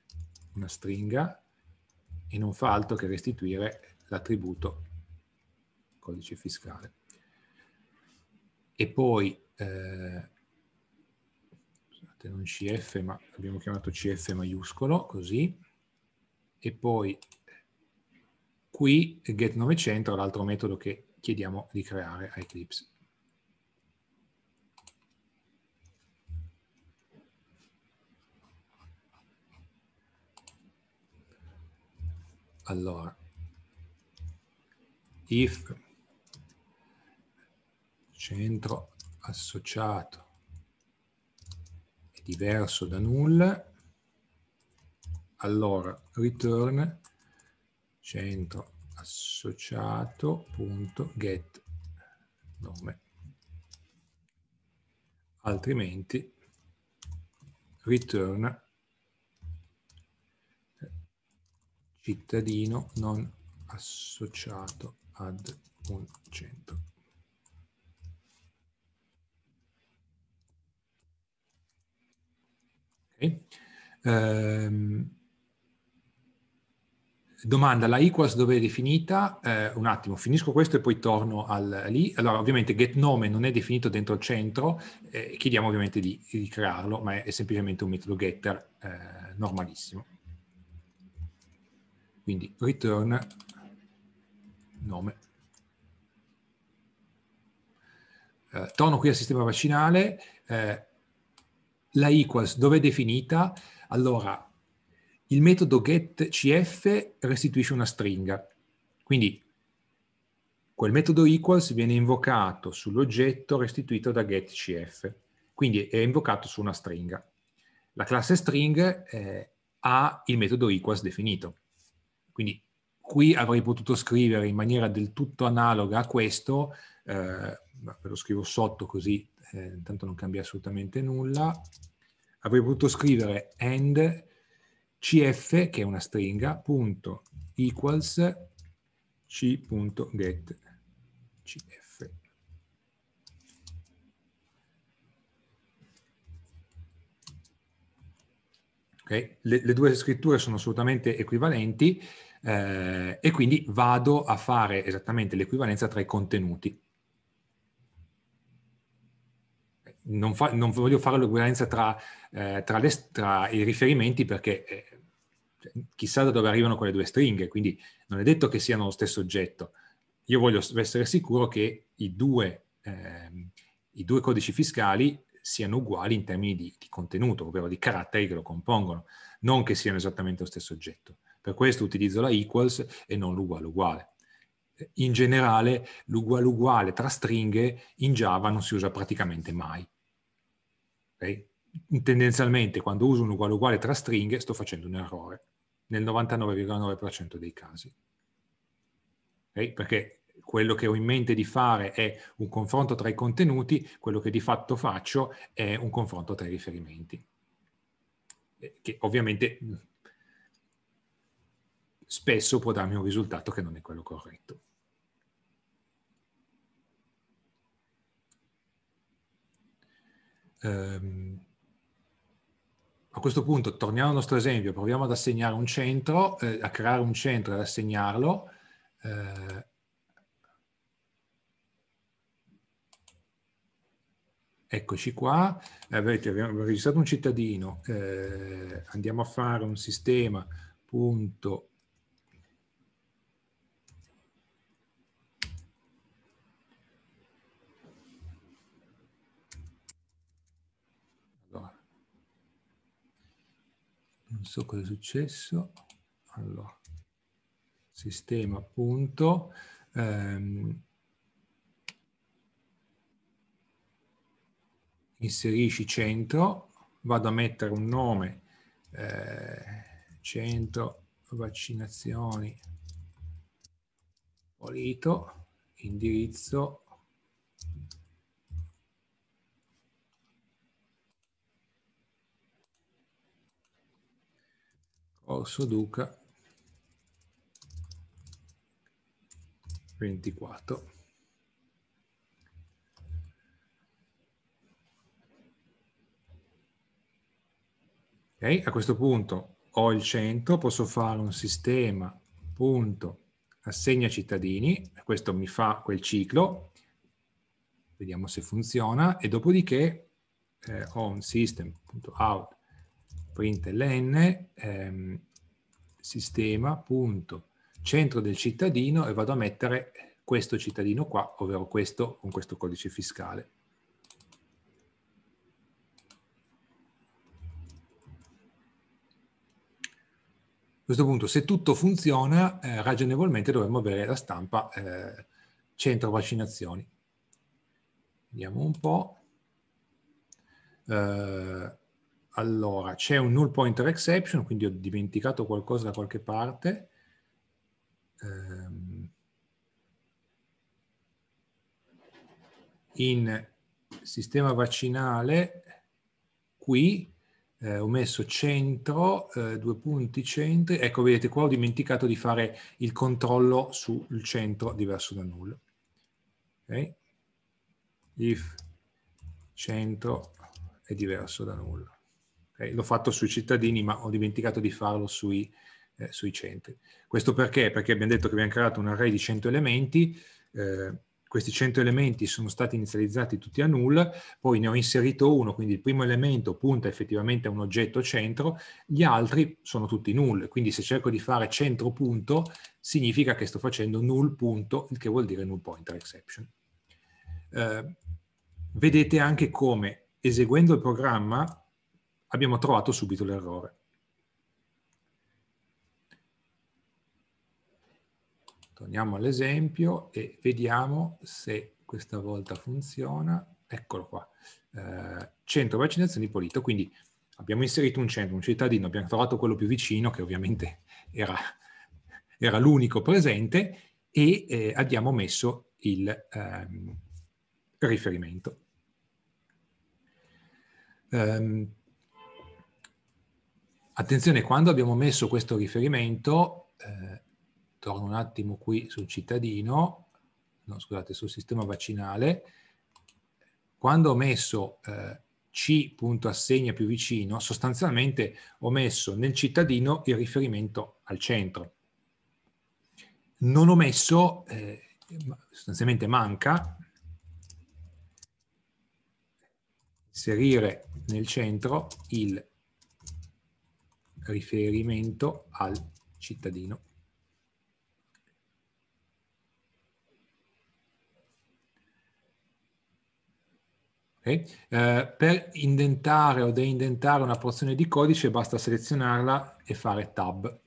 una stringa e non fa altro che restituire l'attributo codice fiscale. E poi, eh, scusate, non CF, ma abbiamo chiamato CF maiuscolo, così, e poi qui get 900, l'altro metodo che chiediamo di creare a Eclipse. allora if centro associato è diverso da nulla allora return centro associato punto get nome altrimenti return cittadino non associato ad un centro. Okay. Um, domanda, la equals dove è definita? Eh, un attimo, finisco questo e poi torno al, lì. Allora, ovviamente getNome non è definito dentro il centro, eh, chiediamo ovviamente di, di crearlo, ma è, è, semplicemente un metodo getter eh, normalissimo. Quindi return nome. Eh, torno qui al sistema vaccinale, eh, la equals dove è definita? Allora, il metodo getCF restituisce una stringa, quindi quel metodo equals viene invocato sull'oggetto restituito da getCF, quindi è invocato su una stringa. La classe string eh, ha il metodo equals definito. Quindi qui avrei potuto scrivere in maniera del tutto analoga a questo, eh, ve lo scrivo sotto così eh, intanto non cambia assolutamente nulla, avrei potuto scrivere end cf, che è una stringa, punto equals c.get cf. Okay. Le, le due scritture sono assolutamente equivalenti eh, e quindi vado a fare esattamente l'equivalenza tra i contenuti. Non, fa, non voglio fare l'equivalenza tra, eh, tra, tra, i riferimenti perché eh, cioè, chissà da dove arrivano quelle due stringhe, quindi non è detto che siano lo stesso oggetto. Io voglio essere sicuro che i due, ehm, i due codici fiscali siano uguali in termini di, di contenuto, ovvero di caratteri che lo compongono, non che siano esattamente lo stesso oggetto. Per questo utilizzo la equals e non l'uguale uguale. In generale l'uguale uguale tra stringhe in Java non si usa praticamente mai. Okay? Tendenzialmente quando uso un uguale uguale tra stringhe sto facendo un errore, nel 99,9% dei casi. Okay? Perché quello che ho in mente di fare è un confronto tra i contenuti, quello che di fatto faccio è un confronto tra i riferimenti eh, che ovviamente spesso può darmi un risultato che non è quello corretto. Um, a questo punto torniamo al nostro esempio, proviamo ad assegnare un centro, eh, a creare un centro e ad assegnarlo. Eh, eccoci qua, eh, vedete abbiamo registrato un cittadino, eh, andiamo a fare un sistema punto non so cosa è successo. Allora, sistema appunto. Ehm, inserisci centro, vado a mettere un nome, eh, centro vaccinazioni, polito, indirizzo, Orso Duca 24. Okay, a questo punto ho il 100, posso fare un sistema, punto, assegna cittadini, questo mi fa quel ciclo, vediamo se funziona, e dopodiché eh, ho un system.out print ln ehm, sistema.centro del cittadino e vado a mettere questo cittadino qua, ovvero questo con questo codice fiscale. A questo punto, se tutto funziona, eh, ragionevolmente dovremmo avere la stampa eh, centro vaccinazioni. Vediamo un po'. Eh, allora, c'è un null pointer exception, quindi ho dimenticato qualcosa da qualche parte. Ehm, in sistema vaccinale, qui eh, ho messo centro, eh, due punti centri, ecco vedete qua ho dimenticato di fare il controllo sul centro diverso da null. Ok? If centro è diverso da null. Okay? L'ho fatto sui cittadini, ma ho dimenticato di farlo sui, eh, sui, centri. Questo perché? Perché abbiamo detto che abbiamo creato un array di 100 elementi, eh, questi 100 elementi sono stati inizializzati tutti a null, poi ne ho inserito uno, quindi il primo elemento punta effettivamente a un oggetto centro, gli altri sono tutti null, quindi se cerco di fare centro punto significa che sto facendo null punto, il che vuol dire null pointer exception. Eh, vedete anche come eseguendo il programma abbiamo trovato subito l'errore. Torniamo all'esempio e vediamo se questa volta funziona. Eccolo qua. Eh, centro vaccinazioni Polito. Quindi abbiamo inserito un centro, un cittadino, abbiamo trovato quello più vicino che ovviamente era, era l'unico presente e eh, abbiamo messo il ehm, riferimento. Um, Attenzione, quando abbiamo messo questo riferimento, eh, torno un attimo qui sul cittadino, no, scusate, sul sistema vaccinale, quando ho messo eh, C.assegna più vicino, sostanzialmente ho messo nel cittadino il riferimento al centro. Non ho messo, eh, sostanzialmente manca, inserire nel centro il riferimento al cittadino. Okay. Eh, per indentare o deindentare una porzione di codice basta selezionarla e fare tab,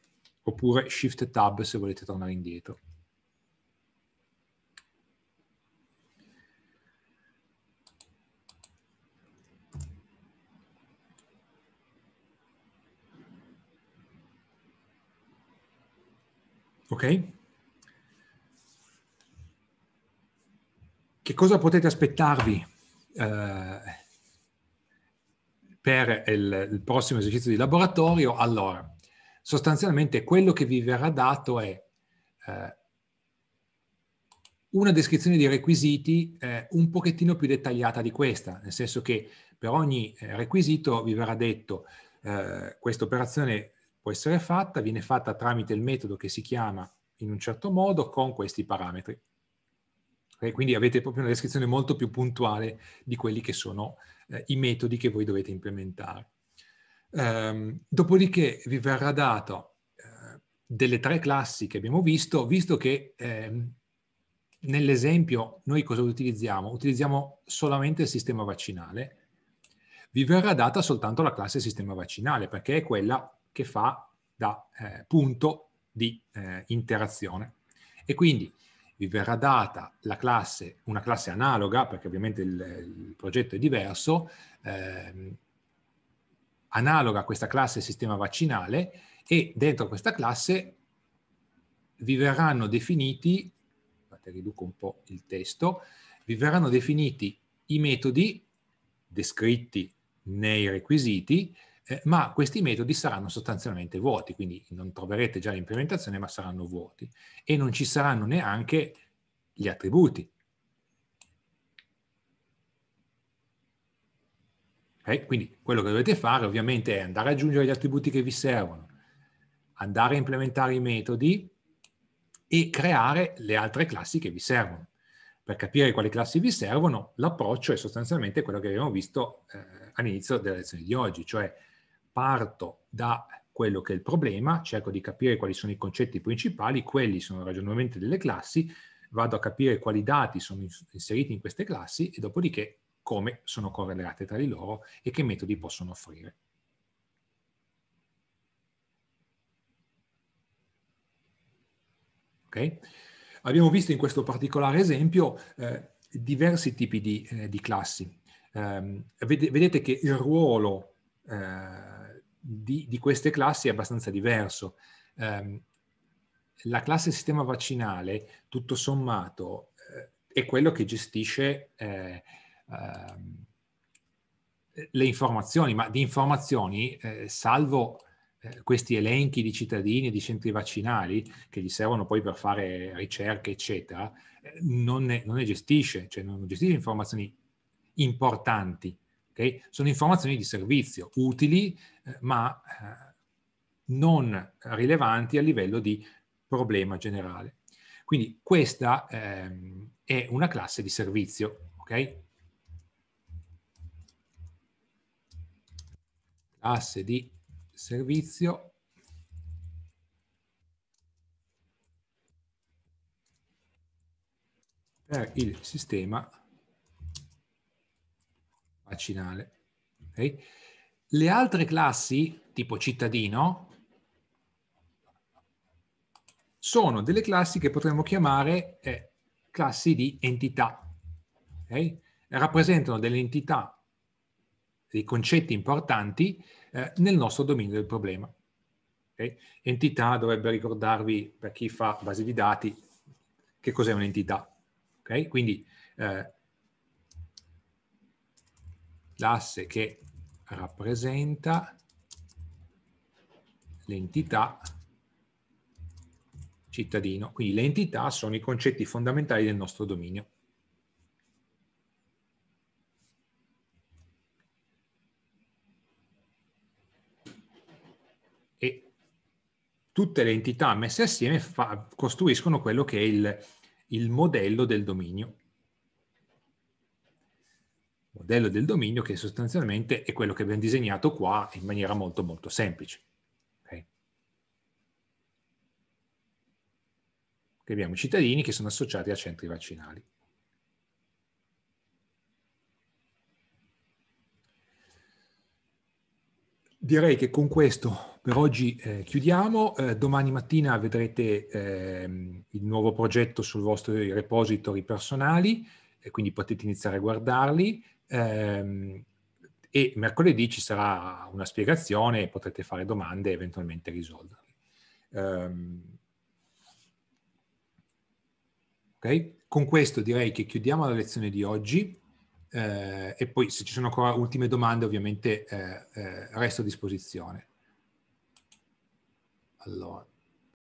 oppure shift tab se volete tornare indietro. Ok? Che cosa potete aspettarvi eh, per il, il prossimo esercizio di laboratorio? Allora, sostanzialmente quello che vi verrà dato è eh, una descrizione dei requisiti eh, un pochettino più dettagliata di questa, nel senso che per ogni eh, requisito vi verrà detto eh, questa operazione può essere fatta, viene fatta tramite il metodo che si chiama in un certo modo con questi parametri. E quindi avete proprio una descrizione molto più puntuale di quelli che sono eh, i metodi che voi dovete implementare. Ehm, dopodiché vi verrà dato eh, delle tre classi che abbiamo visto, visto che ehm, nell'esempio noi cosa utilizziamo? Utilizziamo solamente il sistema vaccinale, vi verrà data soltanto la classe sistema vaccinale perché è quella che fa da eh, punto di eh, interazione. E quindi vi verrà data classe, una classe analoga, perché ovviamente il, il progetto è diverso, eh, analoga a questa classe sistema vaccinale e dentro questa classe vi verranno definiti, riduco un po' il testo, vi verranno definiti i metodi descritti nei requisiti eh, ma questi metodi saranno sostanzialmente vuoti, quindi non troverete già l'implementazione, ma saranno vuoti e non ci saranno neanche gli attributi. Okay? Quindi quello che dovete fare ovviamente è andare ad aggiungere gli attributi che vi servono, andare a implementare i metodi e creare le altre classi che vi servono. Per capire quali classi vi servono, l'approccio è sostanzialmente quello che abbiamo visto eh, all'inizio della lezione di oggi, cioè parto da quello che è il problema, cerco di capire quali sono i concetti principali, quelli sono ragionamenti delle classi, vado a capire quali dati sono inseriti in queste classi e dopodiché come sono correlate tra di loro e che metodi possono offrire. Okay? Abbiamo visto in questo particolare esempio eh, diversi tipi di, eh, di classi. Um, vedete che il ruolo eh, di, di, queste classi è abbastanza diverso. Eh, la classe sistema vaccinale, tutto sommato, eh, è quello che gestisce eh, ehm, le informazioni, ma di informazioni, salvo questi elenchi di cittadini e di centri vaccinali che gli servono poi per fare ricerche, eccetera, non ne, non ne gestisce, cioè non gestisce informazioni importanti Okay? Sono informazioni di servizio utili, eh, ma eh, non rilevanti a livello di problema generale. Quindi questa eh, è una classe di servizio. Okay? Classe di servizio per il sistema vaccinale. Okay? Le altre classi, tipo cittadino, sono delle classi che potremmo chiamare eh, classi di entità. Okay? Rappresentano delle entità, dei concetti importanti eh, nel nostro dominio del problema. Okay? Entità dovrebbe ricordarvi, per chi fa base di dati, che cos'è un'entità. Okay? Quindi eh, l'asse che rappresenta l'entità cittadino. Quindi le entità sono i concetti fondamentali del nostro dominio. E tutte le entità messe assieme fa, costruiscono quello che è il, il modello del dominio modello del dominio che sostanzialmente è quello che abbiamo disegnato qua in maniera molto molto semplice. Okay? Che abbiamo cittadini che sono associati a centri vaccinali. direi che con questo per oggi eh, chiudiamo. Eh, domani mattina vedrete eh, il nuovo progetto sul vostro repository personali, e eh, quindi potete iniziare a guardarli. Ehm, e mercoledì ci sarà una spiegazione e potrete fare domande e eventualmente risolverle. Ehm, okay. Con questo direi che chiudiamo la lezione di oggi eh, e poi se ci sono ancora ultime domande ovviamente eh, eh, resto a disposizione. Allora.